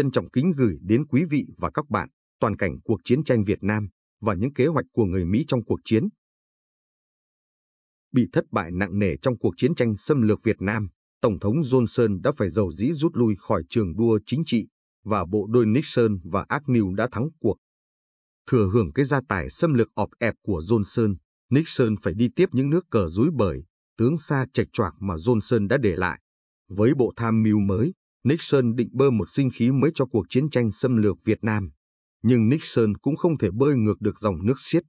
Trân trọng kính gửi đến quý vị và các bạn toàn cảnh cuộc chiến tranh Việt Nam và những kế hoạch của người Mỹ trong cuộc chiến. Bị thất bại nặng nề trong cuộc chiến tranh xâm lược Việt Nam, Tổng thống Johnson đã phải dầu dĩ rút lui khỏi trường đua chính trị và bộ đôi Nixon và Agnew đã thắng cuộc. Thừa hưởng cái gia tài xâm lược ọp ẹp của Johnson, Nixon phải đi tiếp những nước cờ rối bời, tướng xa chệch choạc mà Johnson đã để lại. Với bộ tham mưu mới, Nixon định bơm một sinh khí mới cho cuộc chiến tranh xâm lược Việt Nam, nhưng Nixon cũng không thể bơi ngược được dòng nước xiết.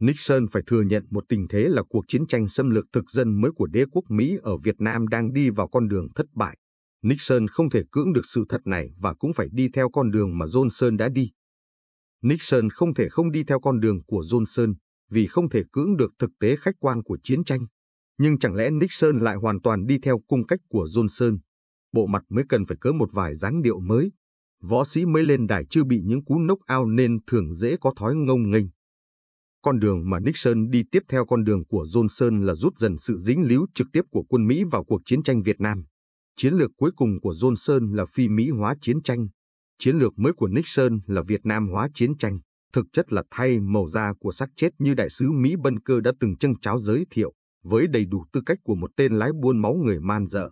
Nixon phải thừa nhận một tình thế là cuộc chiến tranh xâm lược thực dân mới của đế quốc Mỹ ở Việt Nam đang đi vào con đường thất bại. Nixon không thể cưỡng được sự thật này và cũng phải đi theo con đường mà Johnson đã đi. Nixon không thể không đi theo con đường của Johnson vì không thể cưỡng được thực tế khách quan của chiến tranh. Nhưng chẳng lẽ Nixon lại hoàn toàn đi theo cung cách của Johnson? bộ mặt mới cần phải cớ một vài dáng điệu mới. Võ sĩ mới lên đài chưa bị những cú nốc ao nên thường dễ có thói ngông nghênh. Con đường mà Nixon đi tiếp theo con đường của Johnson là rút dần sự dính líu trực tiếp của quân Mỹ vào cuộc chiến tranh Việt Nam. Chiến lược cuối cùng của Johnson là phi Mỹ hóa chiến tranh. Chiến lược mới của Nixon là Việt Nam hóa chiến tranh, thực chất là thay màu da của xác chết như đại sứ Mỹ Bân Cơ đã từng trân cháo giới thiệu, với đầy đủ tư cách của một tên lái buôn máu người man dợ.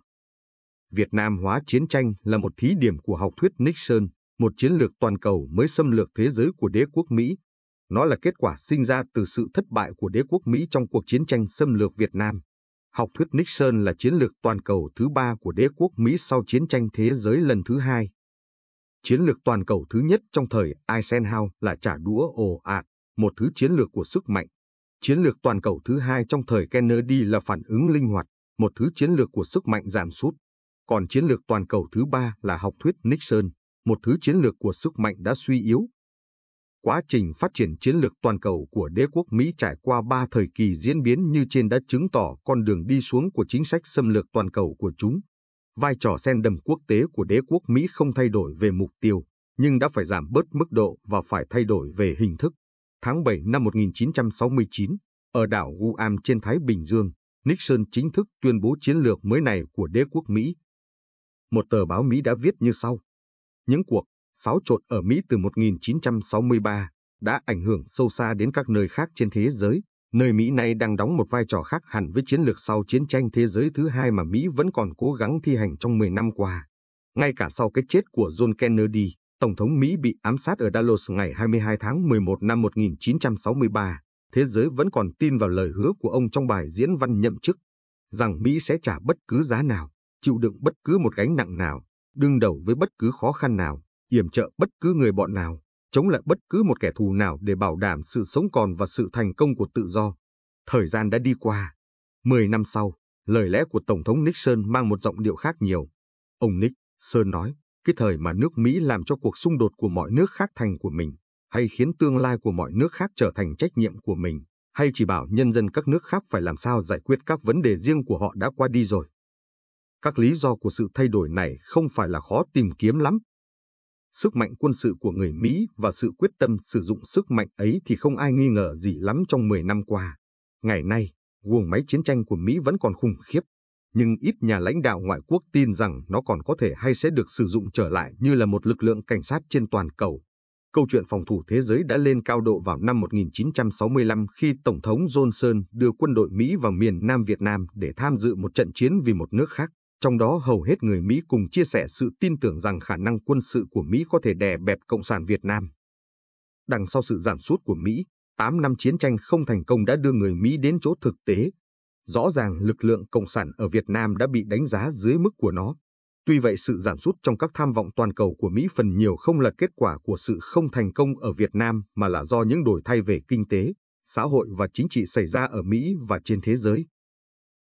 Việt Nam hóa chiến tranh là một thí điểm của học thuyết Nixon, một chiến lược toàn cầu mới xâm lược thế giới của đế quốc Mỹ. Nó là kết quả sinh ra từ sự thất bại của đế quốc Mỹ trong cuộc chiến tranh xâm lược Việt Nam. Học thuyết Nixon là chiến lược toàn cầu thứ ba của đế quốc Mỹ sau chiến tranh thế giới lần thứ hai. Chiến lược toàn cầu thứ nhất trong thời Eisenhower là trả đũa ồ ạt, một thứ chiến lược của sức mạnh. Chiến lược toàn cầu thứ hai trong thời Kennedy là phản ứng linh hoạt, một thứ chiến lược của sức mạnh giảm sút. Còn chiến lược toàn cầu thứ ba là học thuyết Nixon, một thứ chiến lược của sức mạnh đã suy yếu. Quá trình phát triển chiến lược toàn cầu của đế quốc Mỹ trải qua ba thời kỳ diễn biến như trên đã chứng tỏ con đường đi xuống của chính sách xâm lược toàn cầu của chúng. Vai trò sen đầm quốc tế của đế quốc Mỹ không thay đổi về mục tiêu, nhưng đã phải giảm bớt mức độ và phải thay đổi về hình thức. Tháng 7 năm 1969, ở đảo Guam trên Thái Bình Dương, Nixon chính thức tuyên bố chiến lược mới này của đế quốc Mỹ một tờ báo Mỹ đã viết như sau. Những cuộc xáo trộn ở Mỹ từ 1963 đã ảnh hưởng sâu xa đến các nơi khác trên thế giới, nơi Mỹ nay đang đóng một vai trò khác hẳn với chiến lược sau chiến tranh thế giới thứ hai mà Mỹ vẫn còn cố gắng thi hành trong 10 năm qua. Ngay cả sau cái chết của John Kennedy, Tổng thống Mỹ bị ám sát ở Dallas ngày 22 tháng 11 năm 1963, thế giới vẫn còn tin vào lời hứa của ông trong bài diễn văn nhậm chức, rằng Mỹ sẽ trả bất cứ giá nào chịu đựng bất cứ một gánh nặng nào, đương đầu với bất cứ khó khăn nào, yểm trợ bất cứ người bọn nào, chống lại bất cứ một kẻ thù nào để bảo đảm sự sống còn và sự thành công của tự do. Thời gian đã đi qua. Mười năm sau, lời lẽ của Tổng thống Nixon mang một giọng điệu khác nhiều. Ông Nixon nói, cái thời mà nước Mỹ làm cho cuộc xung đột của mọi nước khác thành của mình, hay khiến tương lai của mọi nước khác trở thành trách nhiệm của mình, hay chỉ bảo nhân dân các nước khác phải làm sao giải quyết các vấn đề riêng của họ đã qua đi rồi. Các lý do của sự thay đổi này không phải là khó tìm kiếm lắm. Sức mạnh quân sự của người Mỹ và sự quyết tâm sử dụng sức mạnh ấy thì không ai nghi ngờ gì lắm trong 10 năm qua. Ngày nay, guồng máy chiến tranh của Mỹ vẫn còn khủng khiếp, nhưng ít nhà lãnh đạo ngoại quốc tin rằng nó còn có thể hay sẽ được sử dụng trở lại như là một lực lượng cảnh sát trên toàn cầu. Câu chuyện phòng thủ thế giới đã lên cao độ vào năm 1965 khi Tổng thống Johnson đưa quân đội Mỹ vào miền Nam Việt Nam để tham dự một trận chiến vì một nước khác trong đó hầu hết người Mỹ cùng chia sẻ sự tin tưởng rằng khả năng quân sự của Mỹ có thể đè bẹp Cộng sản Việt Nam. Đằng sau sự giảm sút của Mỹ, 8 năm chiến tranh không thành công đã đưa người Mỹ đến chỗ thực tế. Rõ ràng lực lượng Cộng sản ở Việt Nam đã bị đánh giá dưới mức của nó. Tuy vậy sự giảm sút trong các tham vọng toàn cầu của Mỹ phần nhiều không là kết quả của sự không thành công ở Việt Nam mà là do những đổi thay về kinh tế, xã hội và chính trị xảy ra ở Mỹ và trên thế giới.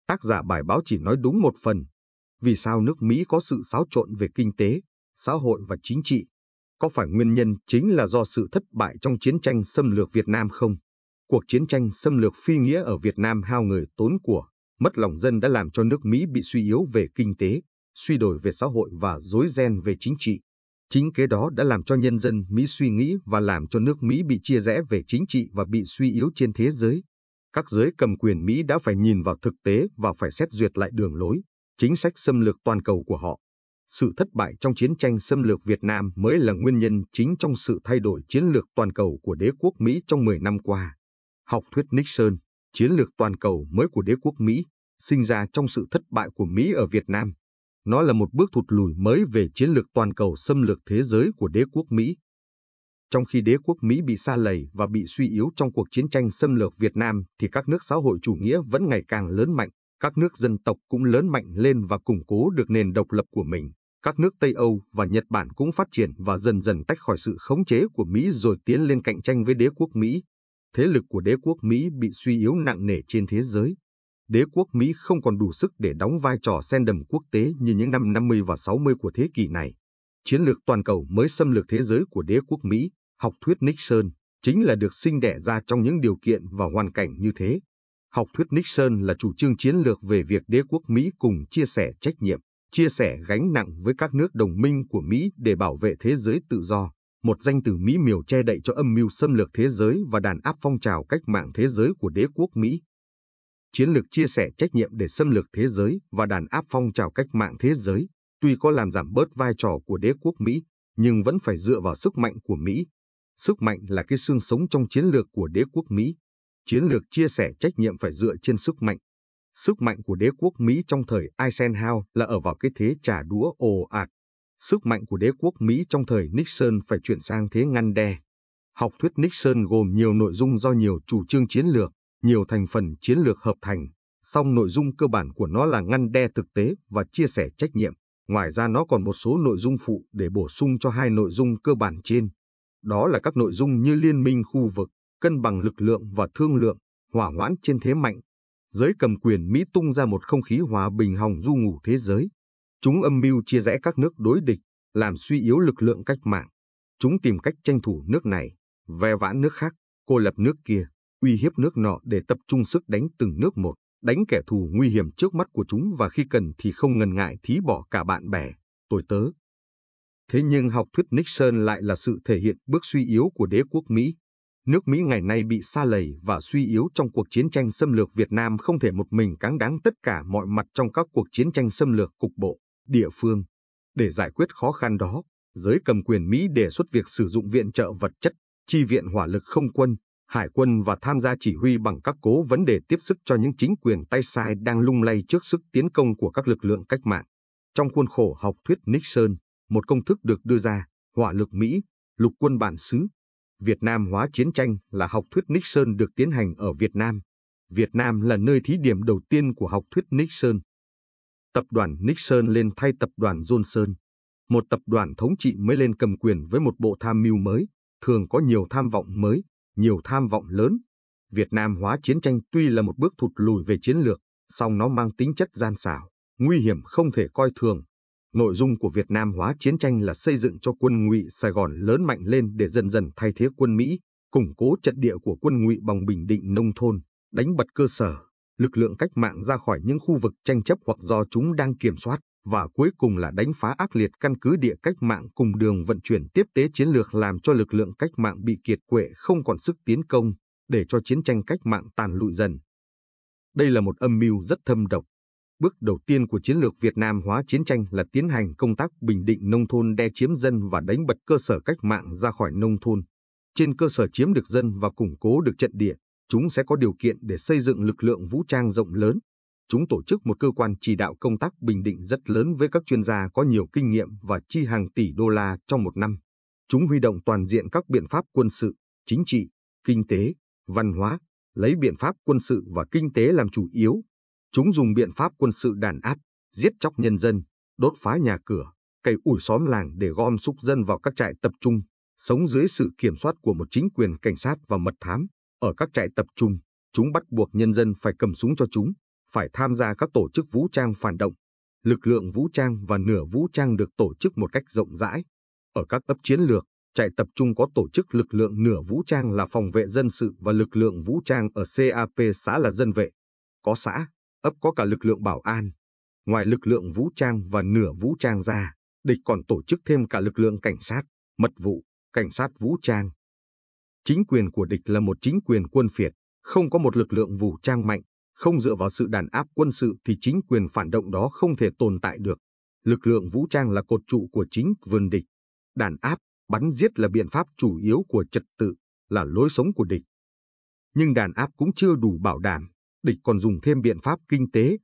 Tác giả bài báo chỉ nói đúng một phần, vì sao nước Mỹ có sự xáo trộn về kinh tế, xã hội và chính trị? Có phải nguyên nhân chính là do sự thất bại trong chiến tranh xâm lược Việt Nam không? Cuộc chiến tranh xâm lược phi nghĩa ở Việt Nam hao người tốn của, mất lòng dân đã làm cho nước Mỹ bị suy yếu về kinh tế, suy đổi về xã hội và rối ren về chính trị. Chính kế đó đã làm cho nhân dân Mỹ suy nghĩ và làm cho nước Mỹ bị chia rẽ về chính trị và bị suy yếu trên thế giới. Các giới cầm quyền Mỹ đã phải nhìn vào thực tế và phải xét duyệt lại đường lối, chính sách xâm lược toàn cầu của họ. Sự thất bại trong chiến tranh xâm lược Việt Nam mới là nguyên nhân chính trong sự thay đổi chiến lược toàn cầu của đế quốc Mỹ trong 10 năm qua. Học thuyết Nixon, chiến lược toàn cầu mới của đế quốc Mỹ, sinh ra trong sự thất bại của Mỹ ở Việt Nam. Nó là một bước thụt lùi mới về chiến lược toàn cầu xâm lược thế giới của đế quốc Mỹ. Trong khi đế quốc Mỹ bị xa lầy và bị suy yếu trong cuộc chiến tranh xâm lược Việt Nam thì các nước xã hội chủ nghĩa vẫn ngày càng lớn mạnh, các nước dân tộc cũng lớn mạnh lên và củng cố được nền độc lập của mình. Các nước Tây Âu và Nhật Bản cũng phát triển và dần dần tách khỏi sự khống chế của Mỹ rồi tiến lên cạnh tranh với đế quốc Mỹ. Thế lực của đế quốc Mỹ bị suy yếu nặng nề trên thế giới. Đế quốc Mỹ không còn đủ sức để đóng vai trò sen đầm quốc tế như những năm 50 và 60 của thế kỷ này. Chiến lược toàn cầu mới xâm lược thế giới của đế quốc Mỹ, học thuyết Nixon, chính là được sinh đẻ ra trong những điều kiện và hoàn cảnh như thế. Học thuyết Nixon là chủ trương chiến lược về việc đế quốc Mỹ cùng chia sẻ trách nhiệm, chia sẻ gánh nặng với các nước đồng minh của Mỹ để bảo vệ thế giới tự do, một danh từ Mỹ miều che đậy cho âm mưu xâm lược thế giới và đàn áp phong trào cách mạng thế giới của đế quốc Mỹ. Chiến lược chia sẻ trách nhiệm để xâm lược thế giới và đàn áp phong trào cách mạng thế giới, tuy có làm giảm bớt vai trò của đế quốc Mỹ, nhưng vẫn phải dựa vào sức mạnh của Mỹ. Sức mạnh là cái xương sống trong chiến lược của đế quốc Mỹ Chiến lược chia sẻ trách nhiệm phải dựa trên sức mạnh. Sức mạnh của đế quốc Mỹ trong thời Eisenhower là ở vào cái thế trả đũa ồ ạt. Sức mạnh của đế quốc Mỹ trong thời Nixon phải chuyển sang thế ngăn đe. Học thuyết Nixon gồm nhiều nội dung do nhiều chủ trương chiến lược, nhiều thành phần chiến lược hợp thành, song nội dung cơ bản của nó là ngăn đe thực tế và chia sẻ trách nhiệm. Ngoài ra nó còn một số nội dung phụ để bổ sung cho hai nội dung cơ bản trên. Đó là các nội dung như liên minh khu vực, cân bằng lực lượng và thương lượng, hỏa hoãn trên thế mạnh. Giới cầm quyền Mỹ tung ra một không khí hòa bình hòng du ngủ thế giới. Chúng âm mưu chia rẽ các nước đối địch, làm suy yếu lực lượng cách mạng. Chúng tìm cách tranh thủ nước này, ve vãn nước khác, cô lập nước kia, uy hiếp nước nọ để tập trung sức đánh từng nước một, đánh kẻ thù nguy hiểm trước mắt của chúng và khi cần thì không ngần ngại thí bỏ cả bạn bè, tôi tớ. Thế nhưng học thuyết Nixon lại là sự thể hiện bước suy yếu của đế quốc Mỹ nước Mỹ ngày nay bị xa lầy và suy yếu trong cuộc chiến tranh xâm lược Việt Nam không thể một mình cáng đáng tất cả mọi mặt trong các cuộc chiến tranh xâm lược cục bộ, địa phương. Để giải quyết khó khăn đó, giới cầm quyền Mỹ đề xuất việc sử dụng viện trợ vật chất, chi viện hỏa lực không quân, hải quân và tham gia chỉ huy bằng các cố vấn đề tiếp sức cho những chính quyền tay sai đang lung lay trước sức tiến công của các lực lượng cách mạng. Trong khuôn khổ học thuyết Nixon, một công thức được đưa ra, hỏa lực Mỹ, lục quân bản xứ, Việt Nam hóa chiến tranh là học thuyết Nixon được tiến hành ở Việt Nam. Việt Nam là nơi thí điểm đầu tiên của học thuyết Nixon. Tập đoàn Nixon lên thay tập đoàn Johnson. Một tập đoàn thống trị mới lên cầm quyền với một bộ tham mưu mới, thường có nhiều tham vọng mới, nhiều tham vọng lớn. Việt Nam hóa chiến tranh tuy là một bước thụt lùi về chiến lược, song nó mang tính chất gian xảo, nguy hiểm không thể coi thường, Nội dung của Việt Nam hóa chiến tranh là xây dựng cho quân ngụy Sài Gòn lớn mạnh lên để dần dần thay thế quân Mỹ, củng cố trận địa của quân ngụy bằng bình định nông thôn, đánh bật cơ sở, lực lượng cách mạng ra khỏi những khu vực tranh chấp hoặc do chúng đang kiểm soát và cuối cùng là đánh phá ác liệt căn cứ địa cách mạng cùng đường vận chuyển tiếp tế chiến lược làm cho lực lượng cách mạng bị kiệt quệ không còn sức tiến công, để cho chiến tranh cách mạng tàn lụi dần. Đây là một âm mưu rất thâm độc, Bước đầu tiên của chiến lược Việt Nam hóa chiến tranh là tiến hành công tác bình định nông thôn đe chiếm dân và đánh bật cơ sở cách mạng ra khỏi nông thôn. Trên cơ sở chiếm được dân và củng cố được trận địa, chúng sẽ có điều kiện để xây dựng lực lượng vũ trang rộng lớn. Chúng tổ chức một cơ quan chỉ đạo công tác bình định rất lớn với các chuyên gia có nhiều kinh nghiệm và chi hàng tỷ đô la trong một năm. Chúng huy động toàn diện các biện pháp quân sự, chính trị, kinh tế, văn hóa, lấy biện pháp quân sự và kinh tế làm chủ yếu Chúng dùng biện pháp quân sự đàn áp, giết chóc nhân dân, đốt phá nhà cửa, cày ủi xóm làng để gom súc dân vào các trại tập trung, sống dưới sự kiểm soát của một chính quyền cảnh sát và mật thám. Ở các trại tập trung, chúng bắt buộc nhân dân phải cầm súng cho chúng, phải tham gia các tổ chức vũ trang phản động. Lực lượng vũ trang và nửa vũ trang được tổ chức một cách rộng rãi. Ở các ấp chiến lược, trại tập trung có tổ chức lực lượng nửa vũ trang là phòng vệ dân sự và lực lượng vũ trang ở CAP xã là dân vệ. Có xã, ấp có cả lực lượng bảo an. Ngoài lực lượng vũ trang và nửa vũ trang ra, địch còn tổ chức thêm cả lực lượng cảnh sát, mật vụ, cảnh sát vũ trang. Chính quyền của địch là một chính quyền quân phiệt, không có một lực lượng vũ trang mạnh, không dựa vào sự đàn áp quân sự thì chính quyền phản động đó không thể tồn tại được. Lực lượng vũ trang là cột trụ của chính vườn địch. Đàn áp, bắn giết là biện pháp chủ yếu của trật tự, là lối sống của địch. Nhưng đàn áp cũng chưa đủ bảo đảm, địch còn dùng thêm biện pháp kinh tế.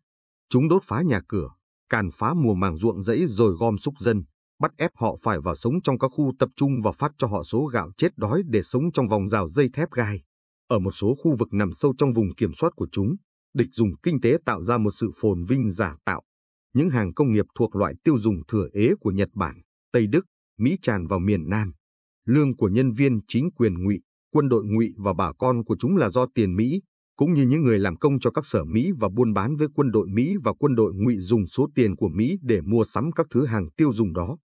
Chúng đốt phá nhà cửa, càn phá mùa màng ruộng rẫy rồi gom súc dân, bắt ép họ phải vào sống trong các khu tập trung và phát cho họ số gạo chết đói để sống trong vòng rào dây thép gai. Ở một số khu vực nằm sâu trong vùng kiểm soát của chúng, địch dùng kinh tế tạo ra một sự phồn vinh giả tạo. Những hàng công nghiệp thuộc loại tiêu dùng thừa ế của Nhật Bản, Tây Đức, Mỹ tràn vào miền Nam. Lương của nhân viên chính quyền ngụy, quân đội ngụy và bà con của chúng là do tiền Mỹ, cũng như những người làm công cho các sở Mỹ và buôn bán với quân đội Mỹ và quân đội ngụy dùng số tiền của Mỹ để mua sắm các thứ hàng tiêu dùng đó.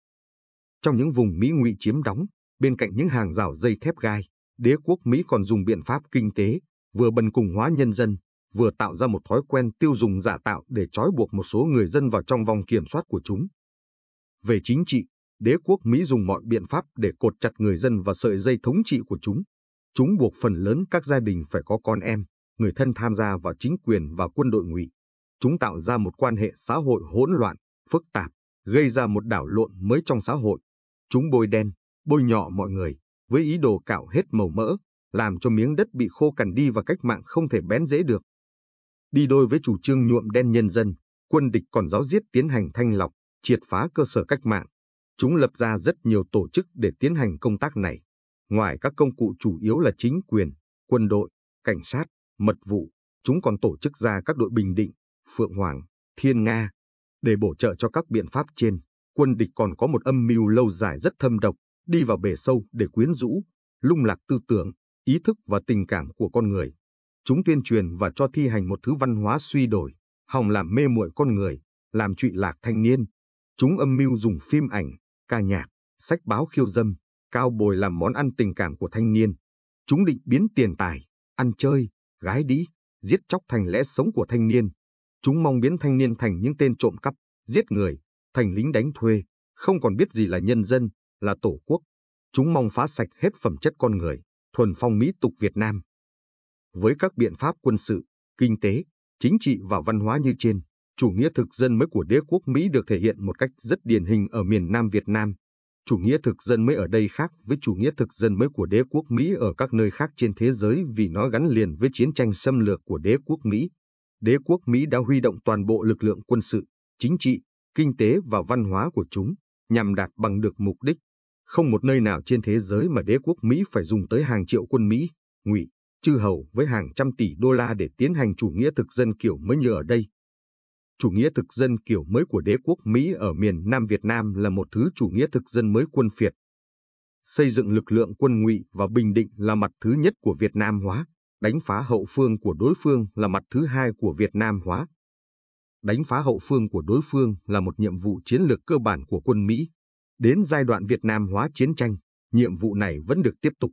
Trong những vùng Mỹ ngụy chiếm đóng, bên cạnh những hàng rào dây thép gai, đế quốc Mỹ còn dùng biện pháp kinh tế, vừa bần cùng hóa nhân dân, vừa tạo ra một thói quen tiêu dùng giả tạo để trói buộc một số người dân vào trong vòng kiểm soát của chúng. Về chính trị, đế quốc Mỹ dùng mọi biện pháp để cột chặt người dân và sợi dây thống trị của chúng. Chúng buộc phần lớn các gia đình phải có con em, người thân tham gia vào chính quyền và quân đội ngụy. Chúng tạo ra một quan hệ xã hội hỗn loạn, phức tạp, gây ra một đảo lộn mới trong xã hội. Chúng bôi đen, bôi nhọ mọi người, với ý đồ cạo hết màu mỡ, làm cho miếng đất bị khô cằn đi và cách mạng không thể bén dễ được. Đi đôi với chủ trương nhuộm đen nhân dân, quân địch còn giáo diết tiến hành thanh lọc, triệt phá cơ sở cách mạng. Chúng lập ra rất nhiều tổ chức để tiến hành công tác này. Ngoài các công cụ chủ yếu là chính quyền, quân đội, cảnh sát, mật vụ, chúng còn tổ chức ra các đội Bình Định, Phượng Hoàng, Thiên Nga. Để bổ trợ cho các biện pháp trên, quân địch còn có một âm mưu lâu dài rất thâm độc, đi vào bể sâu để quyến rũ, lung lạc tư tưởng, ý thức và tình cảm của con người. Chúng tuyên truyền và cho thi hành một thứ văn hóa suy đổi, hòng làm mê muội con người, làm trụy lạc thanh niên. Chúng âm mưu dùng phim ảnh, ca nhạc, sách báo khiêu dâm, cao bồi làm món ăn tình cảm của thanh niên. Chúng định biến tiền tài, ăn chơi, gái đĩ, giết chóc thành lẽ sống của thanh niên. Chúng mong biến thanh niên thành những tên trộm cắp, giết người, thành lính đánh thuê, không còn biết gì là nhân dân, là tổ quốc. Chúng mong phá sạch hết phẩm chất con người, thuần phong mỹ tục Việt Nam. Với các biện pháp quân sự, kinh tế, chính trị và văn hóa như trên, chủ nghĩa thực dân mới của đế quốc Mỹ được thể hiện một cách rất điển hình ở miền Nam Việt Nam, chủ nghĩa thực dân mới ở đây khác với chủ nghĩa thực dân mới của đế quốc Mỹ ở các nơi khác trên thế giới vì nó gắn liền với chiến tranh xâm lược của đế quốc Mỹ. Đế quốc Mỹ đã huy động toàn bộ lực lượng quân sự, chính trị, kinh tế và văn hóa của chúng nhằm đạt bằng được mục đích. Không một nơi nào trên thế giới mà đế quốc Mỹ phải dùng tới hàng triệu quân Mỹ, ngụy, chư hầu với hàng trăm tỷ đô la để tiến hành chủ nghĩa thực dân kiểu mới như ở đây chủ nghĩa thực dân kiểu mới của đế quốc Mỹ ở miền Nam Việt Nam là một thứ chủ nghĩa thực dân mới quân phiệt. Xây dựng lực lượng quân ngụy và bình định là mặt thứ nhất của Việt Nam hóa, đánh phá hậu phương của đối phương là mặt thứ hai của Việt Nam hóa. Đánh phá hậu phương của đối phương là một nhiệm vụ chiến lược cơ bản của quân Mỹ. Đến giai đoạn Việt Nam hóa chiến tranh, nhiệm vụ này vẫn được tiếp tục.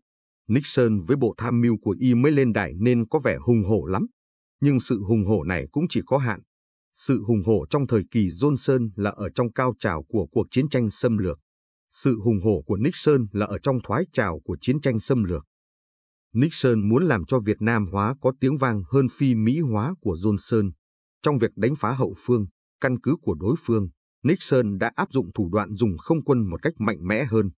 Nixon với bộ tham mưu của y mới lên đài nên có vẻ hùng hổ lắm. Nhưng sự hùng hổ này cũng chỉ có hạn, sự hùng hổ trong thời kỳ Johnson là ở trong cao trào của cuộc chiến tranh xâm lược. Sự hùng hổ của Nixon là ở trong thoái trào của chiến tranh xâm lược. Nixon muốn làm cho Việt Nam hóa có tiếng vang hơn phi Mỹ hóa của Johnson. Trong việc đánh phá hậu phương, căn cứ của đối phương, Nixon đã áp dụng thủ đoạn dùng không quân một cách mạnh mẽ hơn.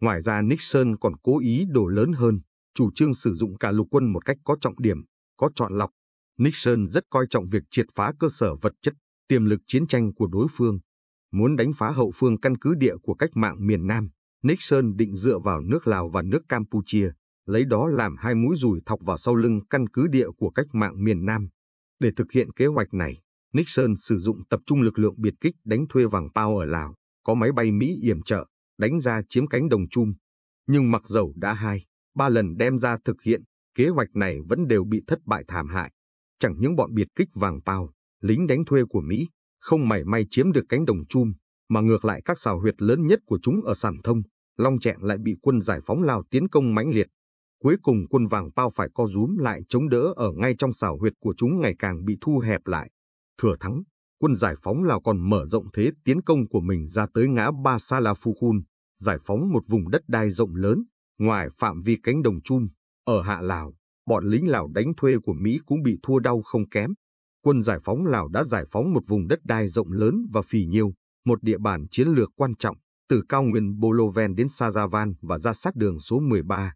Ngoài ra Nixon còn cố ý đổ lớn hơn, chủ trương sử dụng cả lục quân một cách có trọng điểm, có chọn lọc, Nixon rất coi trọng việc triệt phá cơ sở vật chất, tiềm lực chiến tranh của đối phương. Muốn đánh phá hậu phương căn cứ địa của cách mạng miền Nam, Nixon định dựa vào nước Lào và nước Campuchia, lấy đó làm hai mũi dùi thọc vào sau lưng căn cứ địa của cách mạng miền Nam. Để thực hiện kế hoạch này, Nixon sử dụng tập trung lực lượng biệt kích đánh thuê vàng bao ở Lào, có máy bay Mỹ yểm trợ, đánh ra chiếm cánh đồng chum. Nhưng mặc dầu đã hai, ba lần đem ra thực hiện, kế hoạch này vẫn đều bị thất bại thảm hại. Chẳng những bọn biệt kích vàng pao, lính đánh thuê của Mỹ, không mảy may chiếm được cánh đồng chum, mà ngược lại các xào huyệt lớn nhất của chúng ở sản Thông, Long trẹn lại bị quân giải phóng Lào tiến công mãnh liệt. Cuối cùng quân vàng pao phải co rúm lại chống đỡ ở ngay trong xào huyệt của chúng ngày càng bị thu hẹp lại. Thừa thắng, quân giải phóng Lào còn mở rộng thế tiến công của mình ra tới ngã Ba Sa La Phu Khun, giải phóng một vùng đất đai rộng lớn, ngoài phạm vi cánh đồng chum, ở Hạ Lào, bọn lính Lào đánh thuê của Mỹ cũng bị thua đau không kém. Quân giải phóng Lào đã giải phóng một vùng đất đai rộng lớn và phì nhiêu, một địa bàn chiến lược quan trọng, từ cao nguyên Boloven đến Saravan và ra sát đường số 13.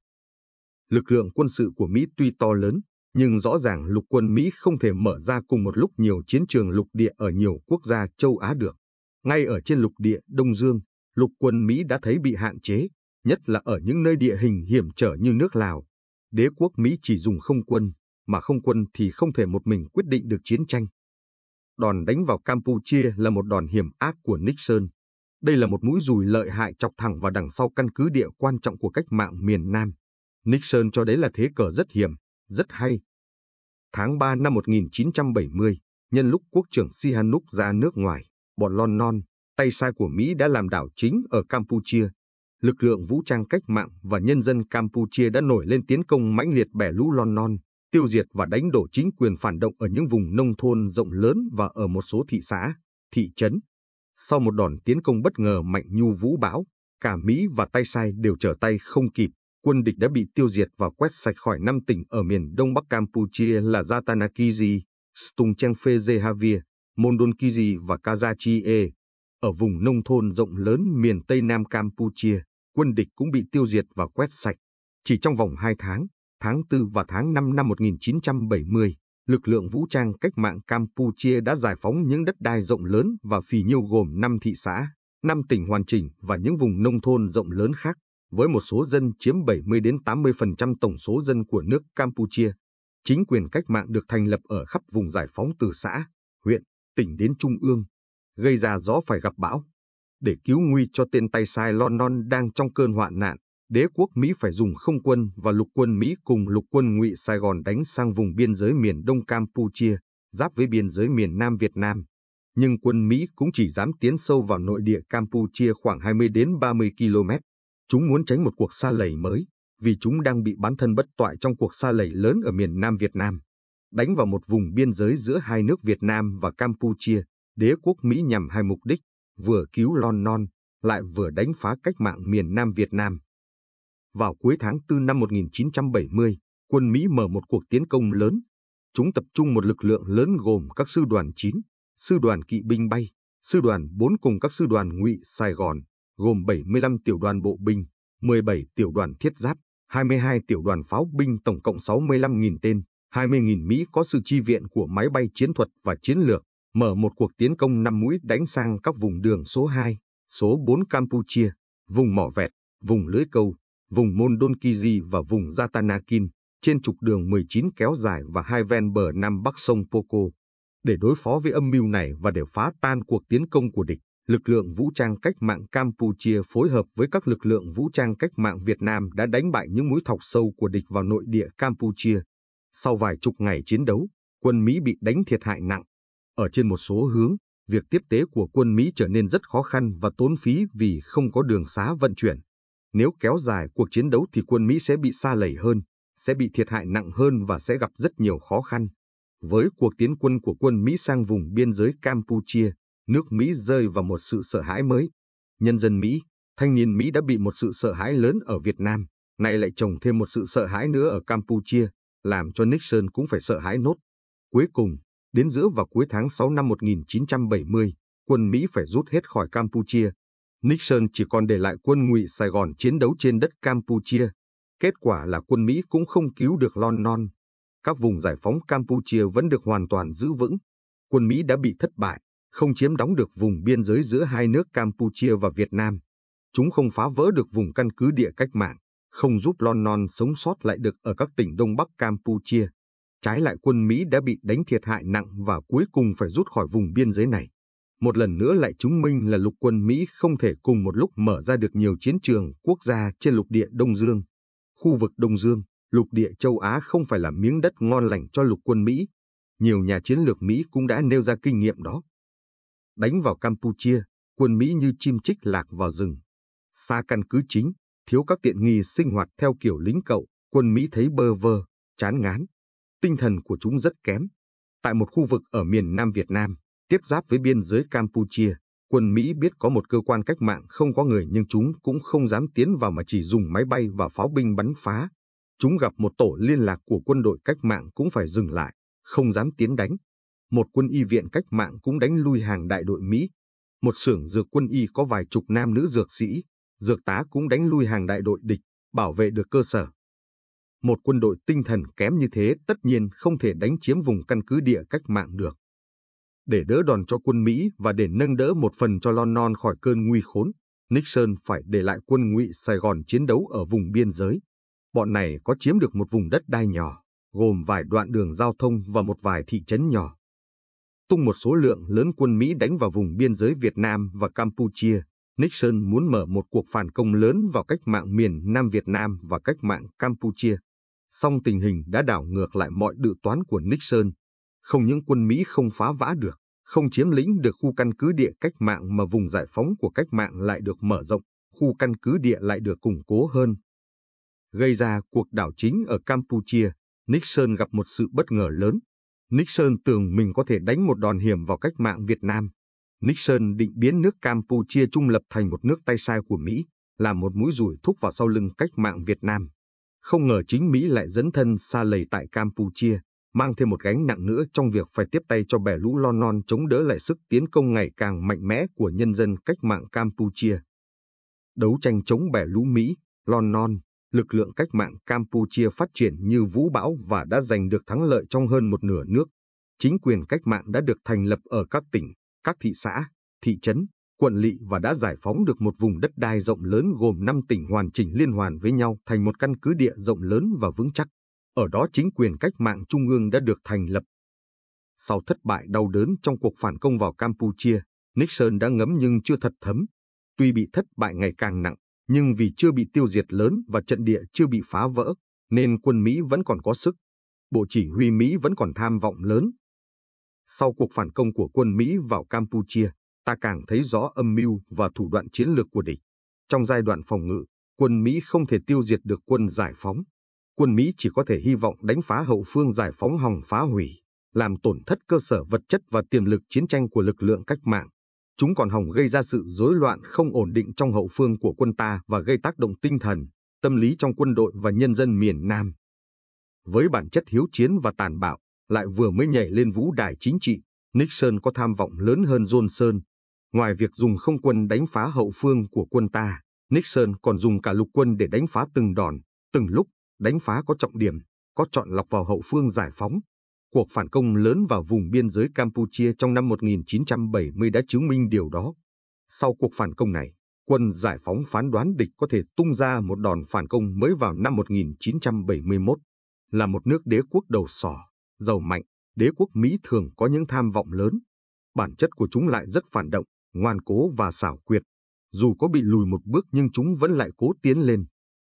Lực lượng quân sự của Mỹ tuy to lớn, nhưng rõ ràng lục quân Mỹ không thể mở ra cùng một lúc nhiều chiến trường lục địa ở nhiều quốc gia châu Á được. Ngay ở trên lục địa Đông Dương, lục quân Mỹ đã thấy bị hạn chế, nhất là ở những nơi địa hình hiểm trở như nước Lào, đế quốc Mỹ chỉ dùng không quân, mà không quân thì không thể một mình quyết định được chiến tranh. Đòn đánh vào Campuchia là một đòn hiểm ác của Nixon. Đây là một mũi dùi lợi hại chọc thẳng vào đằng sau căn cứ địa quan trọng của cách mạng miền Nam. Nixon cho đấy là thế cờ rất hiểm, rất hay. Tháng 3 năm 1970, nhân lúc quốc trưởng Sihanouk ra nước ngoài, bọn Lon Non, tay sai của Mỹ đã làm đảo chính ở Campuchia, lực lượng vũ trang cách mạng và nhân dân Campuchia đã nổi lên tiến công mãnh liệt bẻ lũ lon non, tiêu diệt và đánh đổ chính quyền phản động ở những vùng nông thôn rộng lớn và ở một số thị xã, thị trấn. Sau một đòn tiến công bất ngờ mạnh nhu vũ bão, cả Mỹ và tay sai đều trở tay không kịp, quân địch đã bị tiêu diệt và quét sạch khỏi năm tỉnh ở miền đông bắc Campuchia là Stung Jatanakiri, Stungchengphejehavir, Mondonkiri và Kazachie ở vùng nông thôn rộng lớn miền Tây Nam Campuchia quân địch cũng bị tiêu diệt và quét sạch. Chỉ trong vòng 2 tháng, tháng 4 và tháng 5 năm 1970, lực lượng vũ trang cách mạng Campuchia đã giải phóng những đất đai rộng lớn và phì nhiêu gồm 5 thị xã, 5 tỉnh hoàn chỉnh và những vùng nông thôn rộng lớn khác, với một số dân chiếm 70 đến 80% tổng số dân của nước Campuchia. Chính quyền cách mạng được thành lập ở khắp vùng giải phóng từ xã, huyện, tỉnh đến trung ương, gây ra gió phải gặp bão, để cứu nguy cho tên tay sai London đang trong cơn hoạn nạn, đế quốc Mỹ phải dùng không quân và lục quân Mỹ cùng lục quân ngụy Sài Gòn đánh sang vùng biên giới miền Đông Campuchia, giáp với biên giới miền Nam Việt Nam. Nhưng quân Mỹ cũng chỉ dám tiến sâu vào nội địa Campuchia khoảng 20 đến 30 km. Chúng muốn tránh một cuộc xa lầy mới, vì chúng đang bị bán thân bất toại trong cuộc xa lầy lớn ở miền Nam Việt Nam. Đánh vào một vùng biên giới giữa hai nước Việt Nam và Campuchia, đế quốc Mỹ nhằm hai mục đích, vừa cứu lon non, lại vừa đánh phá cách mạng miền Nam Việt Nam. Vào cuối tháng 4 năm 1970, quân Mỹ mở một cuộc tiến công lớn. Chúng tập trung một lực lượng lớn gồm các sư đoàn 9, sư đoàn kỵ binh bay, sư đoàn 4 cùng các sư đoàn ngụy Sài Gòn, gồm 75 tiểu đoàn bộ binh, 17 tiểu đoàn thiết giáp, 22 tiểu đoàn pháo binh tổng cộng 65.000 tên, 20.000 Mỹ có sự chi viện của máy bay chiến thuật và chiến lược, mở một cuộc tiến công năm mũi đánh sang các vùng đường số 2, số 4 Campuchia, vùng mỏ vẹt, vùng lưới câu, vùng môn Donkiji và vùng Zatanakin trên trục đường 19 kéo dài và hai ven bờ nam bắc sông Poco. Để đối phó với âm mưu này và để phá tan cuộc tiến công của địch, lực lượng vũ trang cách mạng Campuchia phối hợp với các lực lượng vũ trang cách mạng Việt Nam đã đánh bại những mũi thọc sâu của địch vào nội địa Campuchia. Sau vài chục ngày chiến đấu, quân Mỹ bị đánh thiệt hại nặng, ở trên một số hướng, việc tiếp tế của quân Mỹ trở nên rất khó khăn và tốn phí vì không có đường xá vận chuyển. Nếu kéo dài cuộc chiến đấu thì quân Mỹ sẽ bị xa lầy hơn, sẽ bị thiệt hại nặng hơn và sẽ gặp rất nhiều khó khăn. Với cuộc tiến quân của quân Mỹ sang vùng biên giới Campuchia, nước Mỹ rơi vào một sự sợ hãi mới. Nhân dân Mỹ, thanh niên Mỹ đã bị một sự sợ hãi lớn ở Việt Nam, nay lại trồng thêm một sự sợ hãi nữa ở Campuchia, làm cho Nixon cũng phải sợ hãi nốt. Cuối cùng, Đến giữa và cuối tháng 6 năm 1970, quân Mỹ phải rút hết khỏi Campuchia. Nixon chỉ còn để lại quân ngụy Sài Gòn chiến đấu trên đất Campuchia. Kết quả là quân Mỹ cũng không cứu được Lon Non. Các vùng giải phóng Campuchia vẫn được hoàn toàn giữ vững. Quân Mỹ đã bị thất bại, không chiếm đóng được vùng biên giới giữa hai nước Campuchia và Việt Nam. Chúng không phá vỡ được vùng căn cứ địa cách mạng, không giúp Lon Non sống sót lại được ở các tỉnh Đông Bắc Campuchia. Trái lại quân Mỹ đã bị đánh thiệt hại nặng và cuối cùng phải rút khỏi vùng biên giới này. Một lần nữa lại chứng minh là lục quân Mỹ không thể cùng một lúc mở ra được nhiều chiến trường quốc gia trên lục địa Đông Dương. Khu vực Đông Dương, lục địa châu Á không phải là miếng đất ngon lành cho lục quân Mỹ. Nhiều nhà chiến lược Mỹ cũng đã nêu ra kinh nghiệm đó. Đánh vào Campuchia, quân Mỹ như chim chích lạc vào rừng. Xa căn cứ chính, thiếu các tiện nghi sinh hoạt theo kiểu lính cậu, quân Mỹ thấy bơ vơ, chán ngán, tinh thần của chúng rất kém. Tại một khu vực ở miền Nam Việt Nam, tiếp giáp với biên giới Campuchia, quân Mỹ biết có một cơ quan cách mạng không có người nhưng chúng cũng không dám tiến vào mà chỉ dùng máy bay và pháo binh bắn phá. Chúng gặp một tổ liên lạc của quân đội cách mạng cũng phải dừng lại, không dám tiến đánh. Một quân y viện cách mạng cũng đánh lui hàng đại đội Mỹ. Một xưởng dược quân y có vài chục nam nữ dược sĩ, dược tá cũng đánh lui hàng đại đội địch, bảo vệ được cơ sở một quân đội tinh thần kém như thế tất nhiên không thể đánh chiếm vùng căn cứ địa cách mạng được. Để đỡ đòn cho quân Mỹ và để nâng đỡ một phần cho London khỏi cơn nguy khốn, Nixon phải để lại quân ngụy Sài Gòn chiến đấu ở vùng biên giới. Bọn này có chiếm được một vùng đất đai nhỏ, gồm vài đoạn đường giao thông và một vài thị trấn nhỏ. Tung một số lượng lớn quân Mỹ đánh vào vùng biên giới Việt Nam và Campuchia, Nixon muốn mở một cuộc phản công lớn vào cách mạng miền Nam Việt Nam và cách mạng Campuchia. Song tình hình đã đảo ngược lại mọi dự toán của Nixon. Không những quân Mỹ không phá vã được, không chiếm lĩnh được khu căn cứ địa cách mạng mà vùng giải phóng của cách mạng lại được mở rộng, khu căn cứ địa lại được củng cố hơn. Gây ra cuộc đảo chính ở Campuchia, Nixon gặp một sự bất ngờ lớn. Nixon tưởng mình có thể đánh một đòn hiểm vào cách mạng Việt Nam. Nixon định biến nước Campuchia trung lập thành một nước tay sai của Mỹ, là một mũi rủi thúc vào sau lưng cách mạng Việt Nam. Không ngờ chính Mỹ lại dẫn thân xa lầy tại Campuchia, mang thêm một gánh nặng nữa trong việc phải tiếp tay cho bè lũ lo non chống đỡ lại sức tiến công ngày càng mạnh mẽ của nhân dân cách mạng Campuchia. Đấu tranh chống bè lũ Mỹ, lo non, lực lượng cách mạng Campuchia phát triển như vũ bão và đã giành được thắng lợi trong hơn một nửa nước. Chính quyền cách mạng đã được thành lập ở các tỉnh, các thị xã, thị trấn, quận lỵ và đã giải phóng được một vùng đất đai rộng lớn gồm 5 tỉnh hoàn chỉnh liên hoàn với nhau thành một căn cứ địa rộng lớn và vững chắc. Ở đó chính quyền cách mạng trung ương đã được thành lập. Sau thất bại đau đớn trong cuộc phản công vào Campuchia, Nixon đã ngấm nhưng chưa thật thấm. Tuy bị thất bại ngày càng nặng, nhưng vì chưa bị tiêu diệt lớn và trận địa chưa bị phá vỡ, nên quân Mỹ vẫn còn có sức. Bộ chỉ huy Mỹ vẫn còn tham vọng lớn. Sau cuộc phản công của quân Mỹ vào Campuchia, ta càng thấy rõ âm mưu và thủ đoạn chiến lược của địch. Trong giai đoạn phòng ngự, quân Mỹ không thể tiêu diệt được quân giải phóng. Quân Mỹ chỉ có thể hy vọng đánh phá hậu phương giải phóng hòng phá hủy, làm tổn thất cơ sở vật chất và tiềm lực chiến tranh của lực lượng cách mạng. Chúng còn hòng gây ra sự rối loạn không ổn định trong hậu phương của quân ta và gây tác động tinh thần, tâm lý trong quân đội và nhân dân miền Nam. Với bản chất hiếu chiến và tàn bạo, lại vừa mới nhảy lên vũ đài chính trị, Nixon có tham vọng lớn hơn Johnson, Ngoài việc dùng không quân đánh phá hậu phương của quân ta, Nixon còn dùng cả lục quân để đánh phá từng đòn, từng lúc, đánh phá có trọng điểm, có chọn lọc vào hậu phương giải phóng. Cuộc phản công lớn vào vùng biên giới Campuchia trong năm 1970 đã chứng minh điều đó. Sau cuộc phản công này, quân giải phóng phán đoán địch có thể tung ra một đòn phản công mới vào năm 1971. Là một nước đế quốc đầu sỏ, giàu mạnh, đế quốc Mỹ thường có những tham vọng lớn. Bản chất của chúng lại rất phản động, ngoan cố và xảo quyệt. Dù có bị lùi một bước nhưng chúng vẫn lại cố tiến lên.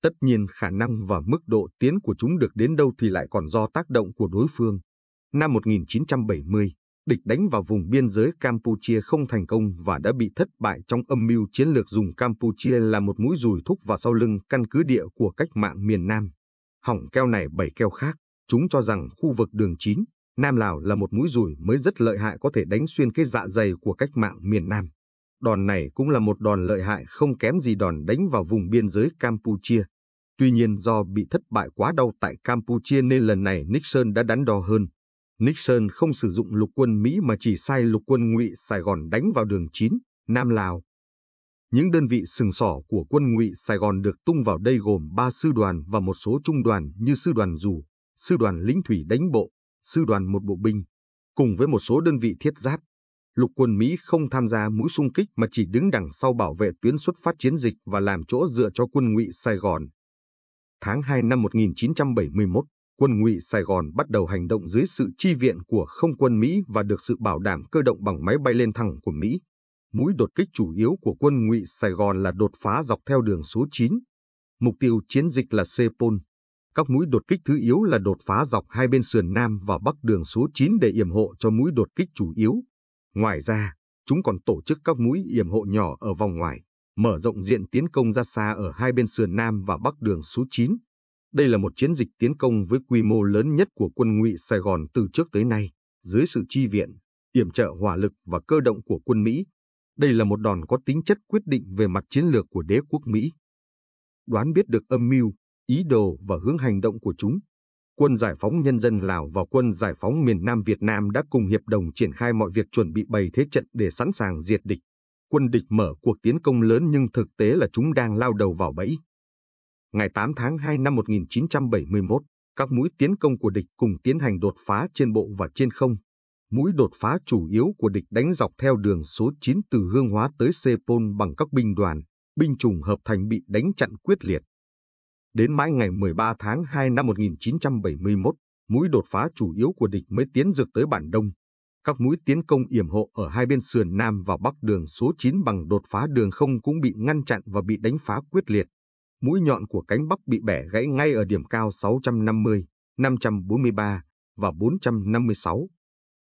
Tất nhiên khả năng và mức độ tiến của chúng được đến đâu thì lại còn do tác động của đối phương. Năm 1970, địch đánh vào vùng biên giới Campuchia không thành công và đã bị thất bại trong âm mưu chiến lược dùng Campuchia là một mũi dùi thúc vào sau lưng căn cứ địa của cách mạng miền Nam. Hỏng keo này bảy keo khác, chúng cho rằng khu vực đường 9, Nam Lào là một mũi dùi mới rất lợi hại có thể đánh xuyên cái dạ dày của cách mạng miền Nam. Đòn này cũng là một đòn lợi hại không kém gì đòn đánh vào vùng biên giới Campuchia. Tuy nhiên do bị thất bại quá đau tại Campuchia nên lần này Nixon đã đắn đo hơn. Nixon không sử dụng lục quân Mỹ mà chỉ sai lục quân ngụy Sài Gòn đánh vào đường 9, Nam Lào. Những đơn vị sừng sỏ của quân ngụy Sài Gòn được tung vào đây gồm 3 sư đoàn và một số trung đoàn như sư đoàn dù, sư đoàn lính thủy đánh bộ, sư đoàn một bộ binh, cùng với một số đơn vị thiết giáp. Lục quân Mỹ không tham gia mũi xung kích mà chỉ đứng đằng sau bảo vệ tuyến xuất phát chiến dịch và làm chỗ dựa cho quân ngụy Sài Gòn. Tháng 2 năm 1971, quân ngụy Sài Gòn bắt đầu hành động dưới sự chi viện của không quân Mỹ và được sự bảo đảm cơ động bằng máy bay lên thẳng của Mỹ. Mũi đột kích chủ yếu của quân ngụy Sài Gòn là đột phá dọc theo đường số 9. Mục tiêu chiến dịch là Sepol, các mũi đột kích thứ yếu là đột phá dọc hai bên sườn Nam và Bắc đường số 9 để yểm hộ cho mũi đột kích chủ yếu. Ngoài ra, chúng còn tổ chức các mũi yểm hộ nhỏ ở vòng ngoài, mở rộng diện tiến công ra xa ở hai bên sườn Nam và Bắc đường số 9. Đây là một chiến dịch tiến công với quy mô lớn nhất của quân ngụy Sài Gòn từ trước tới nay, dưới sự chi viện, yểm trợ hỏa lực và cơ động của quân Mỹ. Đây là một đòn có tính chất quyết định về mặt chiến lược của đế quốc Mỹ. Đoán biết được âm mưu, ý đồ và hướng hành động của chúng. Quân Giải phóng Nhân dân Lào và Quân Giải phóng miền Nam Việt Nam đã cùng hiệp đồng triển khai mọi việc chuẩn bị bày thế trận để sẵn sàng diệt địch. Quân địch mở cuộc tiến công lớn nhưng thực tế là chúng đang lao đầu vào bẫy. Ngày 8 tháng 2 năm 1971, các mũi tiến công của địch cùng tiến hành đột phá trên bộ và trên không. Mũi đột phá chủ yếu của địch đánh dọc theo đường số 9 từ Hương Hóa tới Sepol bằng các binh đoàn, binh chủng hợp thành bị đánh chặn quyết liệt. Đến mãi ngày 13 tháng 2 năm 1971, mũi đột phá chủ yếu của địch mới tiến dược tới bản Đông. Các mũi tiến công yểm hộ ở hai bên sườn Nam và Bắc đường số 9 bằng đột phá đường không cũng bị ngăn chặn và bị đánh phá quyết liệt. Mũi nhọn của cánh Bắc bị bẻ gãy ngay ở điểm cao 650, 543 và 456.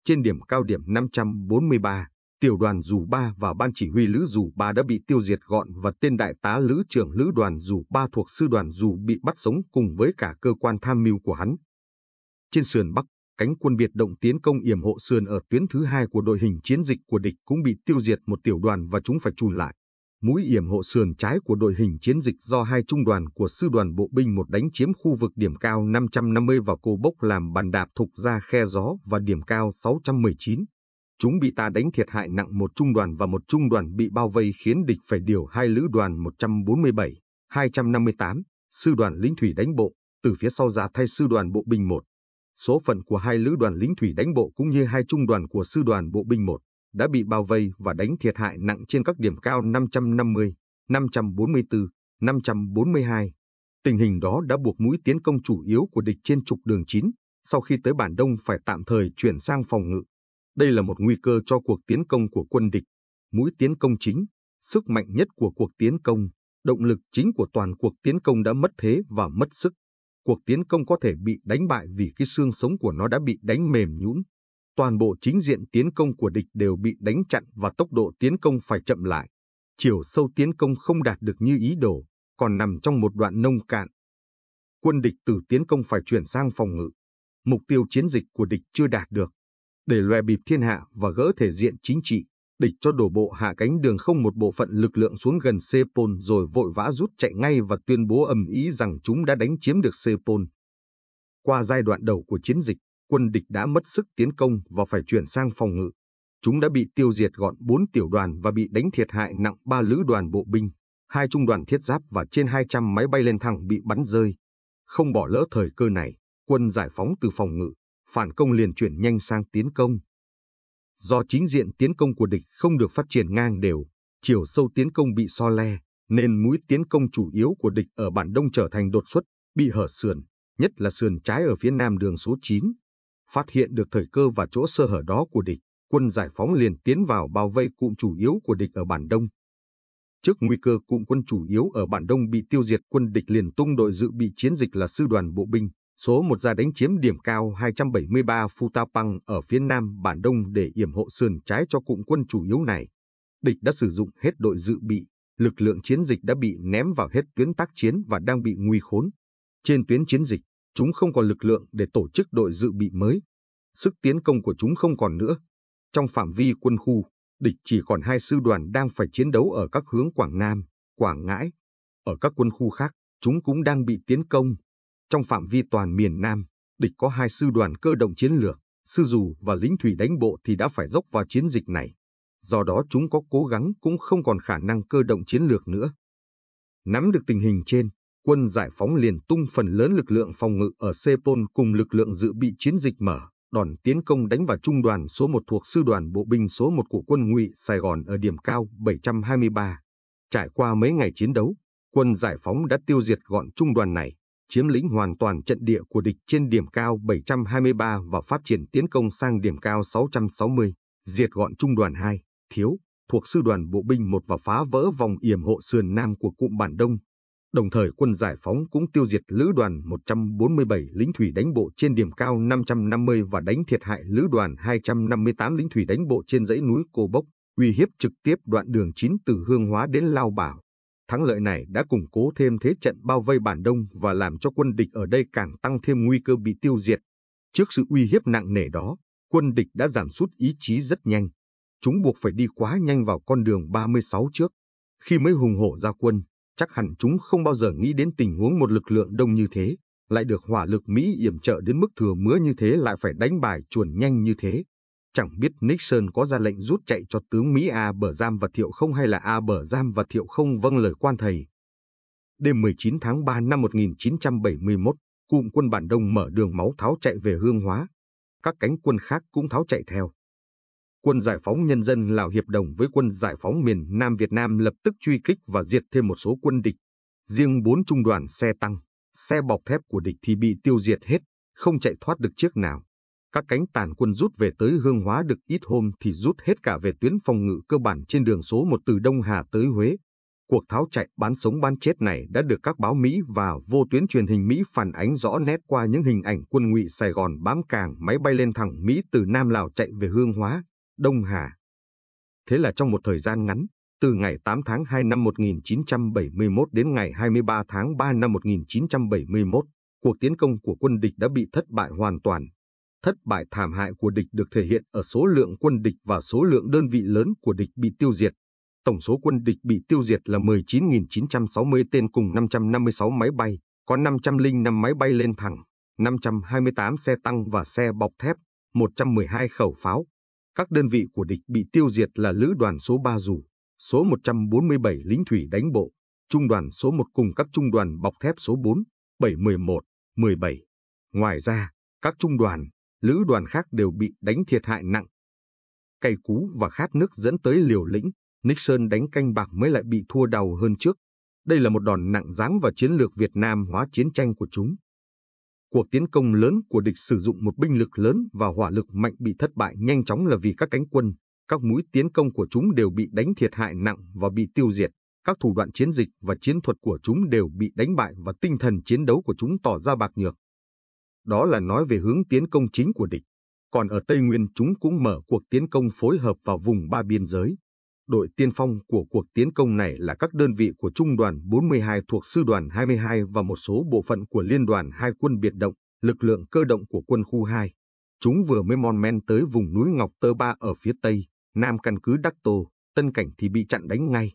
Trên điểm cao điểm 543, tiểu đoàn dù ba và ban chỉ huy lữ dù ba đã bị tiêu diệt gọn và tên đại tá lữ trưởng lữ đoàn dù ba thuộc sư đoàn dù bị bắt sống cùng với cả cơ quan tham mưu của hắn. Trên sườn Bắc, cánh quân biệt động tiến công yểm hộ sườn ở tuyến thứ hai của đội hình chiến dịch của địch cũng bị tiêu diệt một tiểu đoàn và chúng phải trùn lại. Mũi yểm hộ sườn trái của đội hình chiến dịch do hai trung đoàn của sư đoàn bộ binh một đánh chiếm khu vực điểm cao 550 và cô bốc làm bàn đạp thục ra khe gió và điểm cao 619 Chúng bị ta đánh thiệt hại nặng một trung đoàn và một trung đoàn bị bao vây khiến địch phải điều hai lữ đoàn 147, 258, sư đoàn lính thủy đánh bộ, từ phía sau ra thay sư đoàn bộ binh 1. Số phận của hai lữ đoàn lính thủy đánh bộ cũng như hai trung đoàn của sư đoàn bộ binh 1 đã bị bao vây và đánh thiệt hại nặng trên các điểm cao 550, 544, 542. Tình hình đó đã buộc mũi tiến công chủ yếu của địch trên trục đường 9, sau khi tới bản đông phải tạm thời chuyển sang phòng ngự. Đây là một nguy cơ cho cuộc tiến công của quân địch. Mũi tiến công chính, sức mạnh nhất của cuộc tiến công, động lực chính của toàn cuộc tiến công đã mất thế và mất sức. Cuộc tiến công có thể bị đánh bại vì cái xương sống của nó đã bị đánh mềm nhũn. Toàn bộ chính diện tiến công của địch đều bị đánh chặn và tốc độ tiến công phải chậm lại. Chiều sâu tiến công không đạt được như ý đồ, còn nằm trong một đoạn nông cạn. Quân địch từ tiến công phải chuyển sang phòng ngự. Mục tiêu chiến dịch của địch chưa đạt được, để lòe bịp thiên hạ và gỡ thể diện chính trị, địch cho đổ bộ hạ cánh đường không một bộ phận lực lượng xuống gần Sepol rồi vội vã rút chạy ngay và tuyên bố ầm ý rằng chúng đã đánh chiếm được Sepol. Qua giai đoạn đầu của chiến dịch, quân địch đã mất sức tiến công và phải chuyển sang phòng ngự. Chúng đã bị tiêu diệt gọn 4 tiểu đoàn và bị đánh thiệt hại nặng 3 lữ đoàn bộ binh, hai trung đoàn thiết giáp và trên 200 máy bay lên thẳng bị bắn rơi. Không bỏ lỡ thời cơ này, quân giải phóng từ phòng ngự phản công liền chuyển nhanh sang tiến công. Do chính diện tiến công của địch không được phát triển ngang đều, chiều sâu tiến công bị so le, nên mũi tiến công chủ yếu của địch ở bản đông trở thành đột xuất, bị hở sườn, nhất là sườn trái ở phía nam đường số 9. Phát hiện được thời cơ và chỗ sơ hở đó của địch, quân giải phóng liền tiến vào bao vây cụm chủ yếu của địch ở bản đông. Trước nguy cơ cụm quân chủ yếu ở bản đông bị tiêu diệt quân địch liền tung đội dự bị chiến dịch là sư đoàn bộ binh, số một ra đánh chiếm điểm cao 273 Futapang ở phía nam Bản Đông để yểm hộ sườn trái cho cụm quân chủ yếu này. Địch đã sử dụng hết đội dự bị, lực lượng chiến dịch đã bị ném vào hết tuyến tác chiến và đang bị nguy khốn. Trên tuyến chiến dịch, chúng không còn lực lượng để tổ chức đội dự bị mới. Sức tiến công của chúng không còn nữa. Trong phạm vi quân khu, địch chỉ còn hai sư đoàn đang phải chiến đấu ở các hướng Quảng Nam, Quảng Ngãi. Ở các quân khu khác, chúng cũng đang bị tiến công trong phạm vi toàn miền Nam, địch có hai sư đoàn cơ động chiến lược, sư dù và lính thủy đánh bộ thì đã phải dốc vào chiến dịch này. Do đó chúng có cố gắng cũng không còn khả năng cơ động chiến lược nữa. Nắm được tình hình trên, quân giải phóng liền tung phần lớn lực lượng phòng ngự ở Sepol cùng lực lượng dự bị chiến dịch mở, đòn tiến công đánh vào trung đoàn số 1 thuộc sư đoàn bộ binh số 1 của quân ngụy Sài Gòn ở điểm cao 723. Trải qua mấy ngày chiến đấu, quân giải phóng đã tiêu diệt gọn trung đoàn này, chiếm lĩnh hoàn toàn trận địa của địch trên điểm cao 723 và phát triển tiến công sang điểm cao 660, diệt gọn trung đoàn 2, thiếu, thuộc sư đoàn bộ binh 1 và phá vỡ vòng yểm hộ sườn nam của cụm bản Đông. Đồng thời quân giải phóng cũng tiêu diệt lữ đoàn 147 lính thủy đánh bộ trên điểm cao 550 và đánh thiệt hại lữ đoàn 258 lính thủy đánh bộ trên dãy núi Cô Bốc, uy hiếp trực tiếp đoạn đường 9 từ Hương Hóa đến Lao Bảo. Thắng lợi này đã củng cố thêm thế trận bao vây bản đông và làm cho quân địch ở đây càng tăng thêm nguy cơ bị tiêu diệt. Trước sự uy hiếp nặng nề đó, quân địch đã giảm sút ý chí rất nhanh. Chúng buộc phải đi quá nhanh vào con đường 36 trước. Khi mới hùng hổ ra quân, chắc hẳn chúng không bao giờ nghĩ đến tình huống một lực lượng đông như thế, lại được hỏa lực Mỹ yểm trợ đến mức thừa mứa như thế lại phải đánh bài chuồn nhanh như thế. Chẳng biết Nixon có ra lệnh rút chạy cho tướng Mỹ A. bờ Giam và Thiệu Không hay là A. bờ Giam và Thiệu Không vâng lời quan thầy. Đêm 19 tháng 3 năm 1971, cụm quân bản đông mở đường máu tháo chạy về Hương Hóa. Các cánh quân khác cũng tháo chạy theo. Quân Giải phóng Nhân dân Lào hiệp đồng với quân Giải phóng miền Nam Việt Nam lập tức truy kích và diệt thêm một số quân địch. Riêng bốn trung đoàn xe tăng, xe bọc thép của địch thì bị tiêu diệt hết, không chạy thoát được chiếc nào các cánh tàn quân rút về tới Hương Hóa được ít hôm thì rút hết cả về tuyến phòng ngự cơ bản trên đường số 1 từ Đông Hà tới Huế. Cuộc tháo chạy bán sống bán chết này đã được các báo Mỹ và vô tuyến truyền hình Mỹ phản ánh rõ nét qua những hình ảnh quân ngụy Sài Gòn bám càng máy bay lên thẳng Mỹ từ Nam Lào chạy về Hương Hóa, Đông Hà. Thế là trong một thời gian ngắn, từ ngày 8 tháng 2 năm 1971 đến ngày 23 tháng 3 năm 1971, cuộc tiến công của quân địch đã bị thất bại hoàn toàn, Thất bại thảm hại của địch được thể hiện ở số lượng quân địch và số lượng đơn vị lớn của địch bị tiêu diệt. Tổng số quân địch bị tiêu diệt là 19.960 tên cùng 556 máy bay, có 505 máy bay lên thẳng, 528 xe tăng và xe bọc thép, 112 khẩu pháo. Các đơn vị của địch bị tiêu diệt là Lữ đoàn số 3 dù, số 147 lính thủy đánh bộ, Trung đoàn số 1 cùng các trung đoàn bọc thép số 4, 711, 17. Ngoài ra, các trung đoàn lữ đoàn khác đều bị đánh thiệt hại nặng. Cày cú và khát nước dẫn tới liều lĩnh, Nixon đánh canh bạc mới lại bị thua đầu hơn trước. Đây là một đòn nặng giáng vào chiến lược Việt Nam hóa chiến tranh của chúng. Cuộc tiến công lớn của địch sử dụng một binh lực lớn và hỏa lực mạnh bị thất bại nhanh chóng là vì các cánh quân, các mũi tiến công của chúng đều bị đánh thiệt hại nặng và bị tiêu diệt. Các thủ đoạn chiến dịch và chiến thuật của chúng đều bị đánh bại và tinh thần chiến đấu của chúng tỏ ra bạc nhược. Đó là nói về hướng tiến công chính của địch. Còn ở Tây Nguyên chúng cũng mở cuộc tiến công phối hợp vào vùng ba biên giới. Đội tiên phong của cuộc tiến công này là các đơn vị của Trung đoàn 42 thuộc Sư đoàn 22 và một số bộ phận của Liên đoàn Hai quân biệt động, lực lượng cơ động của quân khu 2. Chúng vừa mới mon men tới vùng núi Ngọc Tơ Ba ở phía Tây, Nam căn cứ Đắc Tô, Tân Cảnh thì bị chặn đánh ngay.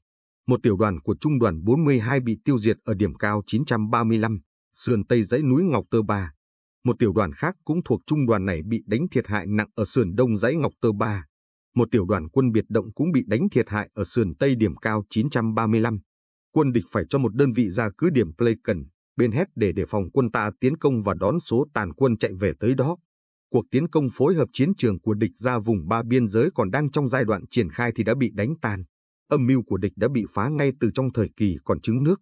Một tiểu đoàn của Trung đoàn 42 bị tiêu diệt ở điểm cao 935, sườn Tây dãy núi Ngọc Tơ Ba. Một tiểu đoàn khác cũng thuộc trung đoàn này bị đánh thiệt hại nặng ở sườn đông dãy Ngọc Tơ Ba. Một tiểu đoàn quân biệt động cũng bị đánh thiệt hại ở sườn tây điểm cao 935. Quân địch phải cho một đơn vị ra cứ điểm Pleiken, bên hết để đề phòng quân ta tiến công và đón số tàn quân chạy về tới đó. Cuộc tiến công phối hợp chiến trường của địch ra vùng ba biên giới còn đang trong giai đoạn triển khai thì đã bị đánh tan. Âm mưu của địch đã bị phá ngay từ trong thời kỳ còn trứng nước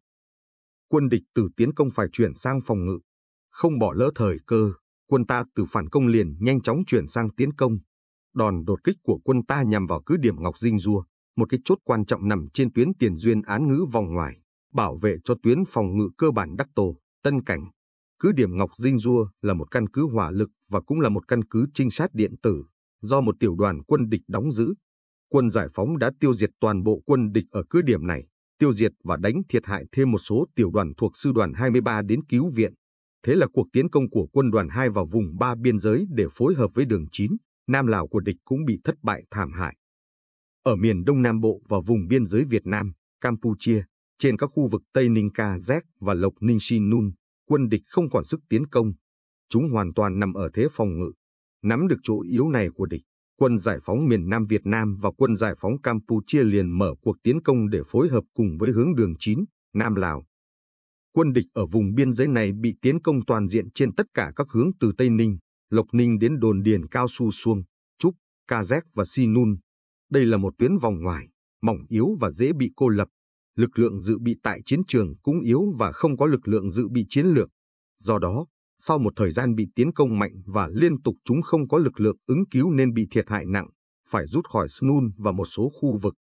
quân địch từ tiến công phải chuyển sang phòng ngự. Không bỏ lỡ thời cơ, quân ta từ phản công liền nhanh chóng chuyển sang tiến công. Đòn đột kích của quân ta nhằm vào cứ điểm Ngọc Dinh Dua, một cái chốt quan trọng nằm trên tuyến tiền duyên án ngữ vòng ngoài, bảo vệ cho tuyến phòng ngự cơ bản Đắc Tô, Tân Cảnh. Cứ điểm Ngọc Dinh Dua là một căn cứ hỏa lực và cũng là một căn cứ trinh sát điện tử, do một tiểu đoàn quân địch đóng giữ. Quân giải phóng đã tiêu diệt toàn bộ quân địch ở cứ điểm này, tiêu diệt và đánh thiệt hại thêm một số tiểu đoàn thuộc sư đoàn 23 đến cứu viện. Thế là cuộc tiến công của quân đoàn 2 vào vùng 3 biên giới để phối hợp với đường 9, Nam Lào của địch cũng bị thất bại thảm hại. Ở miền Đông Nam Bộ và vùng biên giới Việt Nam, Campuchia, trên các khu vực Tây Ninh Ca Zek và Lộc Ninh si Sinun, quân địch không còn sức tiến công. Chúng hoàn toàn nằm ở thế phòng ngự. Nắm được chỗ yếu này của địch, quân giải phóng miền Nam Việt Nam và quân giải phóng Campuchia liền mở cuộc tiến công để phối hợp cùng với hướng đường 9, Nam Lào, quân địch ở vùng biên giới này bị tiến công toàn diện trên tất cả các hướng từ Tây Ninh, Lộc Ninh đến đồn điền Cao Su Suông, Trúc, Kazek và Sinun. Đây là một tuyến vòng ngoài, mỏng yếu và dễ bị cô lập. Lực lượng dự bị tại chiến trường cũng yếu và không có lực lượng dự bị chiến lược. Do đó, sau một thời gian bị tiến công mạnh và liên tục chúng không có lực lượng ứng cứu nên bị thiệt hại nặng, phải rút khỏi Snun và một số khu vực.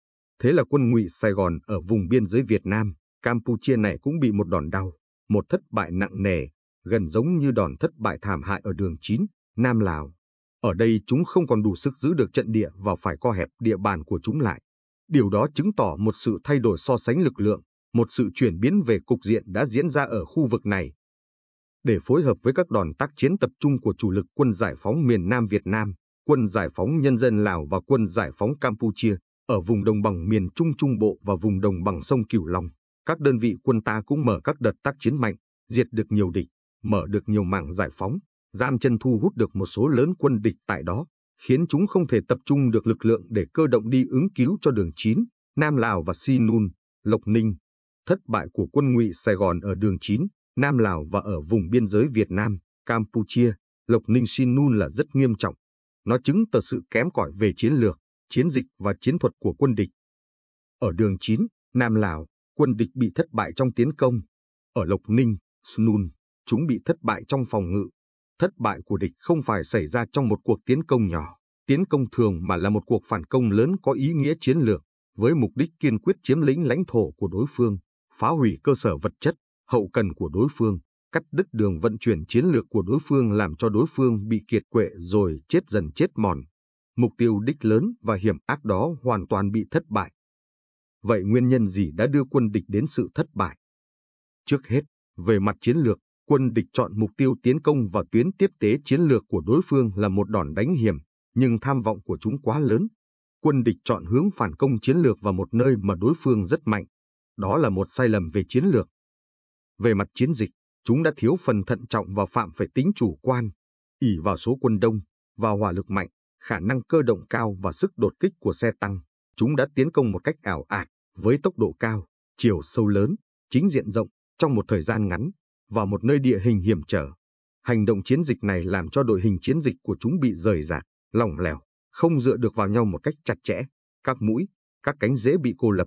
Thế là quân ngụy Sài Gòn ở vùng biên giới Việt Nam Campuchia này cũng bị một đòn đau, một thất bại nặng nề, gần giống như đòn thất bại thảm hại ở đường 9, Nam Lào. Ở đây chúng không còn đủ sức giữ được trận địa và phải co hẹp địa bàn của chúng lại. Điều đó chứng tỏ một sự thay đổi so sánh lực lượng, một sự chuyển biến về cục diện đã diễn ra ở khu vực này. Để phối hợp với các đòn tác chiến tập trung của chủ lực quân giải phóng miền Nam Việt Nam, quân giải phóng nhân dân Lào và quân giải phóng Campuchia ở vùng đồng bằng miền Trung Trung Bộ và vùng đồng bằng sông Cửu Long. Các đơn vị quân ta cũng mở các đợt tác chiến mạnh, diệt được nhiều địch, mở được nhiều mảng giải phóng, giam chân thu hút được một số lớn quân địch tại đó, khiến chúng không thể tập trung được lực lượng để cơ động đi ứng cứu cho đường 9, Nam Lào và Sinun, Lộc Ninh. Thất bại của quân ngụy Sài Gòn ở đường 9, Nam Lào và ở vùng biên giới Việt Nam, Campuchia, Lộc Ninh Sinun là rất nghiêm trọng. Nó chứng tỏ sự kém cỏi về chiến lược, chiến dịch và chiến thuật của quân địch. Ở đường 9, Nam Lào, quân địch bị thất bại trong tiến công. Ở Lộc Ninh, Snun, chúng bị thất bại trong phòng ngự. Thất bại của địch không phải xảy ra trong một cuộc tiến công nhỏ, tiến công thường mà là một cuộc phản công lớn có ý nghĩa chiến lược, với mục đích kiên quyết chiếm lĩnh lãnh thổ của đối phương, phá hủy cơ sở vật chất, hậu cần của đối phương, cắt đứt đường vận chuyển chiến lược của đối phương làm cho đối phương bị kiệt quệ rồi chết dần chết mòn. Mục tiêu đích lớn và hiểm ác đó hoàn toàn bị thất bại. Vậy nguyên nhân gì đã đưa quân địch đến sự thất bại? Trước hết, về mặt chiến lược, quân địch chọn mục tiêu tiến công vào tuyến tiếp tế chiến lược của đối phương là một đòn đánh hiểm, nhưng tham vọng của chúng quá lớn. Quân địch chọn hướng phản công chiến lược vào một nơi mà đối phương rất mạnh. Đó là một sai lầm về chiến lược. Về mặt chiến dịch, chúng đã thiếu phần thận trọng và phạm phải tính chủ quan, ỉ vào số quân đông, vào hỏa lực mạnh, khả năng cơ động cao và sức đột kích của xe tăng. Chúng đã tiến công một cách ảo ạt, với tốc độ cao, chiều sâu lớn, chính diện rộng trong một thời gian ngắn vào một nơi địa hình hiểm trở. Hành động chiến dịch này làm cho đội hình chiến dịch của chúng bị rời rạc, lỏng lẻo, không dựa được vào nhau một cách chặt chẽ, các mũi, các cánh dễ bị cô lập.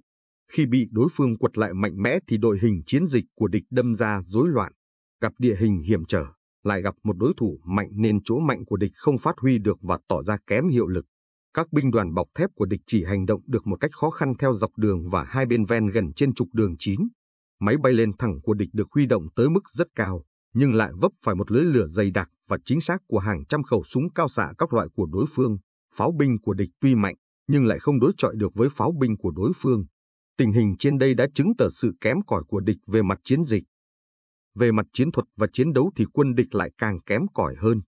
Khi bị đối phương quật lại mạnh mẽ thì đội hình chiến dịch của địch đâm ra rối loạn, gặp địa hình hiểm trở, lại gặp một đối thủ mạnh nên chỗ mạnh của địch không phát huy được và tỏ ra kém hiệu lực. Các binh đoàn bọc thép của địch chỉ hành động được một cách khó khăn theo dọc đường và hai bên ven gần trên trục đường chín Máy bay lên thẳng của địch được huy động tới mức rất cao, nhưng lại vấp phải một lưới lửa dày đặc và chính xác của hàng trăm khẩu súng cao xạ các loại của đối phương. Pháo binh của địch tuy mạnh, nhưng lại không đối chọi được với pháo binh của đối phương. Tình hình trên đây đã chứng tỏ sự kém cỏi của địch về mặt chiến dịch. Về mặt chiến thuật và chiến đấu thì quân địch lại càng kém cỏi hơn.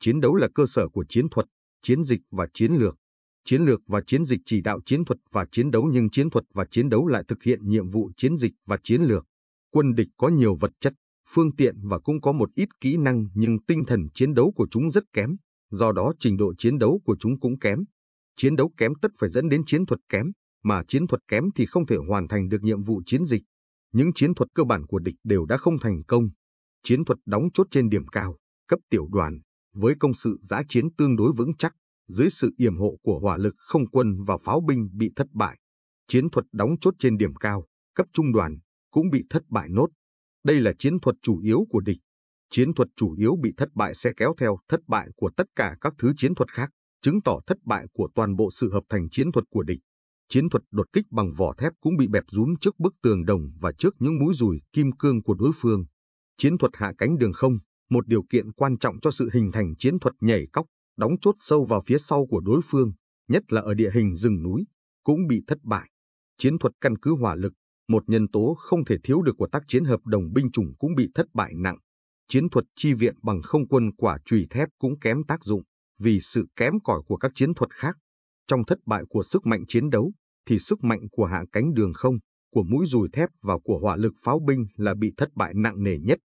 Chiến đấu là cơ sở của chiến thuật, chiến dịch và chiến lược chiến lược và chiến dịch chỉ đạo chiến thuật và chiến đấu nhưng chiến thuật và chiến đấu lại thực hiện nhiệm vụ chiến dịch và chiến lược. Quân địch có nhiều vật chất, phương tiện và cũng có một ít kỹ năng nhưng tinh thần chiến đấu của chúng rất kém, do đó trình độ chiến đấu của chúng cũng kém. Chiến đấu kém tất phải dẫn đến chiến thuật kém, mà chiến thuật kém thì không thể hoàn thành được nhiệm vụ chiến dịch. Những chiến thuật cơ bản của địch đều đã không thành công. Chiến thuật đóng chốt trên điểm cao, cấp tiểu đoàn, với công sự giã chiến tương đối vững chắc dưới sự yểm hộ của hỏa lực không quân và pháo binh bị thất bại. Chiến thuật đóng chốt trên điểm cao, cấp trung đoàn, cũng bị thất bại nốt. Đây là chiến thuật chủ yếu của địch. Chiến thuật chủ yếu bị thất bại sẽ kéo theo thất bại của tất cả các thứ chiến thuật khác, chứng tỏ thất bại của toàn bộ sự hợp thành chiến thuật của địch. Chiến thuật đột kích bằng vỏ thép cũng bị bẹp rúm trước bức tường đồng và trước những mũi rùi kim cương của đối phương. Chiến thuật hạ cánh đường không, một điều kiện quan trọng cho sự hình thành chiến thuật nhảy cóc đóng chốt sâu vào phía sau của đối phương, nhất là ở địa hình rừng núi, cũng bị thất bại. Chiến thuật căn cứ hỏa lực, một nhân tố không thể thiếu được của tác chiến hợp đồng binh chủng cũng bị thất bại nặng. Chiến thuật chi viện bằng không quân quả chùy thép cũng kém tác dụng vì sự kém cỏi của các chiến thuật khác. Trong thất bại của sức mạnh chiến đấu, thì sức mạnh của hạ cánh đường không, của mũi dùi thép và của hỏa lực pháo binh là bị thất bại nặng nề nhất.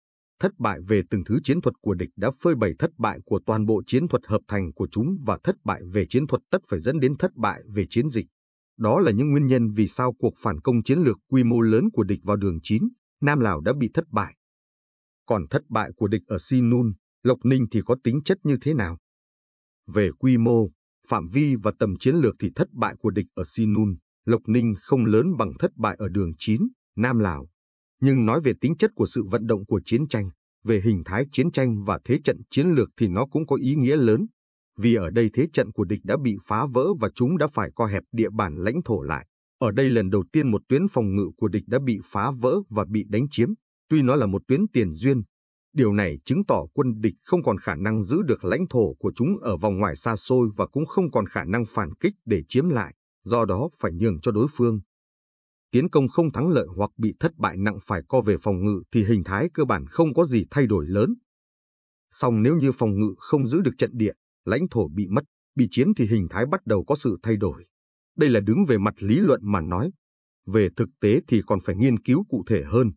Thất bại về từng thứ chiến thuật của địch đã phơi bày thất bại của toàn bộ chiến thuật hợp thành của chúng và thất bại về chiến thuật tất phải dẫn đến thất bại về chiến dịch. Đó là những nguyên nhân vì sao cuộc phản công chiến lược quy mô lớn của địch vào đường 9, Nam Lào đã bị thất bại. Còn thất bại của địch ở Sinun, Lộc Ninh thì có tính chất như thế nào? Về quy mô, phạm vi và tầm chiến lược thì thất bại của địch ở Sinun, Lộc Ninh không lớn bằng thất bại ở đường 9, Nam Lào nhưng nói về tính chất của sự vận động của chiến tranh, về hình thái chiến tranh và thế trận chiến lược thì nó cũng có ý nghĩa lớn, vì ở đây thế trận của địch đã bị phá vỡ và chúng đã phải co hẹp địa bàn lãnh thổ lại. Ở đây lần đầu tiên một tuyến phòng ngự của địch đã bị phá vỡ và bị đánh chiếm, tuy nó là một tuyến tiền duyên. Điều này chứng tỏ quân địch không còn khả năng giữ được lãnh thổ của chúng ở vòng ngoài xa xôi và cũng không còn khả năng phản kích để chiếm lại, do đó phải nhường cho đối phương tiến công không thắng lợi hoặc bị thất bại nặng phải co về phòng ngự thì hình thái cơ bản không có gì thay đổi lớn. Song nếu như phòng ngự không giữ được trận địa, lãnh thổ bị mất, bị chiếm thì hình thái bắt đầu có sự thay đổi. Đây là đứng về mặt lý luận mà nói. Về thực tế thì còn phải nghiên cứu cụ thể hơn.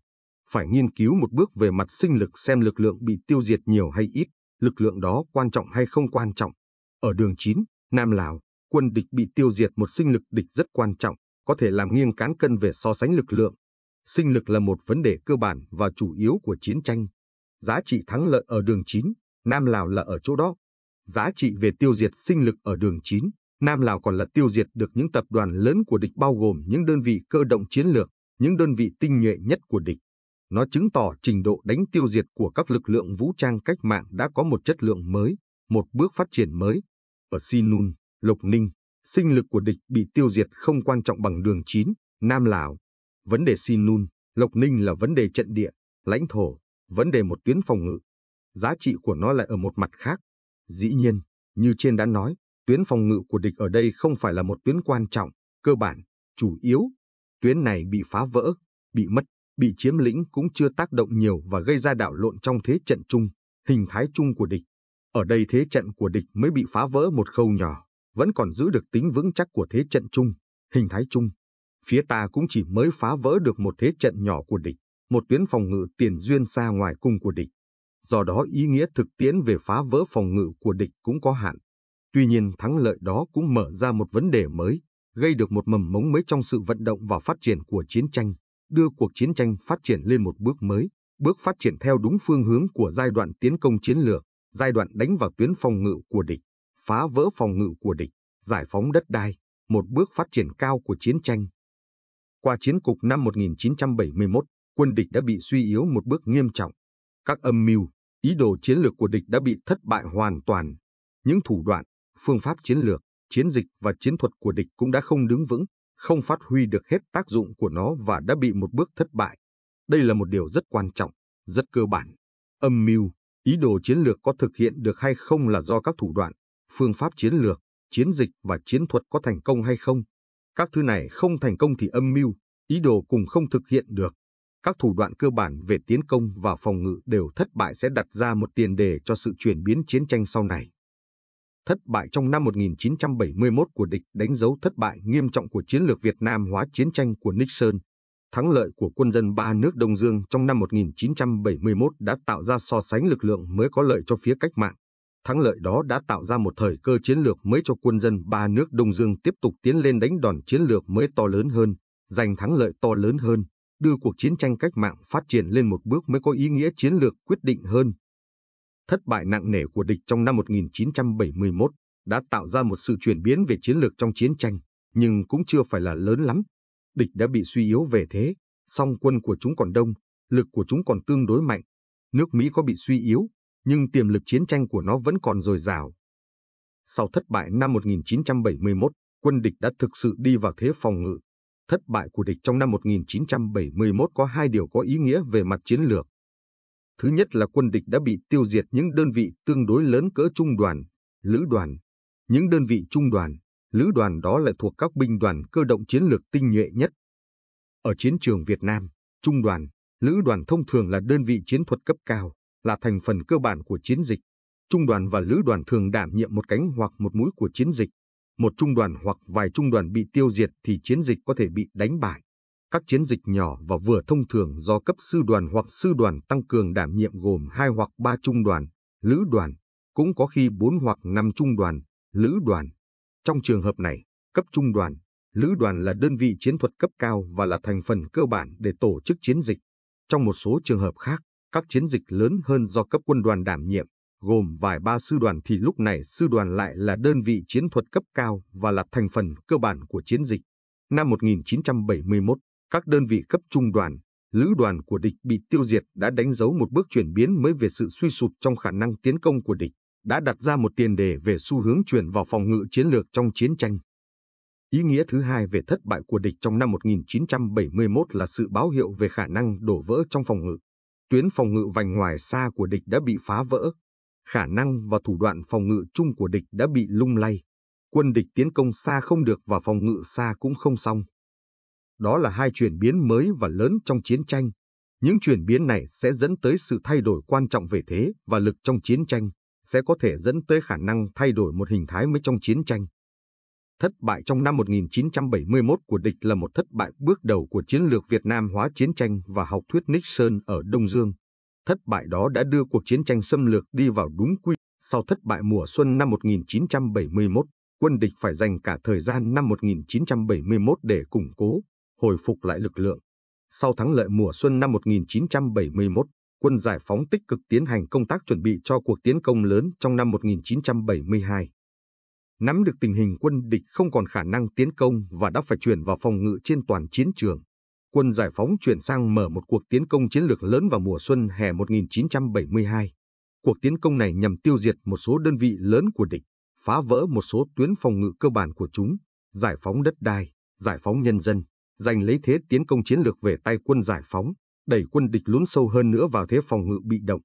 Phải nghiên cứu một bước về mặt sinh lực xem lực lượng bị tiêu diệt nhiều hay ít, lực lượng đó quan trọng hay không quan trọng. Ở đường 9, Nam Lào, quân địch bị tiêu diệt một sinh lực địch rất quan trọng, có thể làm nghiêng cán cân về so sánh lực lượng. Sinh lực là một vấn đề cơ bản và chủ yếu của chiến tranh. Giá trị thắng lợi ở đường 9, Nam Lào là ở chỗ đó. Giá trị về tiêu diệt sinh lực ở đường 9, Nam Lào còn là tiêu diệt được những tập đoàn lớn của địch bao gồm những đơn vị cơ động chiến lược, những đơn vị tinh nhuệ nhất của địch. Nó chứng tỏ trình độ đánh tiêu diệt của các lực lượng vũ trang cách mạng đã có một chất lượng mới, một bước phát triển mới. Ở Sinun, Lục Ninh, sinh lực của địch bị tiêu diệt không quan trọng bằng đường 9, Nam Lào. Vấn đề Sinun, Lộc Ninh là vấn đề trận địa, lãnh thổ, vấn đề một tuyến phòng ngự. Giá trị của nó lại ở một mặt khác. Dĩ nhiên, như trên đã nói, tuyến phòng ngự của địch ở đây không phải là một tuyến quan trọng, cơ bản, chủ yếu. Tuyến này bị phá vỡ, bị mất, bị chiếm lĩnh cũng chưa tác động nhiều và gây ra đảo lộn trong thế trận chung, hình thái chung của địch. Ở đây thế trận của địch mới bị phá vỡ một khâu nhỏ vẫn còn giữ được tính vững chắc của thế trận chung, hình thái chung. Phía ta cũng chỉ mới phá vỡ được một thế trận nhỏ của địch, một tuyến phòng ngự tiền duyên xa ngoài cung của địch. Do đó ý nghĩa thực tiễn về phá vỡ phòng ngự của địch cũng có hạn. Tuy nhiên thắng lợi đó cũng mở ra một vấn đề mới, gây được một mầm mống mới trong sự vận động và phát triển của chiến tranh, đưa cuộc chiến tranh phát triển lên một bước mới, bước phát triển theo đúng phương hướng của giai đoạn tiến công chiến lược, giai đoạn đánh vào tuyến phòng ngự của địch phá vỡ phòng ngự của địch, giải phóng đất đai, một bước phát triển cao của chiến tranh. Qua chiến cục năm 1971, quân địch đã bị suy yếu một bước nghiêm trọng. Các âm mưu, ý đồ chiến lược của địch đã bị thất bại hoàn toàn. Những thủ đoạn, phương pháp chiến lược, chiến dịch và chiến thuật của địch cũng đã không đứng vững, không phát huy được hết tác dụng của nó và đã bị một bước thất bại. Đây là một điều rất quan trọng, rất cơ bản. Âm mưu, ý đồ chiến lược có thực hiện được hay không là do các thủ đoạn, phương pháp chiến lược, chiến dịch và chiến thuật có thành công hay không. Các thứ này không thành công thì âm mưu, ý đồ cùng không thực hiện được. Các thủ đoạn cơ bản về tiến công và phòng ngự đều thất bại sẽ đặt ra một tiền đề cho sự chuyển biến chiến tranh sau này. Thất bại trong năm 1971 của địch đánh dấu thất bại nghiêm trọng của chiến lược Việt Nam hóa chiến tranh của Nixon. Thắng lợi của quân dân ba nước Đông Dương trong năm 1971 đã tạo ra so sánh lực lượng mới có lợi cho phía cách mạng thắng lợi đó đã tạo ra một thời cơ chiến lược mới cho quân dân ba nước Đông Dương tiếp tục tiến lên đánh đòn chiến lược mới to lớn hơn, giành thắng lợi to lớn hơn, đưa cuộc chiến tranh cách mạng phát triển lên một bước mới có ý nghĩa chiến lược quyết định hơn. Thất bại nặng nề của địch trong năm 1971 đã tạo ra một sự chuyển biến về chiến lược trong chiến tranh, nhưng cũng chưa phải là lớn lắm. Địch đã bị suy yếu về thế, song quân của chúng còn đông, lực của chúng còn tương đối mạnh. Nước Mỹ có bị suy yếu, nhưng tiềm lực chiến tranh của nó vẫn còn dồi dào. Sau thất bại năm 1971, quân địch đã thực sự đi vào thế phòng ngự. Thất bại của địch trong năm 1971 có hai điều có ý nghĩa về mặt chiến lược. Thứ nhất là quân địch đã bị tiêu diệt những đơn vị tương đối lớn cỡ trung đoàn, lữ đoàn. Những đơn vị trung đoàn, lữ đoàn đó lại thuộc các binh đoàn cơ động chiến lược tinh nhuệ nhất. Ở chiến trường Việt Nam, trung đoàn, lữ đoàn thông thường là đơn vị chiến thuật cấp cao là thành phần cơ bản của chiến dịch. Trung đoàn và lữ đoàn thường đảm nhiệm một cánh hoặc một mũi của chiến dịch. Một trung đoàn hoặc vài trung đoàn bị tiêu diệt thì chiến dịch có thể bị đánh bại. Các chiến dịch nhỏ và vừa thông thường do cấp sư đoàn hoặc sư đoàn tăng cường đảm nhiệm gồm hai hoặc ba trung đoàn, lữ đoàn, cũng có khi bốn hoặc năm trung đoàn, lữ đoàn. Trong trường hợp này, cấp trung đoàn, lữ đoàn là đơn vị chiến thuật cấp cao và là thành phần cơ bản để tổ chức chiến dịch. Trong một số trường hợp khác, các chiến dịch lớn hơn do cấp quân đoàn đảm nhiệm, gồm vài ba sư đoàn thì lúc này sư đoàn lại là đơn vị chiến thuật cấp cao và là thành phần cơ bản của chiến dịch. Năm 1971, các đơn vị cấp trung đoàn, lữ đoàn của địch bị tiêu diệt đã đánh dấu một bước chuyển biến mới về sự suy sụp trong khả năng tiến công của địch, đã đặt ra một tiền đề về xu hướng chuyển vào phòng ngự chiến lược trong chiến tranh. Ý nghĩa thứ hai về thất bại của địch trong năm 1971 là sự báo hiệu về khả năng đổ vỡ trong phòng ngự tuyến phòng ngự vành ngoài xa của địch đã bị phá vỡ, khả năng và thủ đoạn phòng ngự chung của địch đã bị lung lay. Quân địch tiến công xa không được và phòng ngự xa cũng không xong. Đó là hai chuyển biến mới và lớn trong chiến tranh. Những chuyển biến này sẽ dẫn tới sự thay đổi quan trọng về thế và lực trong chiến tranh, sẽ có thể dẫn tới khả năng thay đổi một hình thái mới trong chiến tranh. Thất bại trong năm 1971 của địch là một thất bại bước đầu của chiến lược Việt Nam hóa chiến tranh và học thuyết Nixon ở Đông Dương. Thất bại đó đã đưa cuộc chiến tranh xâm lược đi vào đúng quy. Sau thất bại mùa xuân năm 1971, quân địch phải dành cả thời gian năm 1971 để củng cố, hồi phục lại lực lượng. Sau thắng lợi mùa xuân năm 1971, quân giải phóng tích cực tiến hành công tác chuẩn bị cho cuộc tiến công lớn trong năm 1972 nắm được tình hình quân địch không còn khả năng tiến công và đã phải chuyển vào phòng ngự trên toàn chiến trường. Quân giải phóng chuyển sang mở một cuộc tiến công chiến lược lớn vào mùa xuân hè 1972. Cuộc tiến công này nhằm tiêu diệt một số đơn vị lớn của địch, phá vỡ một số tuyến phòng ngự cơ bản của chúng, giải phóng đất đai, giải phóng nhân dân, giành lấy thế tiến công chiến lược về tay quân giải phóng, đẩy quân địch lún sâu hơn nữa vào thế phòng ngự bị động.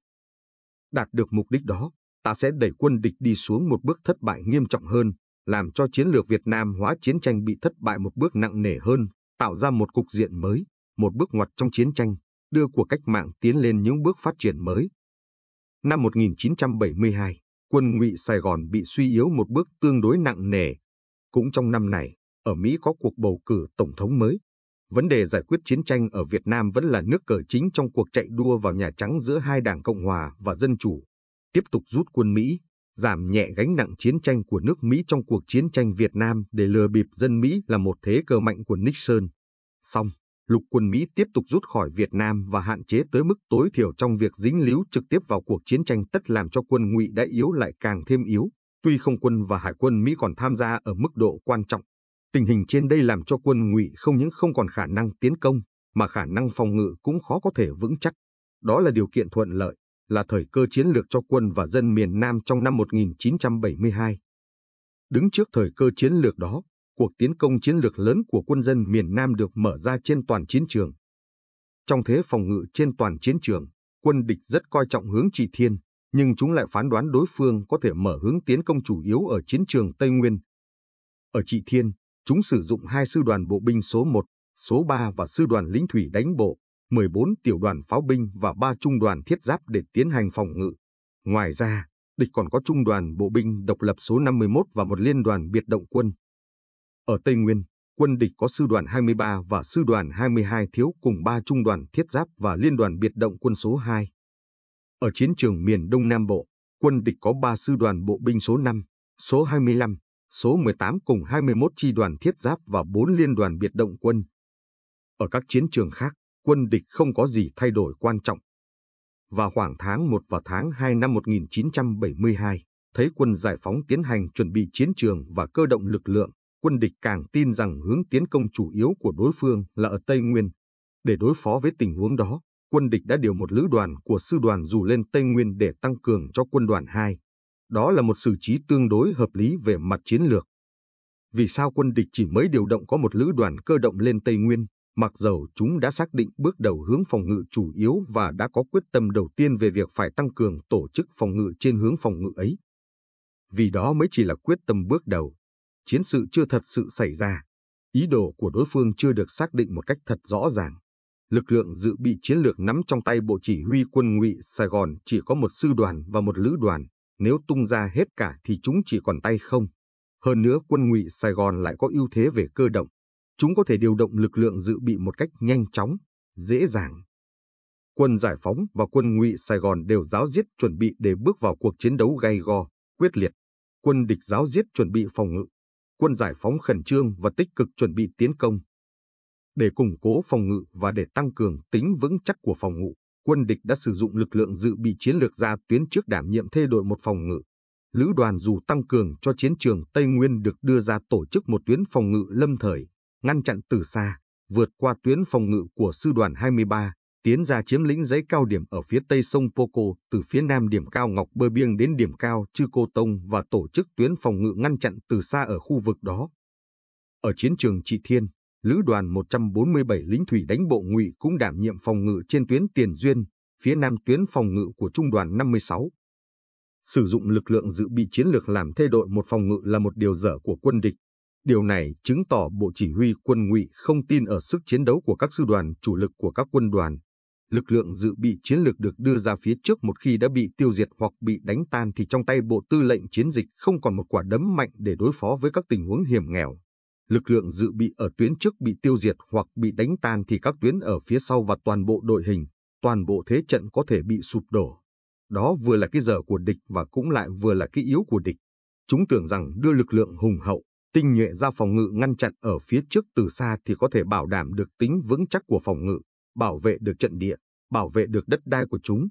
Đạt được mục đích đó, ta sẽ đẩy quân địch đi xuống một bước thất bại nghiêm trọng hơn, làm cho chiến lược Việt Nam hóa chiến tranh bị thất bại một bước nặng nề hơn, tạo ra một cục diện mới, một bước ngoặt trong chiến tranh, đưa cuộc cách mạng tiến lên những bước phát triển mới. Năm 1972, quân ngụy Sài Gòn bị suy yếu một bước tương đối nặng nề. Cũng trong năm này, ở Mỹ có cuộc bầu cử tổng thống mới. Vấn đề giải quyết chiến tranh ở Việt Nam vẫn là nước cờ chính trong cuộc chạy đua vào Nhà Trắng giữa hai đảng Cộng Hòa và Dân Chủ tiếp tục rút quân Mỹ, giảm nhẹ gánh nặng chiến tranh của nước Mỹ trong cuộc chiến tranh Việt Nam để lừa bịp dân Mỹ là một thế cờ mạnh của Nixon. Xong, lục quân Mỹ tiếp tục rút khỏi Việt Nam và hạn chế tới mức tối thiểu trong việc dính líu trực tiếp vào cuộc chiến tranh tất làm cho quân ngụy đã yếu lại càng thêm yếu. Tuy không quân và hải quân Mỹ còn tham gia ở mức độ quan trọng, tình hình trên đây làm cho quân ngụy không những không còn khả năng tiến công, mà khả năng phòng ngự cũng khó có thể vững chắc. Đó là điều kiện thuận lợi là thời cơ chiến lược cho quân và dân miền Nam trong năm 1972. Đứng trước thời cơ chiến lược đó, cuộc tiến công chiến lược lớn của quân dân miền Nam được mở ra trên toàn chiến trường. Trong thế phòng ngự trên toàn chiến trường, quân địch rất coi trọng hướng trị thiên, nhưng chúng lại phán đoán đối phương có thể mở hướng tiến công chủ yếu ở chiến trường Tây Nguyên. Ở trị thiên, chúng sử dụng hai sư đoàn bộ binh số 1, số 3 và sư đoàn lính thủy đánh bộ, 14 tiểu đoàn pháo binh và 3 trung đoàn thiết giáp để tiến hành phòng ngự. Ngoài ra, địch còn có trung đoàn bộ binh độc lập số 51 và một liên đoàn biệt động quân. Ở Tây Nguyên, quân địch có sư đoàn 23 và sư đoàn 22 thiếu cùng 3 trung đoàn thiết giáp và liên đoàn biệt động quân số 2. Ở chiến trường miền Đông Nam Bộ, quân địch có 3 sư đoàn bộ binh số 5, số 25, số 18 cùng 21 chi đoàn thiết giáp và 4 liên đoàn biệt động quân. Ở các chiến trường khác, quân địch không có gì thay đổi quan trọng. Vào khoảng tháng 1 và tháng 2 năm 1972, thấy quân giải phóng tiến hành chuẩn bị chiến trường và cơ động lực lượng, quân địch càng tin rằng hướng tiến công chủ yếu của đối phương là ở Tây Nguyên. Để đối phó với tình huống đó, quân địch đã điều một lữ đoàn của sư đoàn dù lên Tây Nguyên để tăng cường cho quân đoàn 2. Đó là một xử trí tương đối hợp lý về mặt chiến lược. Vì sao quân địch chỉ mới điều động có một lữ đoàn cơ động lên Tây Nguyên? Mặc dầu chúng đã xác định bước đầu hướng phòng ngự chủ yếu và đã có quyết tâm đầu tiên về việc phải tăng cường tổ chức phòng ngự trên hướng phòng ngự ấy. Vì đó mới chỉ là quyết tâm bước đầu. Chiến sự chưa thật sự xảy ra. Ý đồ của đối phương chưa được xác định một cách thật rõ ràng. Lực lượng dự bị chiến lược nắm trong tay Bộ Chỉ huy quân ngụy Sài Gòn chỉ có một sư đoàn và một lữ đoàn. Nếu tung ra hết cả thì chúng chỉ còn tay không. Hơn nữa quân ngụy Sài Gòn lại có ưu thế về cơ động chúng có thể điều động lực lượng dự bị một cách nhanh chóng, dễ dàng. Quân Giải phóng và quân Ngụy Sài Gòn đều giáo diết chuẩn bị để bước vào cuộc chiến đấu gay go, quyết liệt. Quân địch giáo diết chuẩn bị phòng ngự, quân Giải phóng khẩn trương và tích cực chuẩn bị tiến công. Để củng cố phòng ngự và để tăng cường tính vững chắc của phòng ngự, quân địch đã sử dụng lực lượng dự bị chiến lược ra tuyến trước đảm nhiệm thay đổi một phòng ngự. Lữ đoàn dù tăng cường cho chiến trường Tây Nguyên được đưa ra tổ chức một tuyến phòng ngự lâm thời ngăn chặn từ xa, vượt qua tuyến phòng ngự của sư đoàn 23, tiến ra chiếm lĩnh dãy cao điểm ở phía tây sông Poco từ phía nam điểm cao Ngọc Bơ Biêng đến điểm cao Chư Cô Tông và tổ chức tuyến phòng ngự ngăn chặn từ xa ở khu vực đó. Ở chiến trường Trị Thiên, lữ đoàn 147 lính thủy đánh bộ ngụy cũng đảm nhiệm phòng ngự trên tuyến Tiền Duyên, phía nam tuyến phòng ngự của trung đoàn 56. Sử dụng lực lượng dự bị chiến lược làm thay đội một phòng ngự là một điều dở của quân địch, Điều này chứng tỏ Bộ Chỉ huy quân ngụy không tin ở sức chiến đấu của các sư đoàn chủ lực của các quân đoàn. Lực lượng dự bị chiến lược được đưa ra phía trước một khi đã bị tiêu diệt hoặc bị đánh tan thì trong tay Bộ Tư lệnh chiến dịch không còn một quả đấm mạnh để đối phó với các tình huống hiểm nghèo. Lực lượng dự bị ở tuyến trước bị tiêu diệt hoặc bị đánh tan thì các tuyến ở phía sau và toàn bộ đội hình, toàn bộ thế trận có thể bị sụp đổ. Đó vừa là cái giờ của địch và cũng lại vừa là cái yếu của địch. Chúng tưởng rằng đưa lực lượng hùng hậu tinh nhuệ ra phòng ngự ngăn chặn ở phía trước từ xa thì có thể bảo đảm được tính vững chắc của phòng ngự, bảo vệ được trận địa, bảo vệ được đất đai của chúng.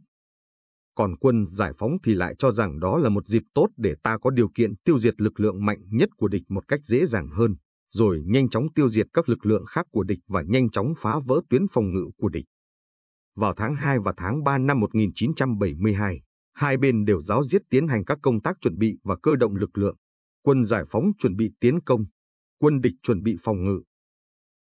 Còn quân giải phóng thì lại cho rằng đó là một dịp tốt để ta có điều kiện tiêu diệt lực lượng mạnh nhất của địch một cách dễ dàng hơn, rồi nhanh chóng tiêu diệt các lực lượng khác của địch và nhanh chóng phá vỡ tuyến phòng ngự của địch. Vào tháng 2 và tháng 3 năm 1972, hai bên đều giáo diết tiến hành các công tác chuẩn bị và cơ động lực lượng, Quân giải phóng chuẩn bị tiến công, quân địch chuẩn bị phòng ngự.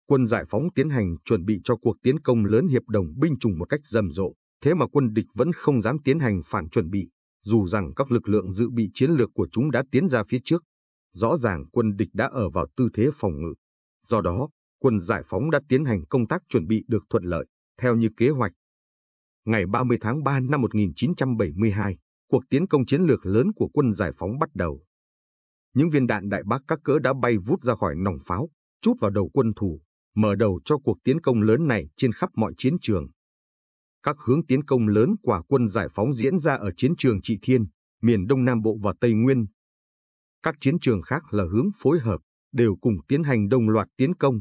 Quân giải phóng tiến hành chuẩn bị cho cuộc tiến công lớn hiệp đồng binh chủng một cách rầm rộ, thế mà quân địch vẫn không dám tiến hành phản chuẩn bị, dù rằng các lực lượng dự bị chiến lược của chúng đã tiến ra phía trước. Rõ ràng quân địch đã ở vào tư thế phòng ngự. Do đó, quân giải phóng đã tiến hành công tác chuẩn bị được thuận lợi, theo như kế hoạch. Ngày 30 tháng 3 năm 1972, cuộc tiến công chiến lược lớn của quân giải phóng bắt đầu những viên đạn đại bác các cỡ đã bay vút ra khỏi nòng pháo, chút vào đầu quân thủ, mở đầu cho cuộc tiến công lớn này trên khắp mọi chiến trường. Các hướng tiến công lớn của quân giải phóng diễn ra ở chiến trường Trị Thiên, miền Đông Nam Bộ và Tây Nguyên. Các chiến trường khác là hướng phối hợp, đều cùng tiến hành đồng loạt tiến công.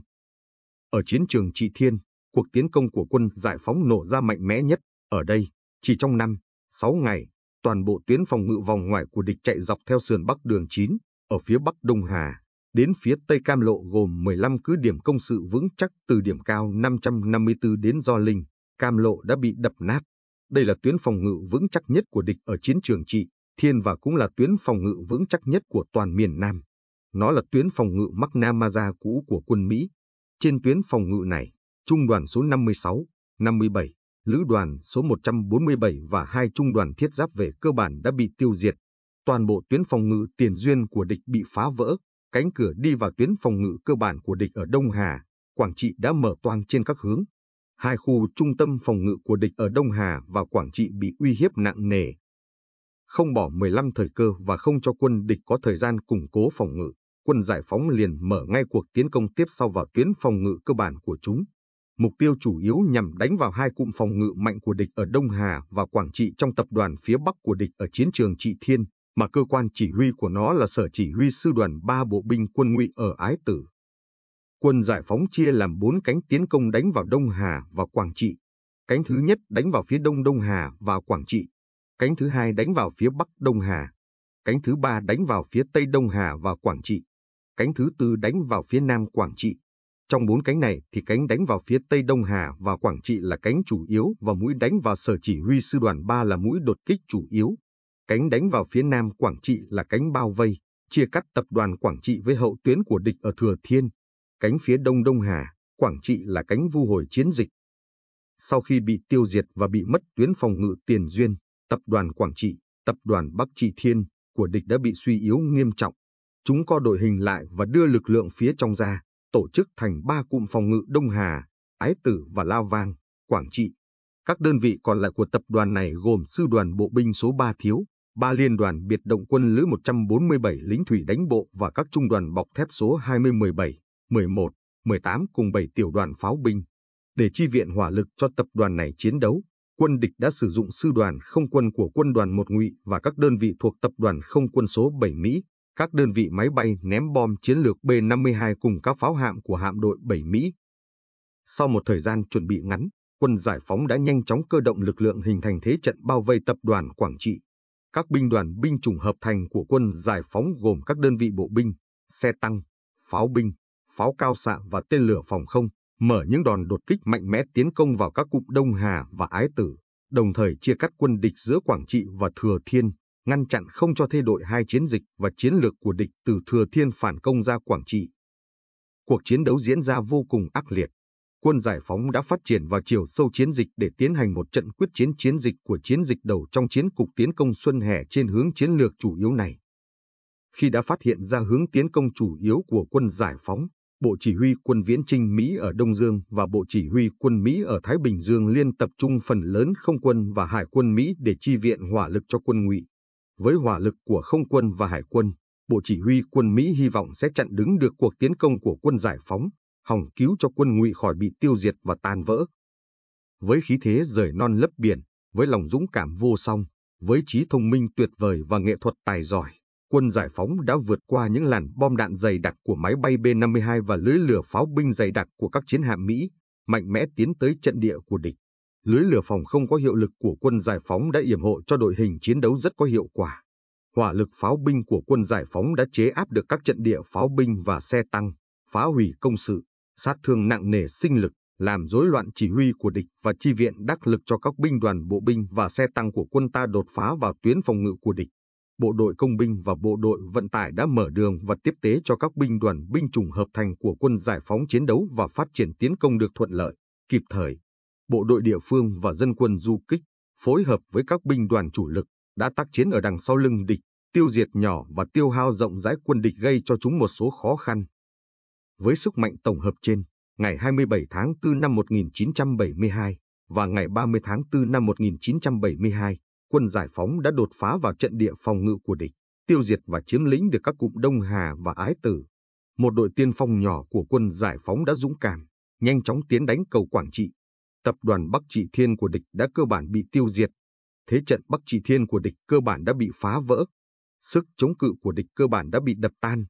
Ở chiến trường Trị Thiên, cuộc tiến công của quân giải phóng nổ ra mạnh mẽ nhất. Ở đây, chỉ trong năm, 6 ngày, toàn bộ tuyến phòng ngự vòng ngoài của địch chạy dọc theo sườn bắc đường 9, ở phía bắc Đông Hà, đến phía Tây Cam Lộ gồm 15 cứ điểm công sự vững chắc từ điểm cao 554 đến Do Linh, Cam Lộ đã bị đập nát. Đây là tuyến phòng ngự vững chắc nhất của địch ở chiến trường trị, thiên và cũng là tuyến phòng ngự vững chắc nhất của toàn miền Nam. Nó là tuyến phòng ngự Magnamaza cũ của quân Mỹ. Trên tuyến phòng ngự này, trung đoàn số 56, 57, lữ đoàn số 147 và hai trung đoàn thiết giáp về cơ bản đã bị tiêu diệt toàn bộ tuyến phòng ngự tiền duyên của địch bị phá vỡ, cánh cửa đi vào tuyến phòng ngự cơ bản của địch ở Đông Hà, Quảng Trị đã mở toang trên các hướng. Hai khu trung tâm phòng ngự của địch ở Đông Hà và Quảng Trị bị uy hiếp nặng nề. Không bỏ 15 thời cơ và không cho quân địch có thời gian củng cố phòng ngự, quân giải phóng liền mở ngay cuộc tiến công tiếp sau vào tuyến phòng ngự cơ bản của chúng. Mục tiêu chủ yếu nhằm đánh vào hai cụm phòng ngự mạnh của địch ở Đông Hà và Quảng Trị trong tập đoàn phía Bắc của địch ở chiến trường Trị Thiên mà cơ quan chỉ huy của nó là Sở Chỉ huy Sư đoàn 3 Bộ binh quân ngụy ở Ái Tử. Quân giải phóng chia làm 4 cánh tiến công đánh vào Đông Hà và Quảng Trị. Cánh thứ nhất đánh vào phía đông Đông Hà và Quảng Trị. Cánh thứ hai đánh vào phía bắc Đông Hà. Cánh thứ ba đánh vào phía tây Đông Hà và Quảng Trị. Cánh thứ tư đánh vào phía nam Quảng Trị. Trong bốn cánh này thì cánh đánh vào phía Tây Đông Hà và Quảng Trị là cánh chủ yếu và mũi đánh vào sở chỉ huy sư đoàn 3 là mũi đột kích chủ yếu. Cánh đánh vào phía nam Quảng Trị là cánh bao vây, chia cắt tập đoàn Quảng Trị với hậu tuyến của địch ở Thừa Thiên. Cánh phía đông Đông Hà, Quảng Trị là cánh vu hồi chiến dịch. Sau khi bị tiêu diệt và bị mất tuyến phòng ngự tiền duyên, tập đoàn Quảng Trị, tập đoàn Bắc Trị Thiên của địch đã bị suy yếu nghiêm trọng. Chúng co đội hình lại và đưa lực lượng phía trong ra, tổ chức thành ba cụm phòng ngự Đông Hà, Ái Tử và Lao Vang, Quảng Trị. Các đơn vị còn lại của tập đoàn này gồm Sư đoàn Bộ binh số 3 Thiếu, ba liên đoàn biệt động quân lữ 147 lính thủy đánh bộ và các trung đoàn bọc thép số 2017, 11, 18 cùng 7 tiểu đoàn pháo binh. Để chi viện hỏa lực cho tập đoàn này chiến đấu, quân địch đã sử dụng sư đoàn không quân của quân đoàn một ngụy và các đơn vị thuộc tập đoàn không quân số 7 Mỹ, các đơn vị máy bay ném bom chiến lược B-52 cùng các pháo hạm của hạm đội 7 Mỹ. Sau một thời gian chuẩn bị ngắn, quân giải phóng đã nhanh chóng cơ động lực lượng hình thành thế trận bao vây tập đoàn Quảng Trị các binh đoàn binh chủng hợp thành của quân giải phóng gồm các đơn vị bộ binh, xe tăng, pháo binh, pháo cao xạ và tên lửa phòng không, mở những đòn đột kích mạnh mẽ tiến công vào các cụm Đông Hà và Ái Tử, đồng thời chia cắt quân địch giữa Quảng Trị và Thừa Thiên, ngăn chặn không cho thay đổi hai chiến dịch và chiến lược của địch từ Thừa Thiên phản công ra Quảng Trị. Cuộc chiến đấu diễn ra vô cùng ác liệt, quân giải phóng đã phát triển vào chiều sâu chiến dịch để tiến hành một trận quyết chiến chiến dịch của chiến dịch đầu trong chiến cục tiến công xuân hè trên hướng chiến lược chủ yếu này. Khi đã phát hiện ra hướng tiến công chủ yếu của quân giải phóng, Bộ Chỉ huy quân Viễn Trinh Mỹ ở Đông Dương và Bộ Chỉ huy quân Mỹ ở Thái Bình Dương liên tập trung phần lớn không quân và hải quân Mỹ để chi viện hỏa lực cho quân ngụy. Với hỏa lực của không quân và hải quân, Bộ Chỉ huy quân Mỹ hy vọng sẽ chặn đứng được cuộc tiến công của quân giải phóng, hòng cứu cho quân ngụy khỏi bị tiêu diệt và tan vỡ. Với khí thế rời non lấp biển, với lòng dũng cảm vô song, với trí thông minh tuyệt vời và nghệ thuật tài giỏi, quân giải phóng đã vượt qua những làn bom đạn dày đặc của máy bay B-52 và lưới lửa pháo binh dày đặc của các chiến hạm Mỹ, mạnh mẽ tiến tới trận địa của địch. Lưới lửa phòng không có hiệu lực của quân giải phóng đã yểm hộ cho đội hình chiến đấu rất có hiệu quả. Hỏa lực pháo binh của quân giải phóng đã chế áp được các trận địa pháo binh và xe tăng, phá hủy công sự, sát thương nặng nề sinh lực, làm rối loạn chỉ huy của địch và chi viện đắc lực cho các binh đoàn bộ binh và xe tăng của quân ta đột phá vào tuyến phòng ngự của địch. Bộ đội công binh và bộ đội vận tải đã mở đường và tiếp tế cho các binh đoàn binh chủng hợp thành của quân giải phóng chiến đấu và phát triển tiến công được thuận lợi, kịp thời. Bộ đội địa phương và dân quân du kích, phối hợp với các binh đoàn chủ lực, đã tác chiến ở đằng sau lưng địch, tiêu diệt nhỏ và tiêu hao rộng rãi quân địch gây cho chúng một số khó khăn với sức mạnh tổng hợp trên, ngày 27 tháng 4 năm 1972 và ngày 30 tháng 4 năm 1972, quân giải phóng đã đột phá vào trận địa phòng ngự của địch, tiêu diệt và chiếm lĩnh được các cụm Đông Hà và Ái Tử. Một đội tiên phong nhỏ của quân giải phóng đã dũng cảm, nhanh chóng tiến đánh cầu Quảng Trị. Tập đoàn Bắc Trị Thiên của địch đã cơ bản bị tiêu diệt. Thế trận Bắc Trị Thiên của địch cơ bản đã bị phá vỡ. Sức chống cự của địch cơ bản đã bị đập tan.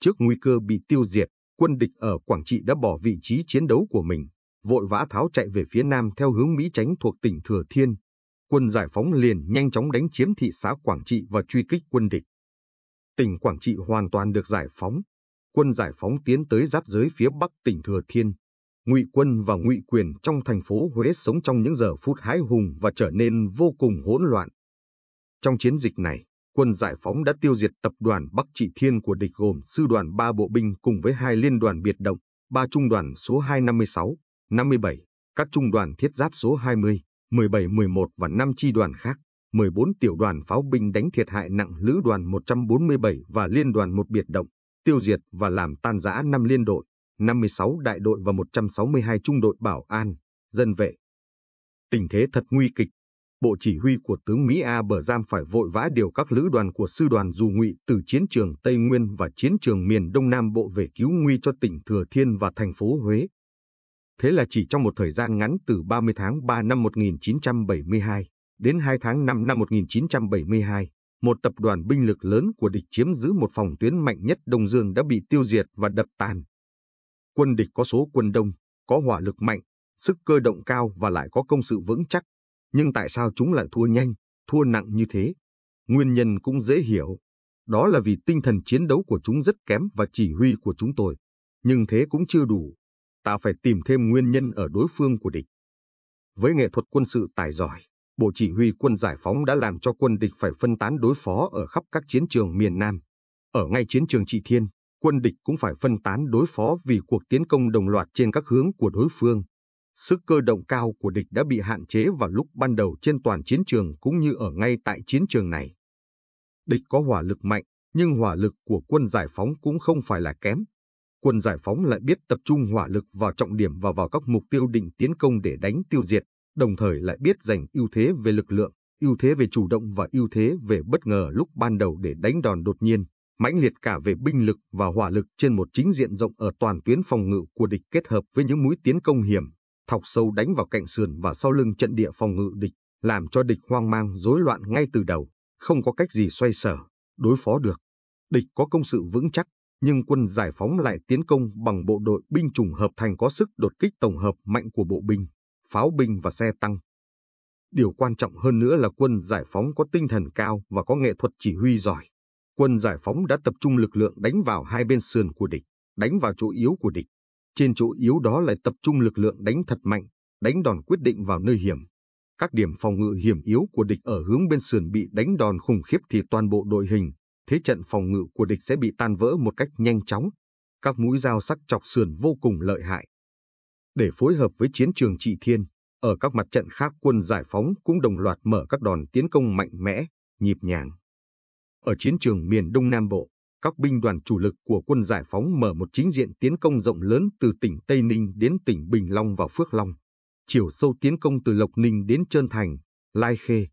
Trước nguy cơ bị tiêu diệt, quân địch ở Quảng Trị đã bỏ vị trí chiến đấu của mình, vội vã tháo chạy về phía nam theo hướng Mỹ Chánh thuộc tỉnh Thừa Thiên. Quân giải phóng liền nhanh chóng đánh chiếm thị xã Quảng Trị và truy kích quân địch. Tỉnh Quảng Trị hoàn toàn được giải phóng. Quân giải phóng tiến tới giáp giới phía bắc tỉnh Thừa Thiên. Ngụy quân và ngụy quyền trong thành phố Huế sống trong những giờ phút hái hùng và trở nên vô cùng hỗn loạn. Trong chiến dịch này, quân giải phóng đã tiêu diệt tập đoàn Bắc Trị Thiên của địch gồm sư đoàn 3 bộ binh cùng với hai liên đoàn biệt động, ba trung đoàn số 256, 57, các trung đoàn thiết giáp số 20, 17, 11 và 5 chi đoàn khác. 14 tiểu đoàn pháo binh đánh thiệt hại nặng lữ đoàn 147 và liên đoàn một biệt động, tiêu diệt và làm tan rã 5 liên đội, 56 đại đội và 162 trung đội bảo an, dân vệ. Tình thế thật nguy kịch, bộ chỉ huy của tướng Mỹ A Bờ Giam phải vội vã điều các lữ đoàn của sư đoàn dù ngụy từ chiến trường Tây Nguyên và chiến trường miền Đông Nam Bộ về cứu nguy cho tỉnh Thừa Thiên và thành phố Huế. Thế là chỉ trong một thời gian ngắn từ 30 tháng 3 năm 1972 đến 2 tháng 5 năm 1972, một tập đoàn binh lực lớn của địch chiếm giữ một phòng tuyến mạnh nhất Đông Dương đã bị tiêu diệt và đập tàn. Quân địch có số quân đông, có hỏa lực mạnh, sức cơ động cao và lại có công sự vững chắc, nhưng tại sao chúng lại thua nhanh, thua nặng như thế? Nguyên nhân cũng dễ hiểu. Đó là vì tinh thần chiến đấu của chúng rất kém và chỉ huy của chúng tôi. Nhưng thế cũng chưa đủ. Ta phải tìm thêm nguyên nhân ở đối phương của địch. Với nghệ thuật quân sự tài giỏi, Bộ Chỉ huy quân giải phóng đã làm cho quân địch phải phân tán đối phó ở khắp các chiến trường miền Nam. Ở ngay chiến trường Trị Thiên, quân địch cũng phải phân tán đối phó vì cuộc tiến công đồng loạt trên các hướng của đối phương. Sức cơ động cao của địch đã bị hạn chế vào lúc ban đầu trên toàn chiến trường cũng như ở ngay tại chiến trường này. Địch có hỏa lực mạnh, nhưng hỏa lực của quân giải phóng cũng không phải là kém. Quân giải phóng lại biết tập trung hỏa lực vào trọng điểm và vào các mục tiêu định tiến công để đánh tiêu diệt, đồng thời lại biết giành ưu thế về lực lượng, ưu thế về chủ động và ưu thế về bất ngờ lúc ban đầu để đánh đòn đột nhiên, mãnh liệt cả về binh lực và hỏa lực trên một chính diện rộng ở toàn tuyến phòng ngự của địch kết hợp với những mũi tiến công hiểm thọc sâu đánh vào cạnh sườn và sau lưng trận địa phòng ngự địch, làm cho địch hoang mang rối loạn ngay từ đầu, không có cách gì xoay sở, đối phó được. Địch có công sự vững chắc, nhưng quân giải phóng lại tiến công bằng bộ đội binh chủng hợp thành có sức đột kích tổng hợp mạnh của bộ binh, pháo binh và xe tăng. Điều quan trọng hơn nữa là quân giải phóng có tinh thần cao và có nghệ thuật chỉ huy giỏi. Quân giải phóng đã tập trung lực lượng đánh vào hai bên sườn của địch, đánh vào chỗ yếu của địch, trên chỗ yếu đó lại tập trung lực lượng đánh thật mạnh, đánh đòn quyết định vào nơi hiểm. Các điểm phòng ngự hiểm yếu của địch ở hướng bên sườn bị đánh đòn khủng khiếp thì toàn bộ đội hình, thế trận phòng ngự của địch sẽ bị tan vỡ một cách nhanh chóng. Các mũi dao sắc chọc sườn vô cùng lợi hại. Để phối hợp với chiến trường trị thiên, ở các mặt trận khác quân giải phóng cũng đồng loạt mở các đòn tiến công mạnh mẽ, nhịp nhàng. Ở chiến trường miền Đông Nam Bộ, các binh đoàn chủ lực của quân giải phóng mở một chính diện tiến công rộng lớn từ tỉnh Tây Ninh đến tỉnh Bình Long và Phước Long. Chiều sâu tiến công từ Lộc Ninh đến Trơn Thành, Lai Khê.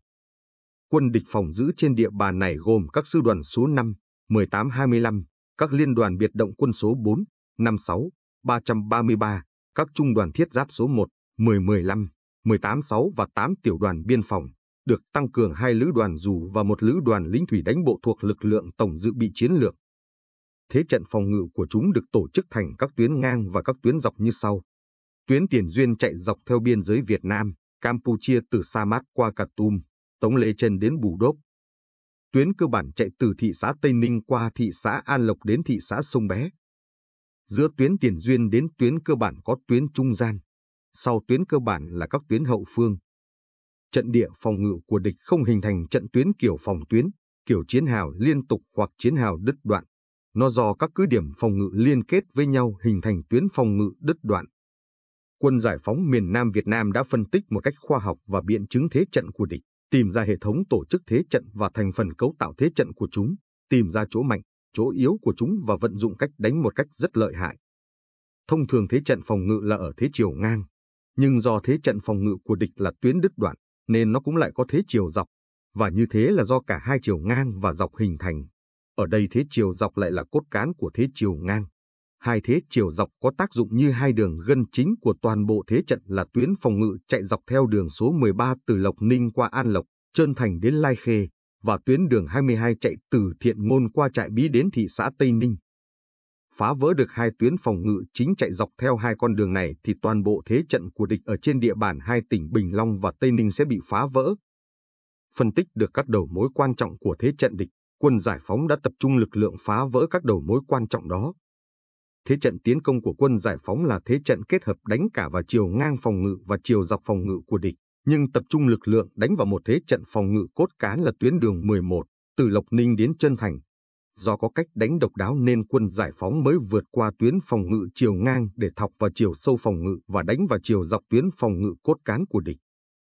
Quân địch phòng giữ trên địa bàn này gồm các sư đoàn số 5, 18-25, các liên đoàn biệt động quân số 4, 56, 333, các trung đoàn thiết giáp số 1, 10-15, 18-6 và 8 tiểu đoàn biên phòng được tăng cường hai lữ đoàn dù và một lữ đoàn lính thủy đánh bộ thuộc lực lượng tổng dự bị chiến lược. Thế trận phòng ngự của chúng được tổ chức thành các tuyến ngang và các tuyến dọc như sau. Tuyến tiền duyên chạy dọc theo biên giới Việt Nam, Campuchia từ Sa Mát qua Cà Tum, Tống Lệ Trân đến Bù Đốp. Tuyến cơ bản chạy từ thị xã Tây Ninh qua thị xã An Lộc đến thị xã Sông Bé. Giữa tuyến tiền duyên đến tuyến cơ bản có tuyến trung gian, sau tuyến cơ bản là các tuyến hậu phương, trận địa phòng ngự của địch không hình thành trận tuyến kiểu phòng tuyến, kiểu chiến hào liên tục hoặc chiến hào đứt đoạn. Nó do các cứ điểm phòng ngự liên kết với nhau hình thành tuyến phòng ngự đứt đoạn. Quân giải phóng miền Nam Việt Nam đã phân tích một cách khoa học và biện chứng thế trận của địch, tìm ra hệ thống tổ chức thế trận và thành phần cấu tạo thế trận của chúng, tìm ra chỗ mạnh, chỗ yếu của chúng và vận dụng cách đánh một cách rất lợi hại. Thông thường thế trận phòng ngự là ở thế chiều ngang, nhưng do thế trận phòng ngự của địch là tuyến đứt đoạn, nên nó cũng lại có thế chiều dọc, và như thế là do cả hai chiều ngang và dọc hình thành. Ở đây thế chiều dọc lại là cốt cán của thế chiều ngang. Hai thế chiều dọc có tác dụng như hai đường gân chính của toàn bộ thế trận là tuyến phòng ngự chạy dọc theo đường số 13 từ Lộc Ninh qua An Lộc, Trơn Thành đến Lai Khê, và tuyến đường 22 chạy từ Thiện Ngôn qua Trại Bí đến thị xã Tây Ninh phá vỡ được hai tuyến phòng ngự chính chạy dọc theo hai con đường này thì toàn bộ thế trận của địch ở trên địa bàn hai tỉnh Bình Long và Tây Ninh sẽ bị phá vỡ. Phân tích được các đầu mối quan trọng của thế trận địch, quân giải phóng đã tập trung lực lượng phá vỡ các đầu mối quan trọng đó. Thế trận tiến công của quân giải phóng là thế trận kết hợp đánh cả vào chiều ngang phòng ngự và chiều dọc phòng ngự của địch, nhưng tập trung lực lượng đánh vào một thế trận phòng ngự cốt cán là tuyến đường 11, từ Lộc Ninh đến Trân Thành, Do có cách đánh độc đáo nên quân giải phóng mới vượt qua tuyến phòng ngự chiều ngang để thọc vào chiều sâu phòng ngự và đánh vào chiều dọc tuyến phòng ngự cốt cán của địch.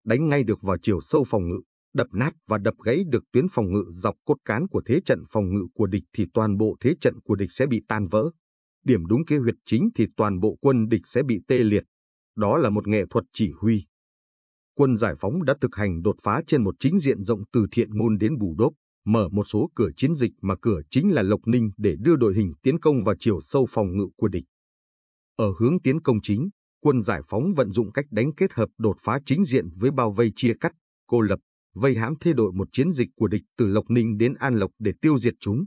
Đánh ngay được vào chiều sâu phòng ngự, đập nát và đập gãy được tuyến phòng ngự dọc cốt cán của thế trận phòng ngự của địch thì toàn bộ thế trận của địch sẽ bị tan vỡ. Điểm đúng kế huyệt chính thì toàn bộ quân địch sẽ bị tê liệt. Đó là một nghệ thuật chỉ huy quân giải phóng đã thực hành đột phá trên một chính diện rộng từ thiện môn đến bù đốp, mở một số cửa chiến dịch mà cửa chính là Lộc Ninh để đưa đội hình tiến công vào chiều sâu phòng ngự của địch. Ở hướng tiến công chính, quân giải phóng vận dụng cách đánh kết hợp đột phá chính diện với bao vây chia cắt, cô lập, vây hãm thê đội một chiến dịch của địch từ Lộc Ninh đến An Lộc để tiêu diệt chúng.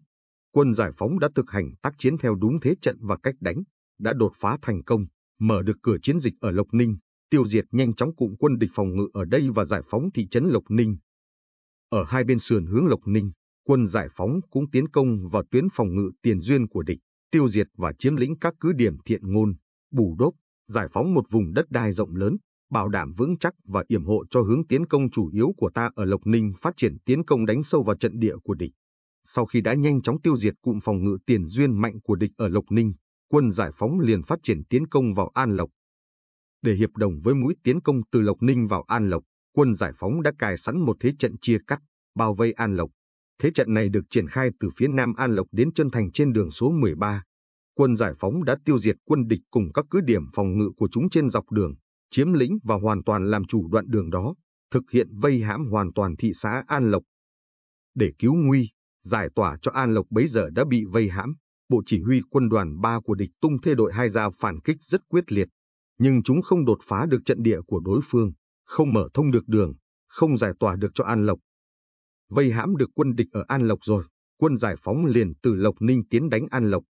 Quân giải phóng đã thực hành tác chiến theo đúng thế trận và cách đánh, đã đột phá thành công, mở được cửa chiến dịch ở Lộc Ninh, tiêu diệt nhanh chóng cụm quân địch phòng ngự ở đây và giải phóng thị trấn Lộc Ninh. Ở hai bên sườn hướng Lộc Ninh, quân giải phóng cũng tiến công vào tuyến phòng ngự tiền duyên của địch, tiêu diệt và chiếm lĩnh các cứ điểm thiện ngôn, bù đốc, giải phóng một vùng đất đai rộng lớn, bảo đảm vững chắc và yểm hộ cho hướng tiến công chủ yếu của ta ở Lộc Ninh phát triển tiến công đánh sâu vào trận địa của địch. Sau khi đã nhanh chóng tiêu diệt cụm phòng ngự tiền duyên mạnh của địch ở Lộc Ninh, quân giải phóng liền phát triển tiến công vào An Lộc. Để hiệp đồng với mũi tiến công từ Lộc Ninh vào An Lộc, quân giải phóng đã cài sẵn một thế trận chia cắt, bao vây An Lộc. Thế trận này được triển khai từ phía nam An Lộc đến chân thành trên đường số 13. Quân giải phóng đã tiêu diệt quân địch cùng các cứ điểm phòng ngự của chúng trên dọc đường, chiếm lĩnh và hoàn toàn làm chủ đoạn đường đó, thực hiện vây hãm hoàn toàn thị xã An Lộc. Để cứu nguy, giải tỏa cho An Lộc bấy giờ đã bị vây hãm, Bộ Chỉ huy quân đoàn 3 của địch tung thê đội hai ra phản kích rất quyết liệt, nhưng chúng không đột phá được trận địa của đối phương không mở thông được đường, không giải tỏa được cho An Lộc. Vây hãm được quân địch ở An Lộc rồi, quân giải phóng liền từ Lộc Ninh tiến đánh An Lộc.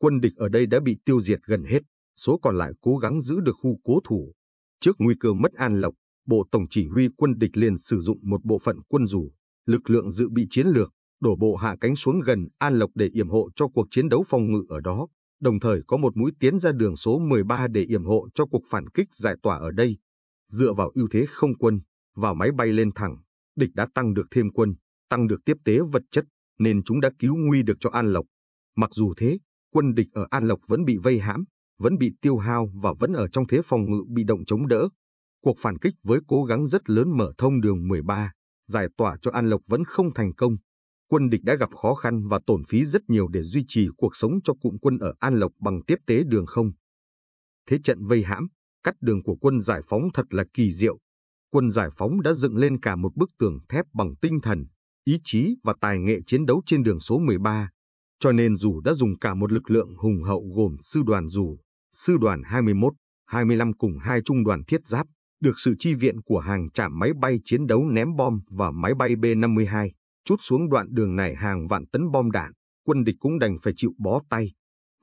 Quân địch ở đây đã bị tiêu diệt gần hết, số còn lại cố gắng giữ được khu cố thủ. Trước nguy cơ mất An Lộc, Bộ Tổng Chỉ huy quân địch liền sử dụng một bộ phận quân dù, lực lượng dự bị chiến lược, đổ bộ hạ cánh xuống gần An Lộc để yểm hộ cho cuộc chiến đấu phòng ngự ở đó, đồng thời có một mũi tiến ra đường số 13 để yểm hộ cho cuộc phản kích giải tỏa ở đây. Dựa vào ưu thế không quân, vào máy bay lên thẳng, địch đã tăng được thêm quân, tăng được tiếp tế vật chất, nên chúng đã cứu nguy được cho An Lộc. Mặc dù thế, quân địch ở An Lộc vẫn bị vây hãm, vẫn bị tiêu hao và vẫn ở trong thế phòng ngự bị động chống đỡ. Cuộc phản kích với cố gắng rất lớn mở thông đường 13, giải tỏa cho An Lộc vẫn không thành công. Quân địch đã gặp khó khăn và tổn phí rất nhiều để duy trì cuộc sống cho cụm quân ở An Lộc bằng tiếp tế đường không. Thế trận vây hãm, Cắt đường của quân giải phóng thật là kỳ diệu. Quân giải phóng đã dựng lên cả một bức tường thép bằng tinh thần, ý chí và tài nghệ chiến đấu trên đường số 13. Cho nên dù đã dùng cả một lực lượng hùng hậu gồm sư đoàn dù, sư đoàn 21, 25 cùng hai trung đoàn thiết giáp, được sự chi viện của hàng trạm máy bay chiến đấu ném bom và máy bay B-52, chút xuống đoạn đường này hàng vạn tấn bom đạn, quân địch cũng đành phải chịu bó tay.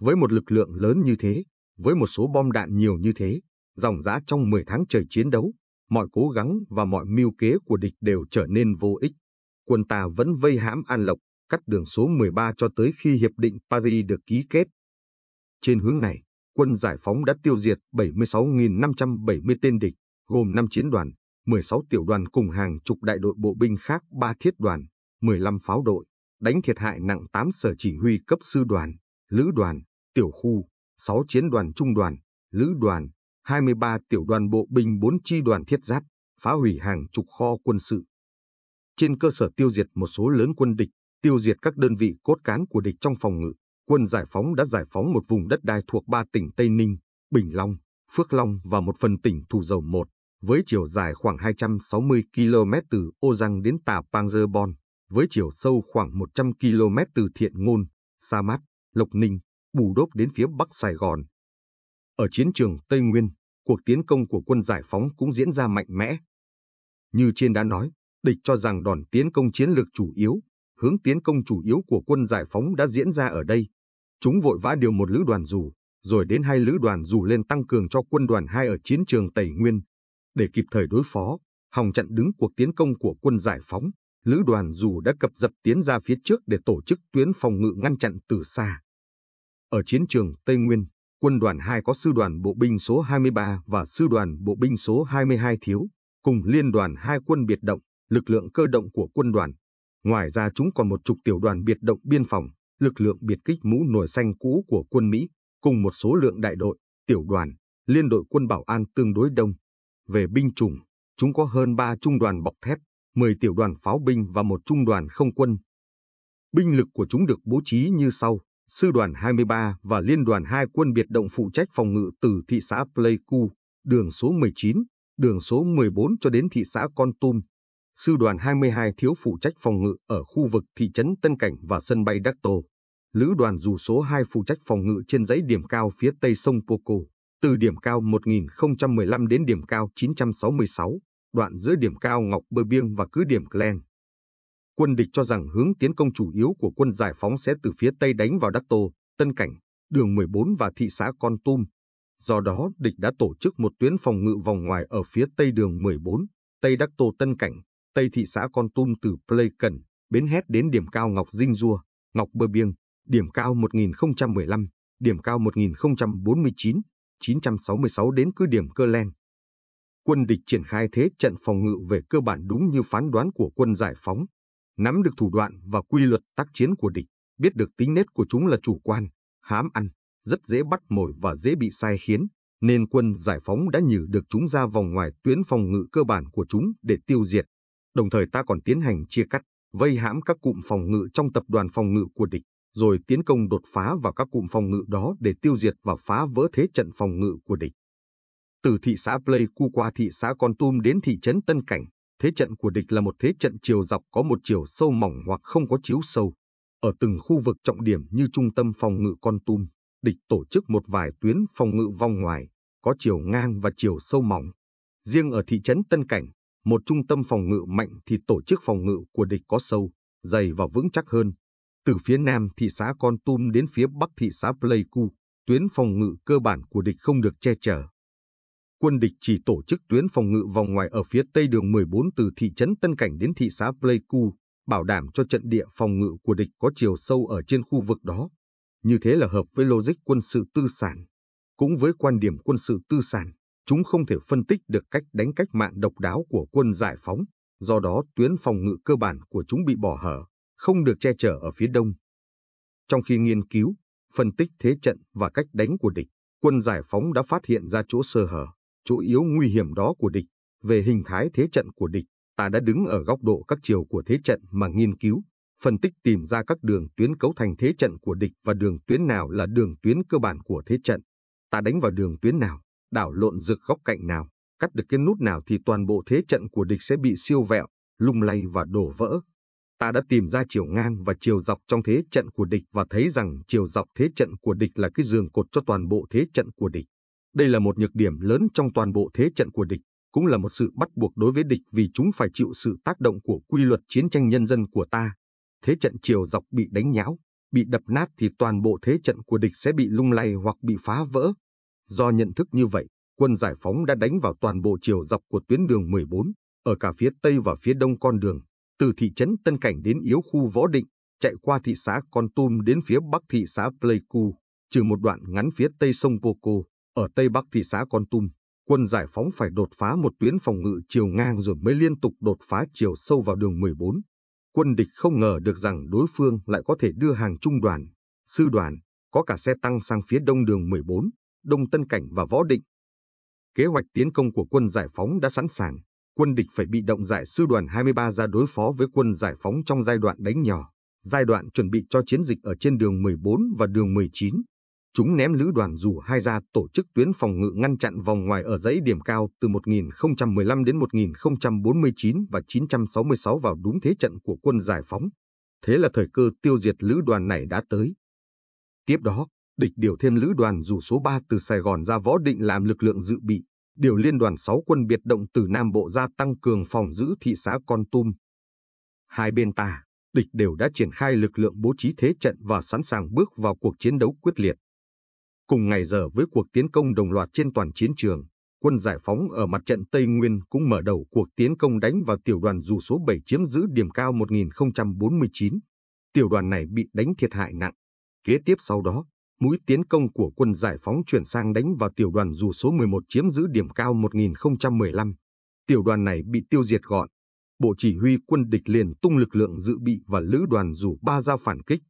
Với một lực lượng lớn như thế, với một số bom đạn nhiều như thế, Dòng giã trong 10 tháng trời chiến đấu, mọi cố gắng và mọi mưu kế của địch đều trở nên vô ích. Quân ta vẫn vây hãm An Lộc, cắt đường số 13 cho tới khi Hiệp định Paris được ký kết. Trên hướng này, quân giải phóng đã tiêu diệt 76.570 tên địch, gồm 5 chiến đoàn, 16 tiểu đoàn cùng hàng chục đại đội bộ binh khác 3 thiết đoàn, 15 pháo đội, đánh thiệt hại nặng 8 sở chỉ huy cấp sư đoàn, lữ đoàn, tiểu khu, 6 chiến đoàn trung đoàn, lữ đoàn, 23 tiểu đoàn bộ binh 4 chi đoàn thiết giáp, phá hủy hàng chục kho quân sự. Trên cơ sở tiêu diệt một số lớn quân địch, tiêu diệt các đơn vị cốt cán của địch trong phòng ngự, quân giải phóng đã giải phóng một vùng đất đai thuộc ba tỉnh Tây Ninh, Bình Long, Phước Long và một phần tỉnh Thủ Dầu một, với chiều dài khoảng 260 km từ Ô Giang đến Tà Pangzerbon, với chiều sâu khoảng 100 km từ Thiện Ngôn, Sa Mát, Lộc Ninh, Bù Đốp đến phía Bắc Sài Gòn. Ở chiến trường Tây Nguyên, cuộc tiến công của quân giải phóng cũng diễn ra mạnh mẽ. Như trên đã nói, địch cho rằng đòn tiến công chiến lược chủ yếu, hướng tiến công chủ yếu của quân giải phóng đã diễn ra ở đây. Chúng vội vã điều một lữ đoàn dù, rồi đến hai lữ đoàn dù lên tăng cường cho quân đoàn 2 ở chiến trường Tây Nguyên. Để kịp thời đối phó, hòng chặn đứng cuộc tiến công của quân giải phóng, lữ đoàn dù đã cập dập tiến ra phía trước để tổ chức tuyến phòng ngự ngăn chặn từ xa. Ở chiến trường Tây Nguyên, quân đoàn 2 có sư đoàn bộ binh số 23 và sư đoàn bộ binh số 22 thiếu, cùng liên đoàn hai quân biệt động, lực lượng cơ động của quân đoàn. Ngoài ra chúng còn một chục tiểu đoàn biệt động biên phòng, lực lượng biệt kích mũ nổi xanh cũ của quân Mỹ, cùng một số lượng đại đội, tiểu đoàn, liên đội quân bảo an tương đối đông. Về binh chủng, chúng có hơn 3 trung đoàn bọc thép, 10 tiểu đoàn pháo binh và một trung đoàn không quân. Binh lực của chúng được bố trí như sau. Sư đoàn 23 và Liên đoàn 2 quân biệt động phụ trách phòng ngự từ thị xã Pleiku, đường số 19, đường số 14 cho đến thị xã Con Tum. Sư đoàn 22 thiếu phụ trách phòng ngự ở khu vực thị trấn Tân Cảnh và sân bay Đắc Tô. Lữ đoàn dù số 2 phụ trách phòng ngự trên dãy điểm cao phía tây sông Poco, từ điểm cao 1015 đến điểm cao 966, đoạn giữa điểm cao Ngọc Bơ Biêng và cứ điểm Glen quân địch cho rằng hướng tiến công chủ yếu của quân giải phóng sẽ từ phía Tây đánh vào Đắc Tô, Tân Cảnh, đường 14 và thị xã Con Tum. Do đó, địch đã tổ chức một tuyến phòng ngự vòng ngoài ở phía Tây đường 14, Tây Đắc Tô Tân Cảnh, Tây thị xã Con Tum từ Pleikon, Bến Hét đến điểm cao Ngọc Dinh Dua, Ngọc Bơ Biêng, điểm cao 1015, điểm cao 1049, 966 đến cứ điểm Cơ Len. Quân địch triển khai thế trận phòng ngự về cơ bản đúng như phán đoán của quân giải phóng, nắm được thủ đoạn và quy luật tác chiến của địch, biết được tính nết của chúng là chủ quan, hám ăn, rất dễ bắt mồi và dễ bị sai khiến, nên quân giải phóng đã nhử được chúng ra vòng ngoài tuyến phòng ngự cơ bản của chúng để tiêu diệt. Đồng thời ta còn tiến hành chia cắt, vây hãm các cụm phòng ngự trong tập đoàn phòng ngự của địch, rồi tiến công đột phá vào các cụm phòng ngự đó để tiêu diệt và phá vỡ thế trận phòng ngự của địch. Từ thị xã Pleiku qua thị xã Con Tum đến thị trấn Tân Cảnh, Thế trận của địch là một thế trận chiều dọc có một chiều sâu mỏng hoặc không có chiếu sâu. Ở từng khu vực trọng điểm như trung tâm phòng ngự Con Tum, địch tổ chức một vài tuyến phòng ngự vòng ngoài, có chiều ngang và chiều sâu mỏng. Riêng ở thị trấn Tân Cảnh, một trung tâm phòng ngự mạnh thì tổ chức phòng ngự của địch có sâu, dày và vững chắc hơn. Từ phía nam thị xã Con Tum đến phía bắc thị xã Pleiku, tuyến phòng ngự cơ bản của địch không được che chở quân địch chỉ tổ chức tuyến phòng ngự vòng ngoài ở phía tây đường 14 từ thị trấn Tân Cảnh đến thị xã Pleiku, bảo đảm cho trận địa phòng ngự của địch có chiều sâu ở trên khu vực đó. Như thế là hợp với logic quân sự tư sản. Cũng với quan điểm quân sự tư sản, chúng không thể phân tích được cách đánh cách mạng độc đáo của quân giải phóng, do đó tuyến phòng ngự cơ bản của chúng bị bỏ hở, không được che chở ở phía đông. Trong khi nghiên cứu, phân tích thế trận và cách đánh của địch, quân giải phóng đã phát hiện ra chỗ sơ hở chỗ yếu nguy hiểm đó của địch, về hình thái thế trận của địch, ta đã đứng ở góc độ các chiều của thế trận mà nghiên cứu, phân tích tìm ra các đường tuyến cấu thành thế trận của địch và đường tuyến nào là đường tuyến cơ bản của thế trận. Ta đánh vào đường tuyến nào, đảo lộn rực góc cạnh nào, cắt được cái nút nào thì toàn bộ thế trận của địch sẽ bị siêu vẹo, lung lay và đổ vỡ. Ta đã tìm ra chiều ngang và chiều dọc trong thế trận của địch và thấy rằng chiều dọc thế trận của địch là cái giường cột cho toàn bộ thế trận của địch. Đây là một nhược điểm lớn trong toàn bộ thế trận của địch, cũng là một sự bắt buộc đối với địch vì chúng phải chịu sự tác động của quy luật chiến tranh nhân dân của ta. Thế trận chiều dọc bị đánh nhão, bị đập nát thì toàn bộ thế trận của địch sẽ bị lung lay hoặc bị phá vỡ. Do nhận thức như vậy, quân giải phóng đã đánh vào toàn bộ chiều dọc của tuyến đường 14, ở cả phía tây và phía đông con đường, từ thị trấn Tân Cảnh đến yếu khu Võ Định, chạy qua thị xã Con Tum đến phía bắc thị xã Pleiku, trừ một đoạn ngắn phía tây sông Poco, ở Tây Bắc thị xã Con Tum, quân giải phóng phải đột phá một tuyến phòng ngự chiều ngang rồi mới liên tục đột phá chiều sâu vào đường 14. Quân địch không ngờ được rằng đối phương lại có thể đưa hàng trung đoàn, sư đoàn, có cả xe tăng sang phía đông đường 14, Đông Tân Cảnh và Võ Định. Kế hoạch tiến công của quân giải phóng đã sẵn sàng, quân địch phải bị động giải sư đoàn 23 ra đối phó với quân giải phóng trong giai đoạn đánh nhỏ, giai đoạn chuẩn bị cho chiến dịch ở trên đường 14 và đường 19 chúng ném lữ đoàn dù hai ra tổ chức tuyến phòng ngự ngăn chặn vòng ngoài ở dãy điểm cao từ 1015 đến 1049 và 966 vào đúng thế trận của quân giải phóng. Thế là thời cơ tiêu diệt lữ đoàn này đã tới. Tiếp đó, địch điều thêm lữ đoàn dù số 3 từ Sài Gòn ra võ định làm lực lượng dự bị, điều liên đoàn 6 quân biệt động từ Nam Bộ ra tăng cường phòng giữ thị xã Con Tum. Hai bên ta, địch đều đã triển khai lực lượng bố trí thế trận và sẵn sàng bước vào cuộc chiến đấu quyết liệt. Cùng ngày giờ với cuộc tiến công đồng loạt trên toàn chiến trường, quân giải phóng ở mặt trận Tây Nguyên cũng mở đầu cuộc tiến công đánh vào tiểu đoàn dù số 7 chiếm giữ điểm cao 1049. Tiểu đoàn này bị đánh thiệt hại nặng. Kế tiếp sau đó, mũi tiến công của quân giải phóng chuyển sang đánh vào tiểu đoàn dù số 11 chiếm giữ điểm cao 1015. Tiểu đoàn này bị tiêu diệt gọn. Bộ chỉ huy quân địch liền tung lực lượng dự bị và lữ đoàn dù 3 ra phản kích,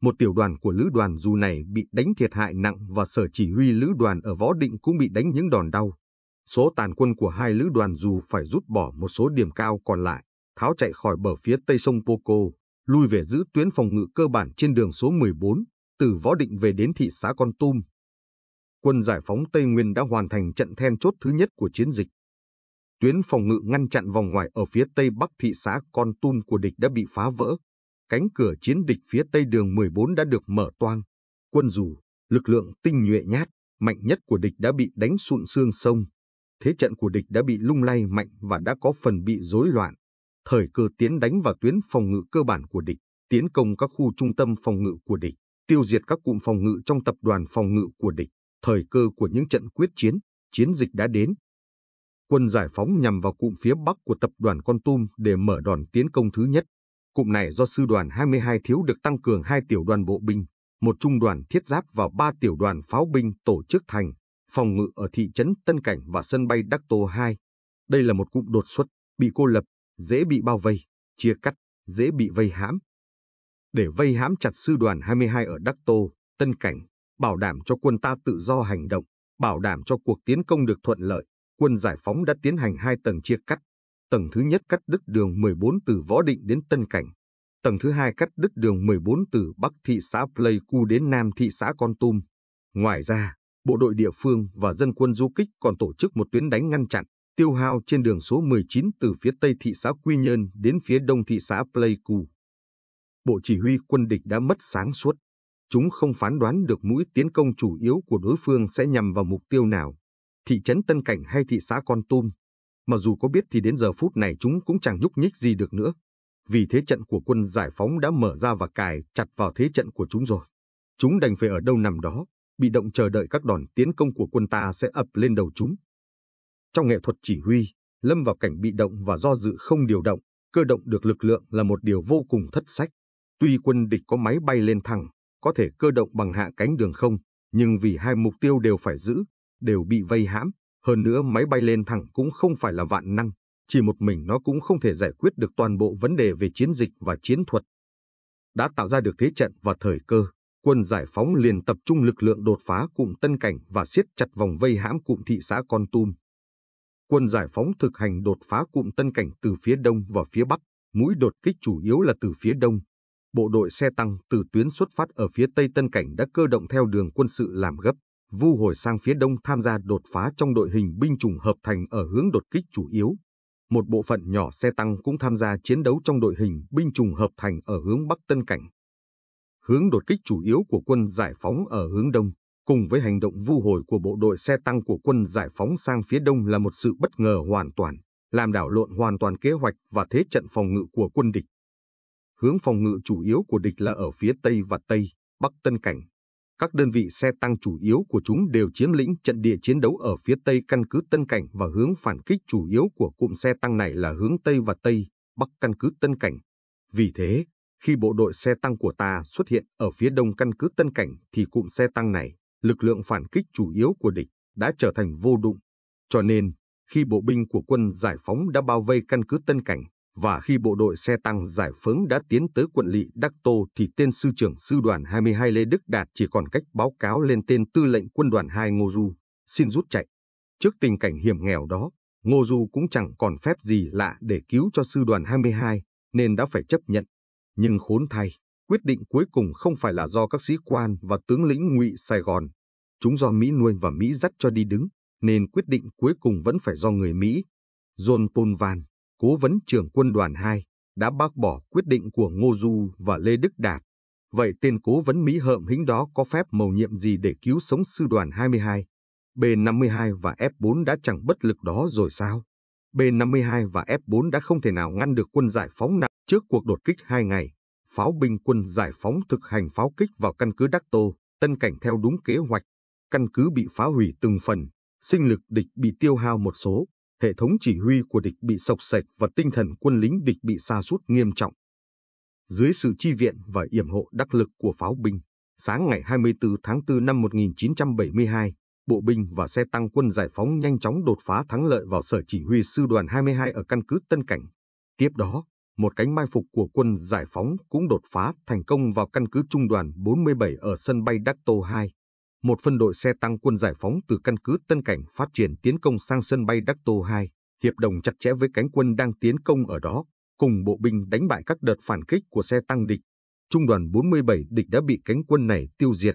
một tiểu đoàn của lữ đoàn dù này bị đánh thiệt hại nặng và sở chỉ huy lữ đoàn ở Võ Định cũng bị đánh những đòn đau. Số tàn quân của hai lữ đoàn dù phải rút bỏ một số điểm cao còn lại, tháo chạy khỏi bờ phía tây sông Poco, lui về giữ tuyến phòng ngự cơ bản trên đường số 14, từ Võ Định về đến thị xã Con Tum. Quân giải phóng Tây Nguyên đã hoàn thành trận then chốt thứ nhất của chiến dịch. Tuyến phòng ngự ngăn chặn vòng ngoài ở phía tây bắc thị xã Con Tum của địch đã bị phá vỡ, cánh cửa chiến địch phía tây đường 14 đã được mở toang. Quân dù, lực lượng tinh nhuệ nhát, mạnh nhất của địch đã bị đánh sụn xương sông. Thế trận của địch đã bị lung lay mạnh và đã có phần bị rối loạn. Thời cơ tiến đánh vào tuyến phòng ngự cơ bản của địch, tiến công các khu trung tâm phòng ngự của địch, tiêu diệt các cụm phòng ngự trong tập đoàn phòng ngự của địch. Thời cơ của những trận quyết chiến, chiến dịch đã đến. Quân giải phóng nhằm vào cụm phía bắc của tập đoàn Con Tum để mở đòn tiến công thứ nhất Cụm này do sư đoàn 22 thiếu được tăng cường hai tiểu đoàn bộ binh, một trung đoàn thiết giáp và ba tiểu đoàn pháo binh tổ chức thành, phòng ngự ở thị trấn Tân Cảnh và sân bay Đắc Tô 2. Đây là một cụm đột xuất, bị cô lập, dễ bị bao vây, chia cắt, dễ bị vây hãm. Để vây hãm chặt sư đoàn 22 ở Đắc Tô, Tân Cảnh, bảo đảm cho quân ta tự do hành động, bảo đảm cho cuộc tiến công được thuận lợi, quân giải phóng đã tiến hành hai tầng chia cắt, Tầng thứ nhất cắt đứt đường 14 từ Võ Định đến Tân Cảnh. Tầng thứ hai cắt đứt đường 14 từ Bắc thị xã Pleiku đến Nam thị xã Con Tum. Ngoài ra, bộ đội địa phương và dân quân du kích còn tổ chức một tuyến đánh ngăn chặn, tiêu hao trên đường số 19 từ phía tây thị xã Quy Nhơn đến phía đông thị xã Pleiku. Bộ chỉ huy quân địch đã mất sáng suốt. Chúng không phán đoán được mũi tiến công chủ yếu của đối phương sẽ nhằm vào mục tiêu nào, thị trấn Tân Cảnh hay thị xã Con Tum mà dù có biết thì đến giờ phút này chúng cũng chẳng nhúc nhích gì được nữa. Vì thế trận của quân giải phóng đã mở ra và cài chặt vào thế trận của chúng rồi. Chúng đành phải ở đâu nằm đó, bị động chờ đợi các đòn tiến công của quân ta sẽ ập lên đầu chúng. Trong nghệ thuật chỉ huy, lâm vào cảnh bị động và do dự không điều động, cơ động được lực lượng là một điều vô cùng thất sách. Tuy quân địch có máy bay lên thẳng, có thể cơ động bằng hạ cánh đường không, nhưng vì hai mục tiêu đều phải giữ, đều bị vây hãm, hơn nữa máy bay lên thẳng cũng không phải là vạn năng, chỉ một mình nó cũng không thể giải quyết được toàn bộ vấn đề về chiến dịch và chiến thuật. Đã tạo ra được thế trận và thời cơ, quân giải phóng liền tập trung lực lượng đột phá cụm Tân Cảnh và siết chặt vòng vây hãm cụm thị xã Con Tum. Quân giải phóng thực hành đột phá cụm Tân Cảnh từ phía đông và phía bắc, mũi đột kích chủ yếu là từ phía đông. Bộ đội xe tăng từ tuyến xuất phát ở phía tây Tân Cảnh đã cơ động theo đường quân sự làm gấp vu hồi sang phía đông tham gia đột phá trong đội hình binh chủng hợp thành ở hướng đột kích chủ yếu. Một bộ phận nhỏ xe tăng cũng tham gia chiến đấu trong đội hình binh chủng hợp thành ở hướng bắc tân cảnh. Hướng đột kích chủ yếu của quân giải phóng ở hướng đông, cùng với hành động vu hồi của bộ đội xe tăng của quân giải phóng sang phía đông là một sự bất ngờ hoàn toàn, làm đảo lộn hoàn toàn kế hoạch và thế trận phòng ngự của quân địch. Hướng phòng ngự chủ yếu của địch là ở phía tây và tây, bắc tân cảnh các đơn vị xe tăng chủ yếu của chúng đều chiếm lĩnh trận địa chiến đấu ở phía tây căn cứ Tân Cảnh và hướng phản kích chủ yếu của cụm xe tăng này là hướng Tây và Tây, Bắc căn cứ Tân Cảnh. Vì thế, khi bộ đội xe tăng của ta xuất hiện ở phía đông căn cứ Tân Cảnh thì cụm xe tăng này, lực lượng phản kích chủ yếu của địch, đã trở thành vô dụng. Cho nên, khi bộ binh của quân giải phóng đã bao vây căn cứ Tân Cảnh, và khi bộ đội xe tăng giải phóng đã tiến tới quận lỵ Đắc Tô thì tên sư trưởng sư đoàn 22 Lê Đức Đạt chỉ còn cách báo cáo lên tên tư lệnh quân đoàn 2 Ngô Du, xin rút chạy. Trước tình cảnh hiểm nghèo đó, Ngô Du cũng chẳng còn phép gì lạ để cứu cho sư đoàn 22, nên đã phải chấp nhận. Nhưng khốn thay, quyết định cuối cùng không phải là do các sĩ quan và tướng lĩnh ngụy Sài Gòn. Chúng do Mỹ nuôi và Mỹ dắt cho đi đứng, nên quyết định cuối cùng vẫn phải do người Mỹ. John Paul Van cố vấn trưởng quân đoàn 2, đã bác bỏ quyết định của Ngô Du và Lê Đức Đạt. Vậy tên cố vấn Mỹ hợm hĩnh đó có phép mầu nhiệm gì để cứu sống sư đoàn 22? B-52 và F-4 đã chẳng bất lực đó rồi sao? B-52 và F-4 đã không thể nào ngăn được quân giải phóng nặng trước cuộc đột kích hai ngày. Pháo binh quân giải phóng thực hành pháo kích vào căn cứ Đắc Tô, tân cảnh theo đúng kế hoạch. Căn cứ bị phá hủy từng phần, sinh lực địch bị tiêu hao một số, hệ thống chỉ huy của địch bị sộc sạch và tinh thần quân lính địch bị sa sút nghiêm trọng. Dưới sự chi viện và yểm hộ đắc lực của pháo binh, sáng ngày 24 tháng 4 năm 1972, bộ binh và xe tăng quân giải phóng nhanh chóng đột phá thắng lợi vào sở chỉ huy sư đoàn 22 ở căn cứ Tân Cảnh. Tiếp đó, một cánh mai phục của quân giải phóng cũng đột phá thành công vào căn cứ trung đoàn 47 ở sân bay Đắc Tô 2 một phân đội xe tăng quân giải phóng từ căn cứ Tân Cảnh phát triển tiến công sang sân bay Đắc Tô 2, hiệp đồng chặt chẽ với cánh quân đang tiến công ở đó, cùng bộ binh đánh bại các đợt phản kích của xe tăng địch. Trung đoàn 47 địch đã bị cánh quân này tiêu diệt.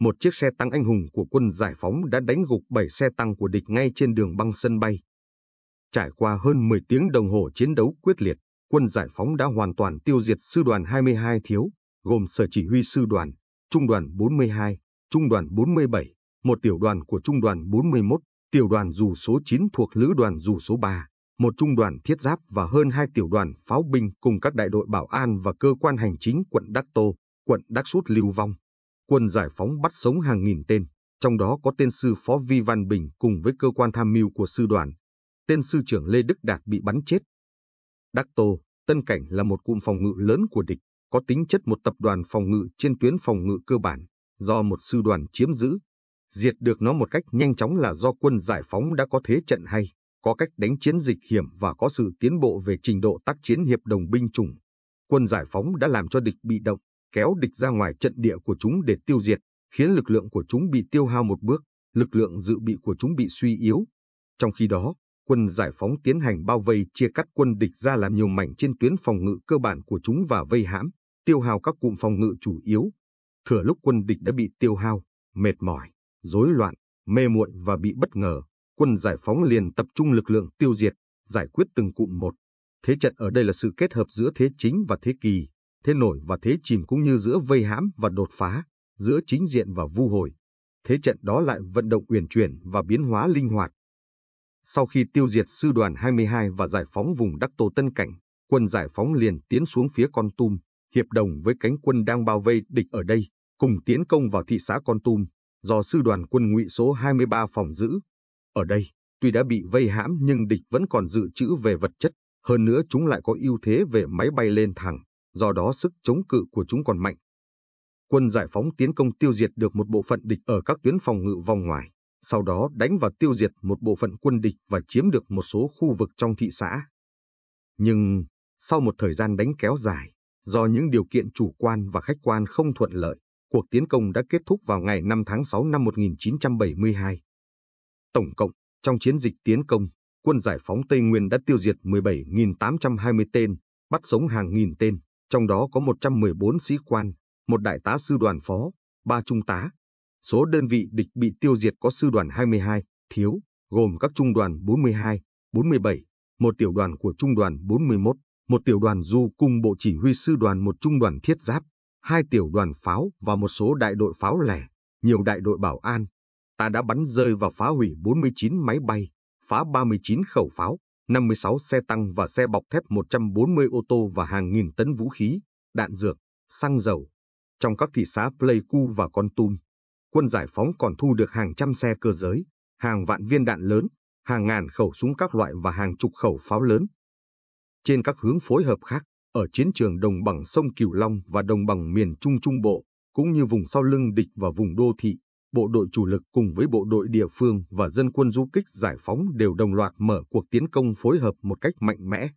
Một chiếc xe tăng anh hùng của quân giải phóng đã đánh gục 7 xe tăng của địch ngay trên đường băng sân bay. Trải qua hơn 10 tiếng đồng hồ chiến đấu quyết liệt, quân giải phóng đã hoàn toàn tiêu diệt sư đoàn 22 thiếu, gồm sở chỉ huy sư đoàn, trung đoàn 42, Trung đoàn 47, một tiểu đoàn của Trung đoàn 41, tiểu đoàn dù số 9 thuộc Lữ đoàn dù số 3, một trung đoàn thiết giáp và hơn hai tiểu đoàn pháo binh cùng các đại đội bảo an và cơ quan hành chính quận Đắc Tô, quận Đắc Sút lưu vong. Quân giải phóng bắt sống hàng nghìn tên, trong đó có tên sư phó Vi Văn Bình cùng với cơ quan tham mưu của sư đoàn. Tên sư trưởng Lê Đức Đạt bị bắn chết. Đắc Tô, Tân Cảnh là một cụm phòng ngự lớn của địch, có tính chất một tập đoàn phòng ngự trên tuyến phòng ngự cơ bản do một sư đoàn chiếm giữ. Diệt được nó một cách nhanh chóng là do quân giải phóng đã có thế trận hay, có cách đánh chiến dịch hiểm và có sự tiến bộ về trình độ tác chiến hiệp đồng binh chủng. Quân giải phóng đã làm cho địch bị động, kéo địch ra ngoài trận địa của chúng để tiêu diệt, khiến lực lượng của chúng bị tiêu hao một bước, lực lượng dự bị của chúng bị suy yếu. Trong khi đó, quân giải phóng tiến hành bao vây chia cắt quân địch ra làm nhiều mảnh trên tuyến phòng ngự cơ bản của chúng và vây hãm, tiêu hao các cụm phòng ngự chủ yếu, Thừa lúc quân địch đã bị tiêu hao, mệt mỏi, rối loạn, mê muội và bị bất ngờ, quân giải phóng liền tập trung lực lượng tiêu diệt, giải quyết từng cụm một. Thế trận ở đây là sự kết hợp giữa thế chính và thế kỳ, thế nổi và thế chìm cũng như giữa vây hãm và đột phá, giữa chính diện và vu hồi. Thế trận đó lại vận động uyển chuyển và biến hóa linh hoạt. Sau khi tiêu diệt sư đoàn 22 và giải phóng vùng Đắc Tô Tân Cảnh, quân giải phóng liền tiến xuống phía Con Tum, hiệp đồng với cánh quân đang bao vây địch ở đây, cùng tiến công vào thị xã Con Tum do sư đoàn quân ngụy số 23 phòng giữ. Ở đây, tuy đã bị vây hãm nhưng địch vẫn còn dự trữ về vật chất, hơn nữa chúng lại có ưu thế về máy bay lên thẳng, do đó sức chống cự của chúng còn mạnh. Quân giải phóng tiến công tiêu diệt được một bộ phận địch ở các tuyến phòng ngự vòng ngoài, sau đó đánh và tiêu diệt một bộ phận quân địch và chiếm được một số khu vực trong thị xã. Nhưng, sau một thời gian đánh kéo dài, do những điều kiện chủ quan và khách quan không thuận lợi, Cuộc tiến công đã kết thúc vào ngày 5 tháng 6 năm 1972. Tổng cộng, trong chiến dịch tiến công, quân giải phóng Tây Nguyên đã tiêu diệt 17.820 tên, bắt sống hàng nghìn tên, trong đó có 114 sĩ quan, một đại tá sư đoàn phó, ba trung tá. Số đơn vị địch bị tiêu diệt có sư đoàn 22, thiếu, gồm các trung đoàn 42, 47, một tiểu đoàn của trung đoàn 41, một tiểu đoàn du cùng bộ chỉ huy sư đoàn một trung đoàn thiết giáp, hai tiểu đoàn pháo và một số đại đội pháo lẻ, nhiều đại đội bảo an. Ta đã bắn rơi và phá hủy 49 máy bay, phá 39 khẩu pháo, 56 xe tăng và xe bọc thép 140 ô tô và hàng nghìn tấn vũ khí, đạn dược, xăng dầu. Trong các thị xã Pleiku và Con Tum, quân giải phóng còn thu được hàng trăm xe cơ giới, hàng vạn viên đạn lớn, hàng ngàn khẩu súng các loại và hàng chục khẩu pháo lớn. Trên các hướng phối hợp khác, ở chiến trường đồng bằng sông Cửu Long và đồng bằng miền Trung Trung Bộ, cũng như vùng sau lưng địch và vùng đô thị, bộ đội chủ lực cùng với bộ đội địa phương và dân quân du kích giải phóng đều đồng loạt mở cuộc tiến công phối hợp một cách mạnh mẽ.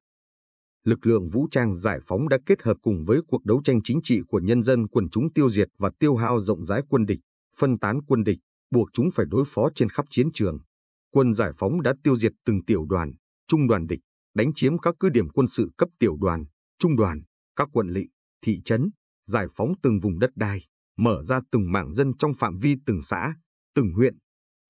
Lực lượng vũ trang giải phóng đã kết hợp cùng với cuộc đấu tranh chính trị của nhân dân quần chúng tiêu diệt và tiêu hao rộng rãi quân địch, phân tán quân địch, buộc chúng phải đối phó trên khắp chiến trường. Quân giải phóng đã tiêu diệt từng tiểu đoàn, trung đoàn địch, đánh chiếm các cứ điểm quân sự cấp tiểu đoàn, trung đoàn, các quận lỵ, thị trấn, giải phóng từng vùng đất đai, mở ra từng mảng dân trong phạm vi từng xã, từng huyện.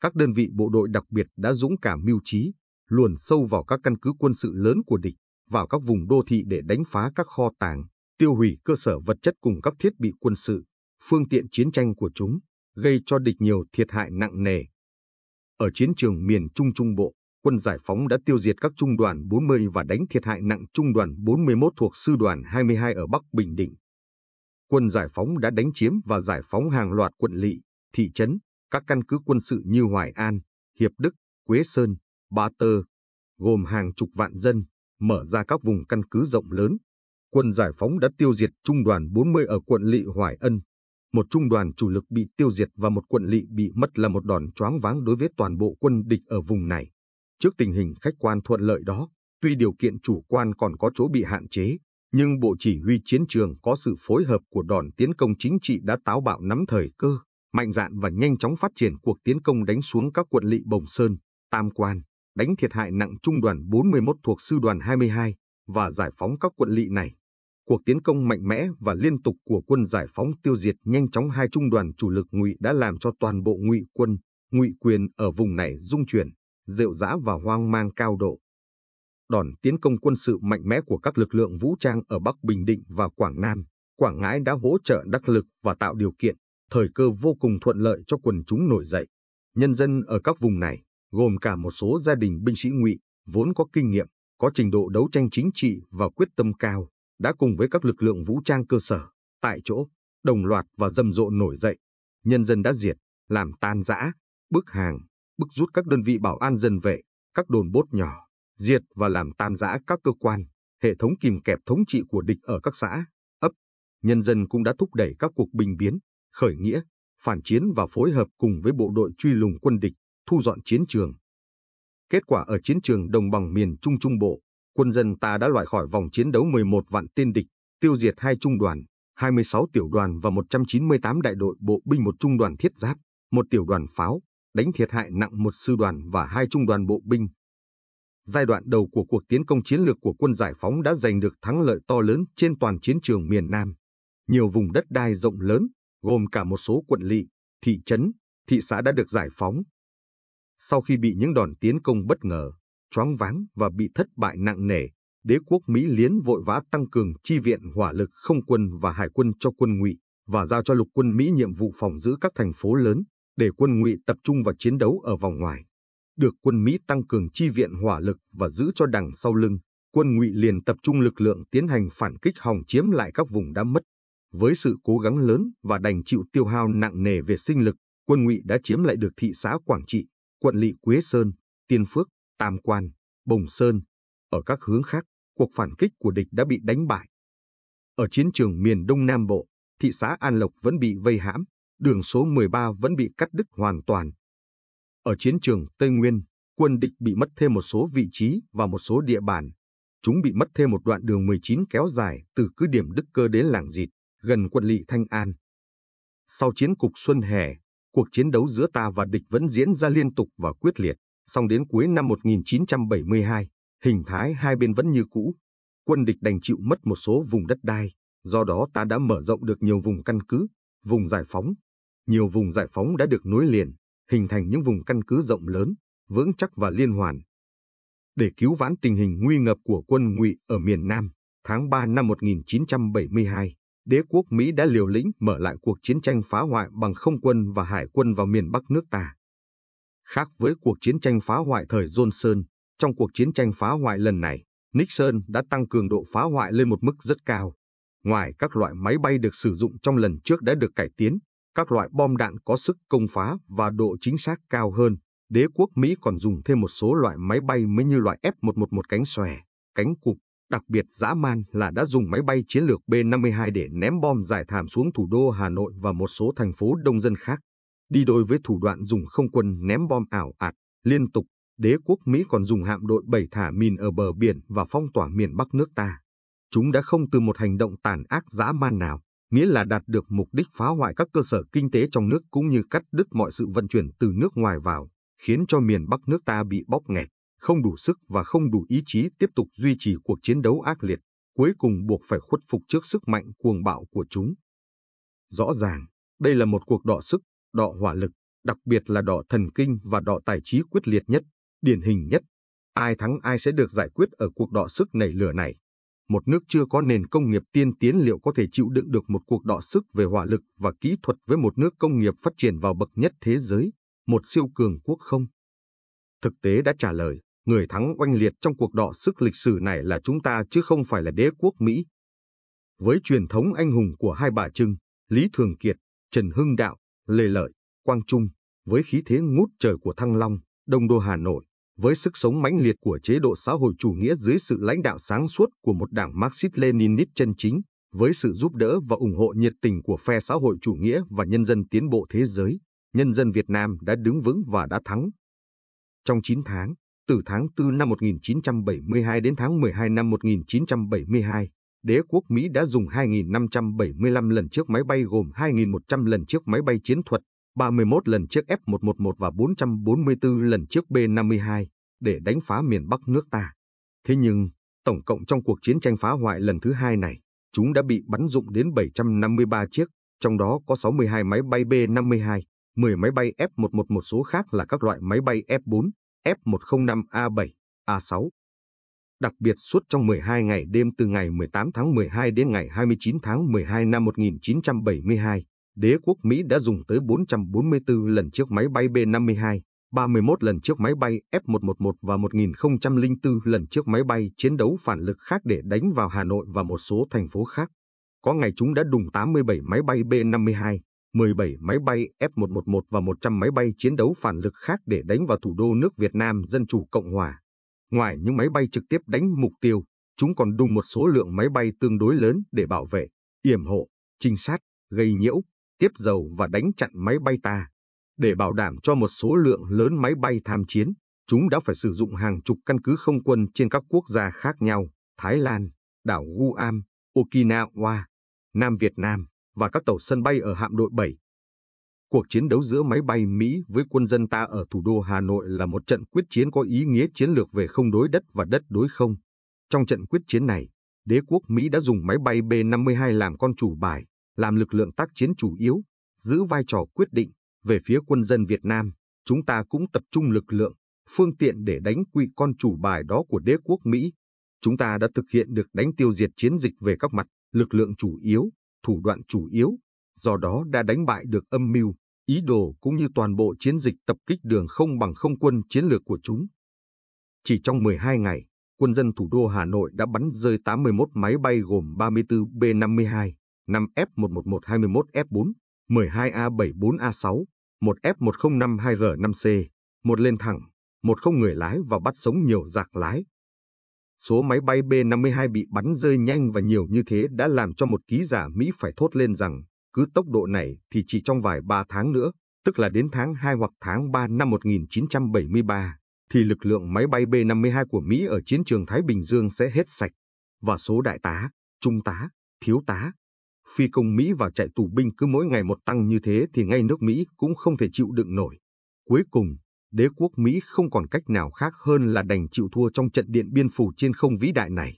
Các đơn vị bộ đội đặc biệt đã dũng cảm mưu trí, luồn sâu vào các căn cứ quân sự lớn của địch, vào các vùng đô thị để đánh phá các kho tàng, tiêu hủy cơ sở vật chất cùng các thiết bị quân sự, phương tiện chiến tranh của chúng, gây cho địch nhiều thiệt hại nặng nề. Ở chiến trường miền Trung Trung Bộ, quân giải phóng đã tiêu diệt các trung đoàn 40 và đánh thiệt hại nặng trung đoàn 41 thuộc sư đoàn 22 ở Bắc Bình Định. Quân giải phóng đã đánh chiếm và giải phóng hàng loạt quận lỵ, thị trấn, các căn cứ quân sự như Hoài An, Hiệp Đức, Quế Sơn, Ba Tơ, gồm hàng chục vạn dân, mở ra các vùng căn cứ rộng lớn. Quân giải phóng đã tiêu diệt trung đoàn 40 ở quận lỵ Hoài Ân, một trung đoàn chủ lực bị tiêu diệt và một quận lỵ bị mất là một đòn choáng váng đối với toàn bộ quân địch ở vùng này. Trước tình hình khách quan thuận lợi đó, tuy điều kiện chủ quan còn có chỗ bị hạn chế, nhưng Bộ Chỉ huy Chiến trường có sự phối hợp của đòn tiến công chính trị đã táo bạo nắm thời cơ, mạnh dạn và nhanh chóng phát triển cuộc tiến công đánh xuống các quận lỵ Bồng Sơn, Tam Quan, đánh thiệt hại nặng trung đoàn 41 thuộc sư đoàn 22 và giải phóng các quận lỵ này. Cuộc tiến công mạnh mẽ và liên tục của quân giải phóng tiêu diệt nhanh chóng hai trung đoàn chủ lực ngụy đã làm cho toàn bộ ngụy quân, ngụy quyền ở vùng này dung chuyển, rệu rã và hoang mang cao độ. Đòn tiến công quân sự mạnh mẽ của các lực lượng vũ trang ở Bắc Bình Định và Quảng Nam, Quảng Ngãi đã hỗ trợ đắc lực và tạo điều kiện, thời cơ vô cùng thuận lợi cho quần chúng nổi dậy. Nhân dân ở các vùng này, gồm cả một số gia đình binh sĩ ngụy, vốn có kinh nghiệm, có trình độ đấu tranh chính trị và quyết tâm cao, đã cùng với các lực lượng vũ trang cơ sở, tại chỗ, đồng loạt và rầm rộ nổi dậy. Nhân dân đã diệt, làm tan rã, bức hàng, bức rút các đơn vị bảo an dân vệ, các đồn bốt nhỏ, diệt và làm tan rã các cơ quan, hệ thống kìm kẹp thống trị của địch ở các xã, ấp. Nhân dân cũng đã thúc đẩy các cuộc bình biến, khởi nghĩa, phản chiến và phối hợp cùng với bộ đội truy lùng quân địch, thu dọn chiến trường. Kết quả ở chiến trường đồng bằng miền Trung Trung Bộ, quân dân ta đã loại khỏi vòng chiến đấu 11 vạn tên địch, tiêu diệt hai trung đoàn, 26 tiểu đoàn và 198 đại đội bộ binh một trung đoàn thiết giáp, một tiểu đoàn pháo, đánh thiệt hại nặng một sư đoàn và hai trung đoàn bộ binh. Giai đoạn đầu của cuộc tiến công chiến lược của quân giải phóng đã giành được thắng lợi to lớn trên toàn chiến trường miền Nam. Nhiều vùng đất đai rộng lớn, gồm cả một số quận lỵ, thị trấn, thị xã đã được giải phóng. Sau khi bị những đòn tiến công bất ngờ, choáng váng và bị thất bại nặng nề, đế quốc Mỹ liến vội vã tăng cường chi viện hỏa lực không quân và hải quân cho quân ngụy và giao cho lục quân Mỹ nhiệm vụ phòng giữ các thành phố lớn để quân ngụy tập trung vào chiến đấu ở vòng ngoài. Được quân Mỹ tăng cường chi viện hỏa lực và giữ cho đằng sau lưng, quân ngụy liền tập trung lực lượng tiến hành phản kích hòng chiếm lại các vùng đã mất. Với sự cố gắng lớn và đành chịu tiêu hao nặng nề về sinh lực, quân ngụy đã chiếm lại được thị xã Quảng Trị, quận lỵ Quế Sơn, Tiên Phước, Tam Quan, Bồng Sơn. Ở các hướng khác, cuộc phản kích của địch đã bị đánh bại. Ở chiến trường miền Đông Nam Bộ, thị xã An Lộc vẫn bị vây hãm, đường số 13 vẫn bị cắt đứt hoàn toàn. Ở chiến trường Tây Nguyên, quân địch bị mất thêm một số vị trí và một số địa bàn. Chúng bị mất thêm một đoạn đường 19 kéo dài từ cứ điểm Đức Cơ đến làng Dịt, gần quận lỵ Thanh An. Sau chiến cục Xuân Hè, cuộc chiến đấu giữa ta và địch vẫn diễn ra liên tục và quyết liệt. Song đến cuối năm 1972, hình thái hai bên vẫn như cũ. Quân địch đành chịu mất một số vùng đất đai, do đó ta đã mở rộng được nhiều vùng căn cứ, vùng giải phóng, nhiều vùng giải phóng đã được nối liền, hình thành những vùng căn cứ rộng lớn, vững chắc và liên hoàn. Để cứu vãn tình hình nguy ngập của quân ngụy ở miền Nam, tháng 3 năm 1972, đế quốc Mỹ đã liều lĩnh mở lại cuộc chiến tranh phá hoại bằng không quân và hải quân vào miền Bắc nước ta. Khác với cuộc chiến tranh phá hoại thời Johnson, trong cuộc chiến tranh phá hoại lần này, Nixon đã tăng cường độ phá hoại lên một mức rất cao. Ngoài các loại máy bay được sử dụng trong lần trước đã được cải tiến, các loại bom đạn có sức công phá và độ chính xác cao hơn. Đế quốc Mỹ còn dùng thêm một số loại máy bay mới như loại F-111 cánh xòe, cánh cụp. Đặc biệt dã man là đã dùng máy bay chiến lược B-52 để ném bom giải thảm xuống thủ đô Hà Nội và một số thành phố đông dân khác. Đi đôi với thủ đoạn dùng không quân ném bom ảo ạt, liên tục, đế quốc Mỹ còn dùng hạm đội bảy thả mìn ở bờ biển và phong tỏa miền Bắc nước ta. Chúng đã không từ một hành động tàn ác dã man nào nghĩa là đạt được mục đích phá hoại các cơ sở kinh tế trong nước cũng như cắt đứt mọi sự vận chuyển từ nước ngoài vào, khiến cho miền Bắc nước ta bị bóp nghẹt, không đủ sức và không đủ ý chí tiếp tục duy trì cuộc chiến đấu ác liệt, cuối cùng buộc phải khuất phục trước sức mạnh cuồng bạo của chúng. Rõ ràng, đây là một cuộc đọ sức, đọ hỏa lực, đặc biệt là đọ thần kinh và đọ tài trí quyết liệt nhất, điển hình nhất. Ai thắng ai sẽ được giải quyết ở cuộc đọ sức nảy lửa này một nước chưa có nền công nghiệp tiên tiến liệu có thể chịu đựng được một cuộc đọ sức về hỏa lực và kỹ thuật với một nước công nghiệp phát triển vào bậc nhất thế giới, một siêu cường quốc không? Thực tế đã trả lời, người thắng oanh liệt trong cuộc đọ sức lịch sử này là chúng ta chứ không phải là đế quốc Mỹ. Với truyền thống anh hùng của hai bà Trưng, Lý Thường Kiệt, Trần Hưng Đạo, Lê Lợi, Quang Trung, với khí thế ngút trời của Thăng Long, Đông Đô Hà Nội, với sức sống mãnh liệt của chế độ xã hội chủ nghĩa dưới sự lãnh đạo sáng suốt của một đảng Marxist-Leninist chân chính, với sự giúp đỡ và ủng hộ nhiệt tình của phe xã hội chủ nghĩa và nhân dân tiến bộ thế giới, nhân dân Việt Nam đã đứng vững và đã thắng. Trong 9 tháng, từ tháng 4 năm 1972 đến tháng 12 năm 1972, đế quốc Mỹ đã dùng 2.575 lần chiếc máy bay gồm 2.100 lần chiếc máy bay chiến thuật 31 lần trước F111 và 444 lần trước B52 để đánh phá miền Bắc nước ta. Thế nhưng, tổng cộng trong cuộc chiến tranh phá hoại lần thứ hai này, chúng đã bị bắn dụng đến 753 chiếc, trong đó có 62 máy bay B-52, 10 máy bay f 111 số khác là các loại máy bay F-4, F-105A7, A6. Đặc biệt suốt trong 12 ngày đêm từ ngày 18 tháng 12 đến ngày 29 tháng 12 năm 1972, đế quốc Mỹ đã dùng tới 444 lần chiếc máy bay B-52, 31 lần chiếc máy bay F-111 và 1004 lần chiếc máy bay chiến đấu phản lực khác để đánh vào Hà Nội và một số thành phố khác. Có ngày chúng đã đùng 87 máy bay B-52, 17 máy bay F-111 và 100 máy bay chiến đấu phản lực khác để đánh vào thủ đô nước Việt Nam Dân Chủ Cộng Hòa. Ngoài những máy bay trực tiếp đánh mục tiêu, chúng còn đùng một số lượng máy bay tương đối lớn để bảo vệ, yểm hộ, trinh sát, gây nhiễu, tiếp dầu và đánh chặn máy bay ta. Để bảo đảm cho một số lượng lớn máy bay tham chiến, chúng đã phải sử dụng hàng chục căn cứ không quân trên các quốc gia khác nhau, Thái Lan, đảo Guam, Okinawa, Nam Việt Nam và các tàu sân bay ở hạm đội 7. Cuộc chiến đấu giữa máy bay Mỹ với quân dân ta ở thủ đô Hà Nội là một trận quyết chiến có ý nghĩa chiến lược về không đối đất và đất đối không. Trong trận quyết chiến này, đế quốc Mỹ đã dùng máy bay B-52 làm con chủ bài, làm lực lượng tác chiến chủ yếu, giữ vai trò quyết định. Về phía quân dân Việt Nam, chúng ta cũng tập trung lực lượng, phương tiện để đánh quỵ con chủ bài đó của đế quốc Mỹ. Chúng ta đã thực hiện được đánh tiêu diệt chiến dịch về các mặt, lực lượng chủ yếu, thủ đoạn chủ yếu, do đó đã đánh bại được âm mưu, ý đồ cũng như toàn bộ chiến dịch tập kích đường không bằng không quân chiến lược của chúng. Chỉ trong 12 ngày, quân dân thủ đô Hà Nội đã bắn rơi 81 máy bay gồm 34 B-52, 5F11121F4, 12A74A6, 1F1052R5C, một lên thẳng, một không người lái và bắt sống nhiều giạc lái. Số máy bay B-52 bị bắn rơi nhanh và nhiều như thế đã làm cho một ký giả Mỹ phải thốt lên rằng cứ tốc độ này thì chỉ trong vài ba tháng nữa, tức là đến tháng 2 hoặc tháng 3 năm 1973, thì lực lượng máy bay B-52 của Mỹ ở chiến trường Thái Bình Dương sẽ hết sạch, và số đại tá, trung tá, thiếu tá, phi công Mỹ và chạy tù binh cứ mỗi ngày một tăng như thế thì ngay nước Mỹ cũng không thể chịu đựng nổi. Cuối cùng, đế quốc Mỹ không còn cách nào khác hơn là đành chịu thua trong trận điện biên phủ trên không vĩ đại này.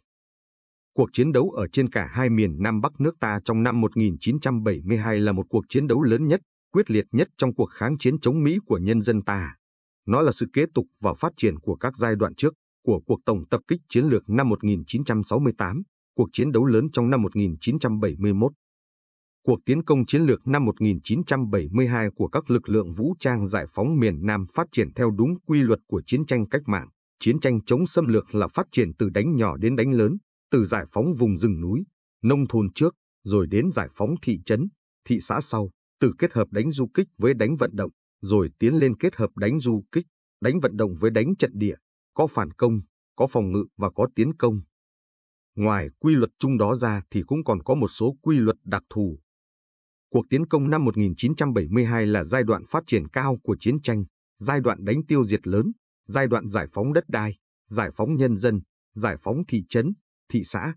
Cuộc chiến đấu ở trên cả hai miền Nam Bắc nước ta trong năm 1972 là một cuộc chiến đấu lớn nhất, quyết liệt nhất trong cuộc kháng chiến chống Mỹ của nhân dân ta. Nó là sự kế tục và phát triển của các giai đoạn trước của cuộc tổng tập kích chiến lược năm 1968, cuộc chiến đấu lớn trong năm 1971 cuộc tiến công chiến lược năm 1972 của các lực lượng vũ trang giải phóng miền Nam phát triển theo đúng quy luật của chiến tranh cách mạng. Chiến tranh chống xâm lược là phát triển từ đánh nhỏ đến đánh lớn, từ giải phóng vùng rừng núi, nông thôn trước, rồi đến giải phóng thị trấn, thị xã sau, từ kết hợp đánh du kích với đánh vận động, rồi tiến lên kết hợp đánh du kích, đánh vận động với đánh trận địa, có phản công, có phòng ngự và có tiến công. Ngoài quy luật chung đó ra thì cũng còn có một số quy luật đặc thù Cuộc tiến công năm 1972 là giai đoạn phát triển cao của chiến tranh, giai đoạn đánh tiêu diệt lớn, giai đoạn giải phóng đất đai, giải phóng nhân dân, giải phóng thị trấn, thị xã.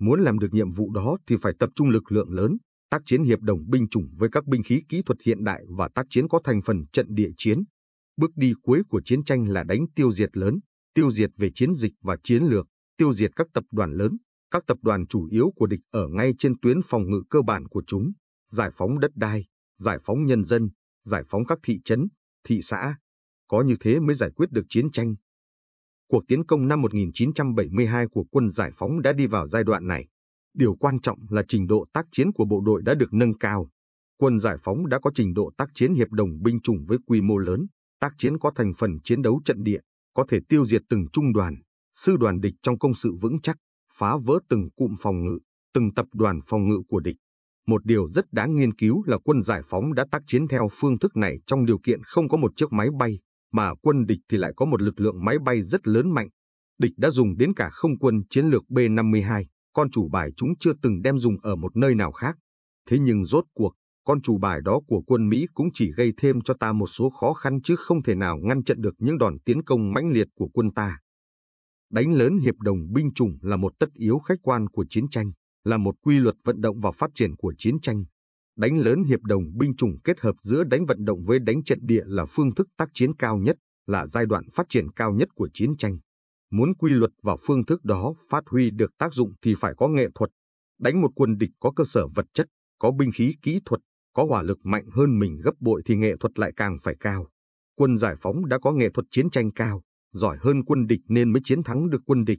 Muốn làm được nhiệm vụ đó thì phải tập trung lực lượng lớn, tác chiến hiệp đồng binh chủng với các binh khí kỹ thuật hiện đại và tác chiến có thành phần trận địa chiến. Bước đi cuối của chiến tranh là đánh tiêu diệt lớn, tiêu diệt về chiến dịch và chiến lược, tiêu diệt các tập đoàn lớn, các tập đoàn chủ yếu của địch ở ngay trên tuyến phòng ngự cơ bản của chúng giải phóng đất đai, giải phóng nhân dân, giải phóng các thị trấn, thị xã. Có như thế mới giải quyết được chiến tranh. Cuộc tiến công năm 1972 của quân giải phóng đã đi vào giai đoạn này. Điều quan trọng là trình độ tác chiến của bộ đội đã được nâng cao. Quân giải phóng đã có trình độ tác chiến hiệp đồng binh chủng với quy mô lớn, tác chiến có thành phần chiến đấu trận địa, có thể tiêu diệt từng trung đoàn, sư đoàn địch trong công sự vững chắc, phá vỡ từng cụm phòng ngự, từng tập đoàn phòng ngự của địch. Một điều rất đáng nghiên cứu là quân giải phóng đã tác chiến theo phương thức này trong điều kiện không có một chiếc máy bay, mà quân địch thì lại có một lực lượng máy bay rất lớn mạnh. Địch đã dùng đến cả không quân chiến lược B-52, con chủ bài chúng chưa từng đem dùng ở một nơi nào khác. Thế nhưng rốt cuộc, con chủ bài đó của quân Mỹ cũng chỉ gây thêm cho ta một số khó khăn chứ không thể nào ngăn chặn được những đòn tiến công mãnh liệt của quân ta. Đánh lớn hiệp đồng binh chủng là một tất yếu khách quan của chiến tranh là một quy luật vận động và phát triển của chiến tranh. Đánh lớn hiệp đồng binh chủng kết hợp giữa đánh vận động với đánh trận địa là phương thức tác chiến cao nhất, là giai đoạn phát triển cao nhất của chiến tranh. Muốn quy luật và phương thức đó phát huy được tác dụng thì phải có nghệ thuật. Đánh một quân địch có cơ sở vật chất, có binh khí kỹ thuật, có hỏa lực mạnh hơn mình gấp bội thì nghệ thuật lại càng phải cao. Quân giải phóng đã có nghệ thuật chiến tranh cao, giỏi hơn quân địch nên mới chiến thắng được quân địch.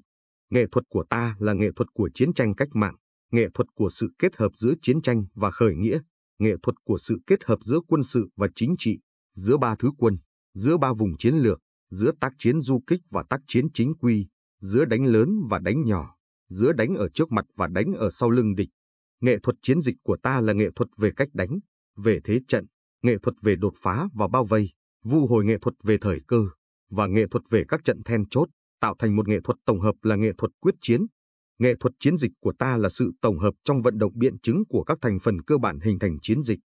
Nghệ thuật của ta là nghệ thuật của chiến tranh cách mạng nghệ thuật của sự kết hợp giữa chiến tranh và khởi nghĩa, nghệ thuật của sự kết hợp giữa quân sự và chính trị, giữa ba thứ quân, giữa ba vùng chiến lược, giữa tác chiến du kích và tác chiến chính quy, giữa đánh lớn và đánh nhỏ, giữa đánh ở trước mặt và đánh ở sau lưng địch. Nghệ thuật chiến dịch của ta là nghệ thuật về cách đánh, về thế trận, nghệ thuật về đột phá và bao vây, vu hồi nghệ thuật về thời cơ và nghệ thuật về các trận then chốt, tạo thành một nghệ thuật tổng hợp là nghệ thuật quyết chiến, Nghệ thuật chiến dịch của ta là sự tổng hợp trong vận động biện chứng của các thành phần cơ bản hình thành chiến dịch.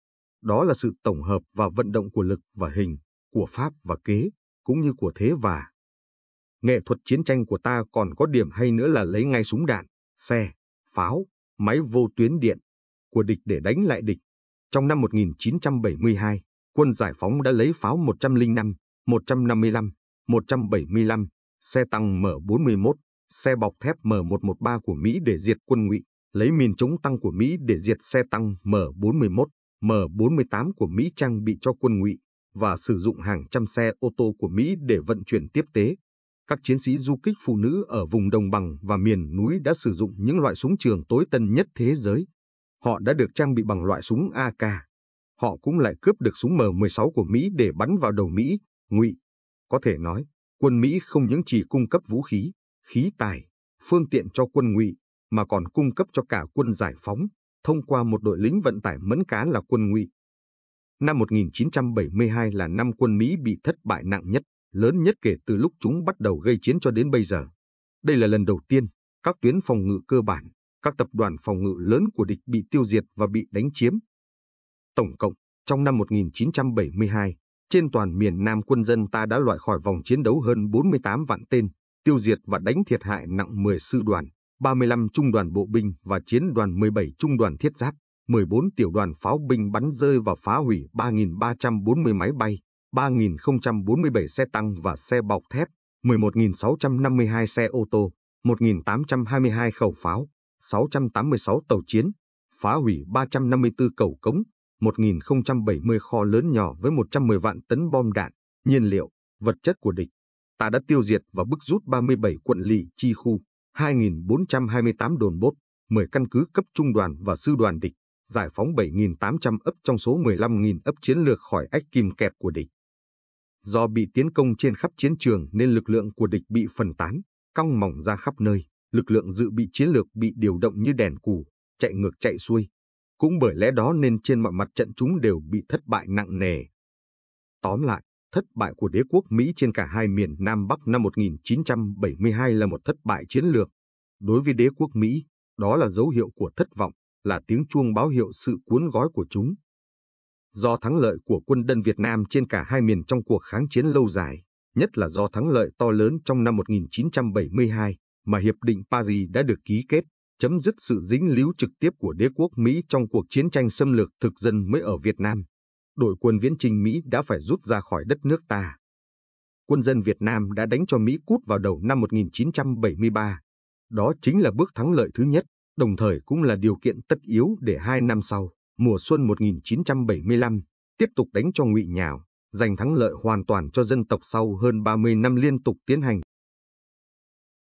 Đó là sự tổng hợp và vận động của lực và hình, của pháp và kế, cũng như của thế và. Nghệ thuật chiến tranh của ta còn có điểm hay nữa là lấy ngay súng đạn, xe, pháo, máy vô tuyến điện của địch để đánh lại địch. Trong năm 1972, quân giải phóng đã lấy pháo 105, 155, 175, xe tăng M41, xe bọc thép M113 của Mỹ để diệt quân ngụy, lấy mìn chống tăng của Mỹ để diệt xe tăng M41, M48 của Mỹ trang bị cho quân ngụy và sử dụng hàng trăm xe ô tô của Mỹ để vận chuyển tiếp tế. Các chiến sĩ du kích phụ nữ ở vùng đồng bằng và miền núi đã sử dụng những loại súng trường tối tân nhất thế giới. Họ đã được trang bị bằng loại súng AK. Họ cũng lại cướp được súng M16 của Mỹ để bắn vào đầu Mỹ, ngụy. Có thể nói, quân Mỹ không những chỉ cung cấp vũ khí, khí tài, phương tiện cho quân ngụy mà còn cung cấp cho cả quân giải phóng thông qua một đội lính vận tải mẫn cá là quân ngụy. Năm 1972 là năm quân Mỹ bị thất bại nặng nhất, lớn nhất kể từ lúc chúng bắt đầu gây chiến cho đến bây giờ. Đây là lần đầu tiên các tuyến phòng ngự cơ bản, các tập đoàn phòng ngự lớn của địch bị tiêu diệt và bị đánh chiếm. Tổng cộng, trong năm 1972, trên toàn miền Nam quân dân ta đã loại khỏi vòng chiến đấu hơn 48 vạn tên, tiêu diệt và đánh thiệt hại nặng 10 sư đoàn, 35 trung đoàn bộ binh và chiến đoàn 17 trung đoàn thiết giáp, 14 tiểu đoàn pháo binh bắn rơi và phá hủy 3.340 máy bay, 3.047 xe tăng và xe bọc thép, 11.652 xe ô tô, 1.822 khẩu pháo, 686 tàu chiến, phá hủy 354 cầu cống, 1.070 kho lớn nhỏ với 110 vạn tấn bom đạn, nhiên liệu, vật chất của địch, ta đã tiêu diệt và bức rút 37 quận lỵ chi khu, 2.428 đồn bốt, 10 căn cứ cấp trung đoàn và sư đoàn địch, giải phóng 7.800 ấp trong số 15.000 ấp chiến lược khỏi ách kim kẹp của địch. Do bị tiến công trên khắp chiến trường nên lực lượng của địch bị phân tán, cong mỏng ra khắp nơi, lực lượng dự bị chiến lược bị điều động như đèn cù, chạy ngược chạy xuôi. Cũng bởi lẽ đó nên trên mọi mặt trận chúng đều bị thất bại nặng nề. Tóm lại, Thất bại của đế quốc Mỹ trên cả hai miền Nam Bắc năm 1972 là một thất bại chiến lược. Đối với đế quốc Mỹ, đó là dấu hiệu của thất vọng, là tiếng chuông báo hiệu sự cuốn gói của chúng. Do thắng lợi của quân dân Việt Nam trên cả hai miền trong cuộc kháng chiến lâu dài, nhất là do thắng lợi to lớn trong năm 1972 mà Hiệp định Paris đã được ký kết, chấm dứt sự dính líu trực tiếp của đế quốc Mỹ trong cuộc chiến tranh xâm lược thực dân mới ở Việt Nam đội quân viễn chinh Mỹ đã phải rút ra khỏi đất nước ta. Quân dân Việt Nam đã đánh cho Mỹ cút vào đầu năm 1973. Đó chính là bước thắng lợi thứ nhất, đồng thời cũng là điều kiện tất yếu để hai năm sau, mùa xuân 1975, tiếp tục đánh cho ngụy nhào, giành thắng lợi hoàn toàn cho dân tộc sau hơn 30 năm liên tục tiến hành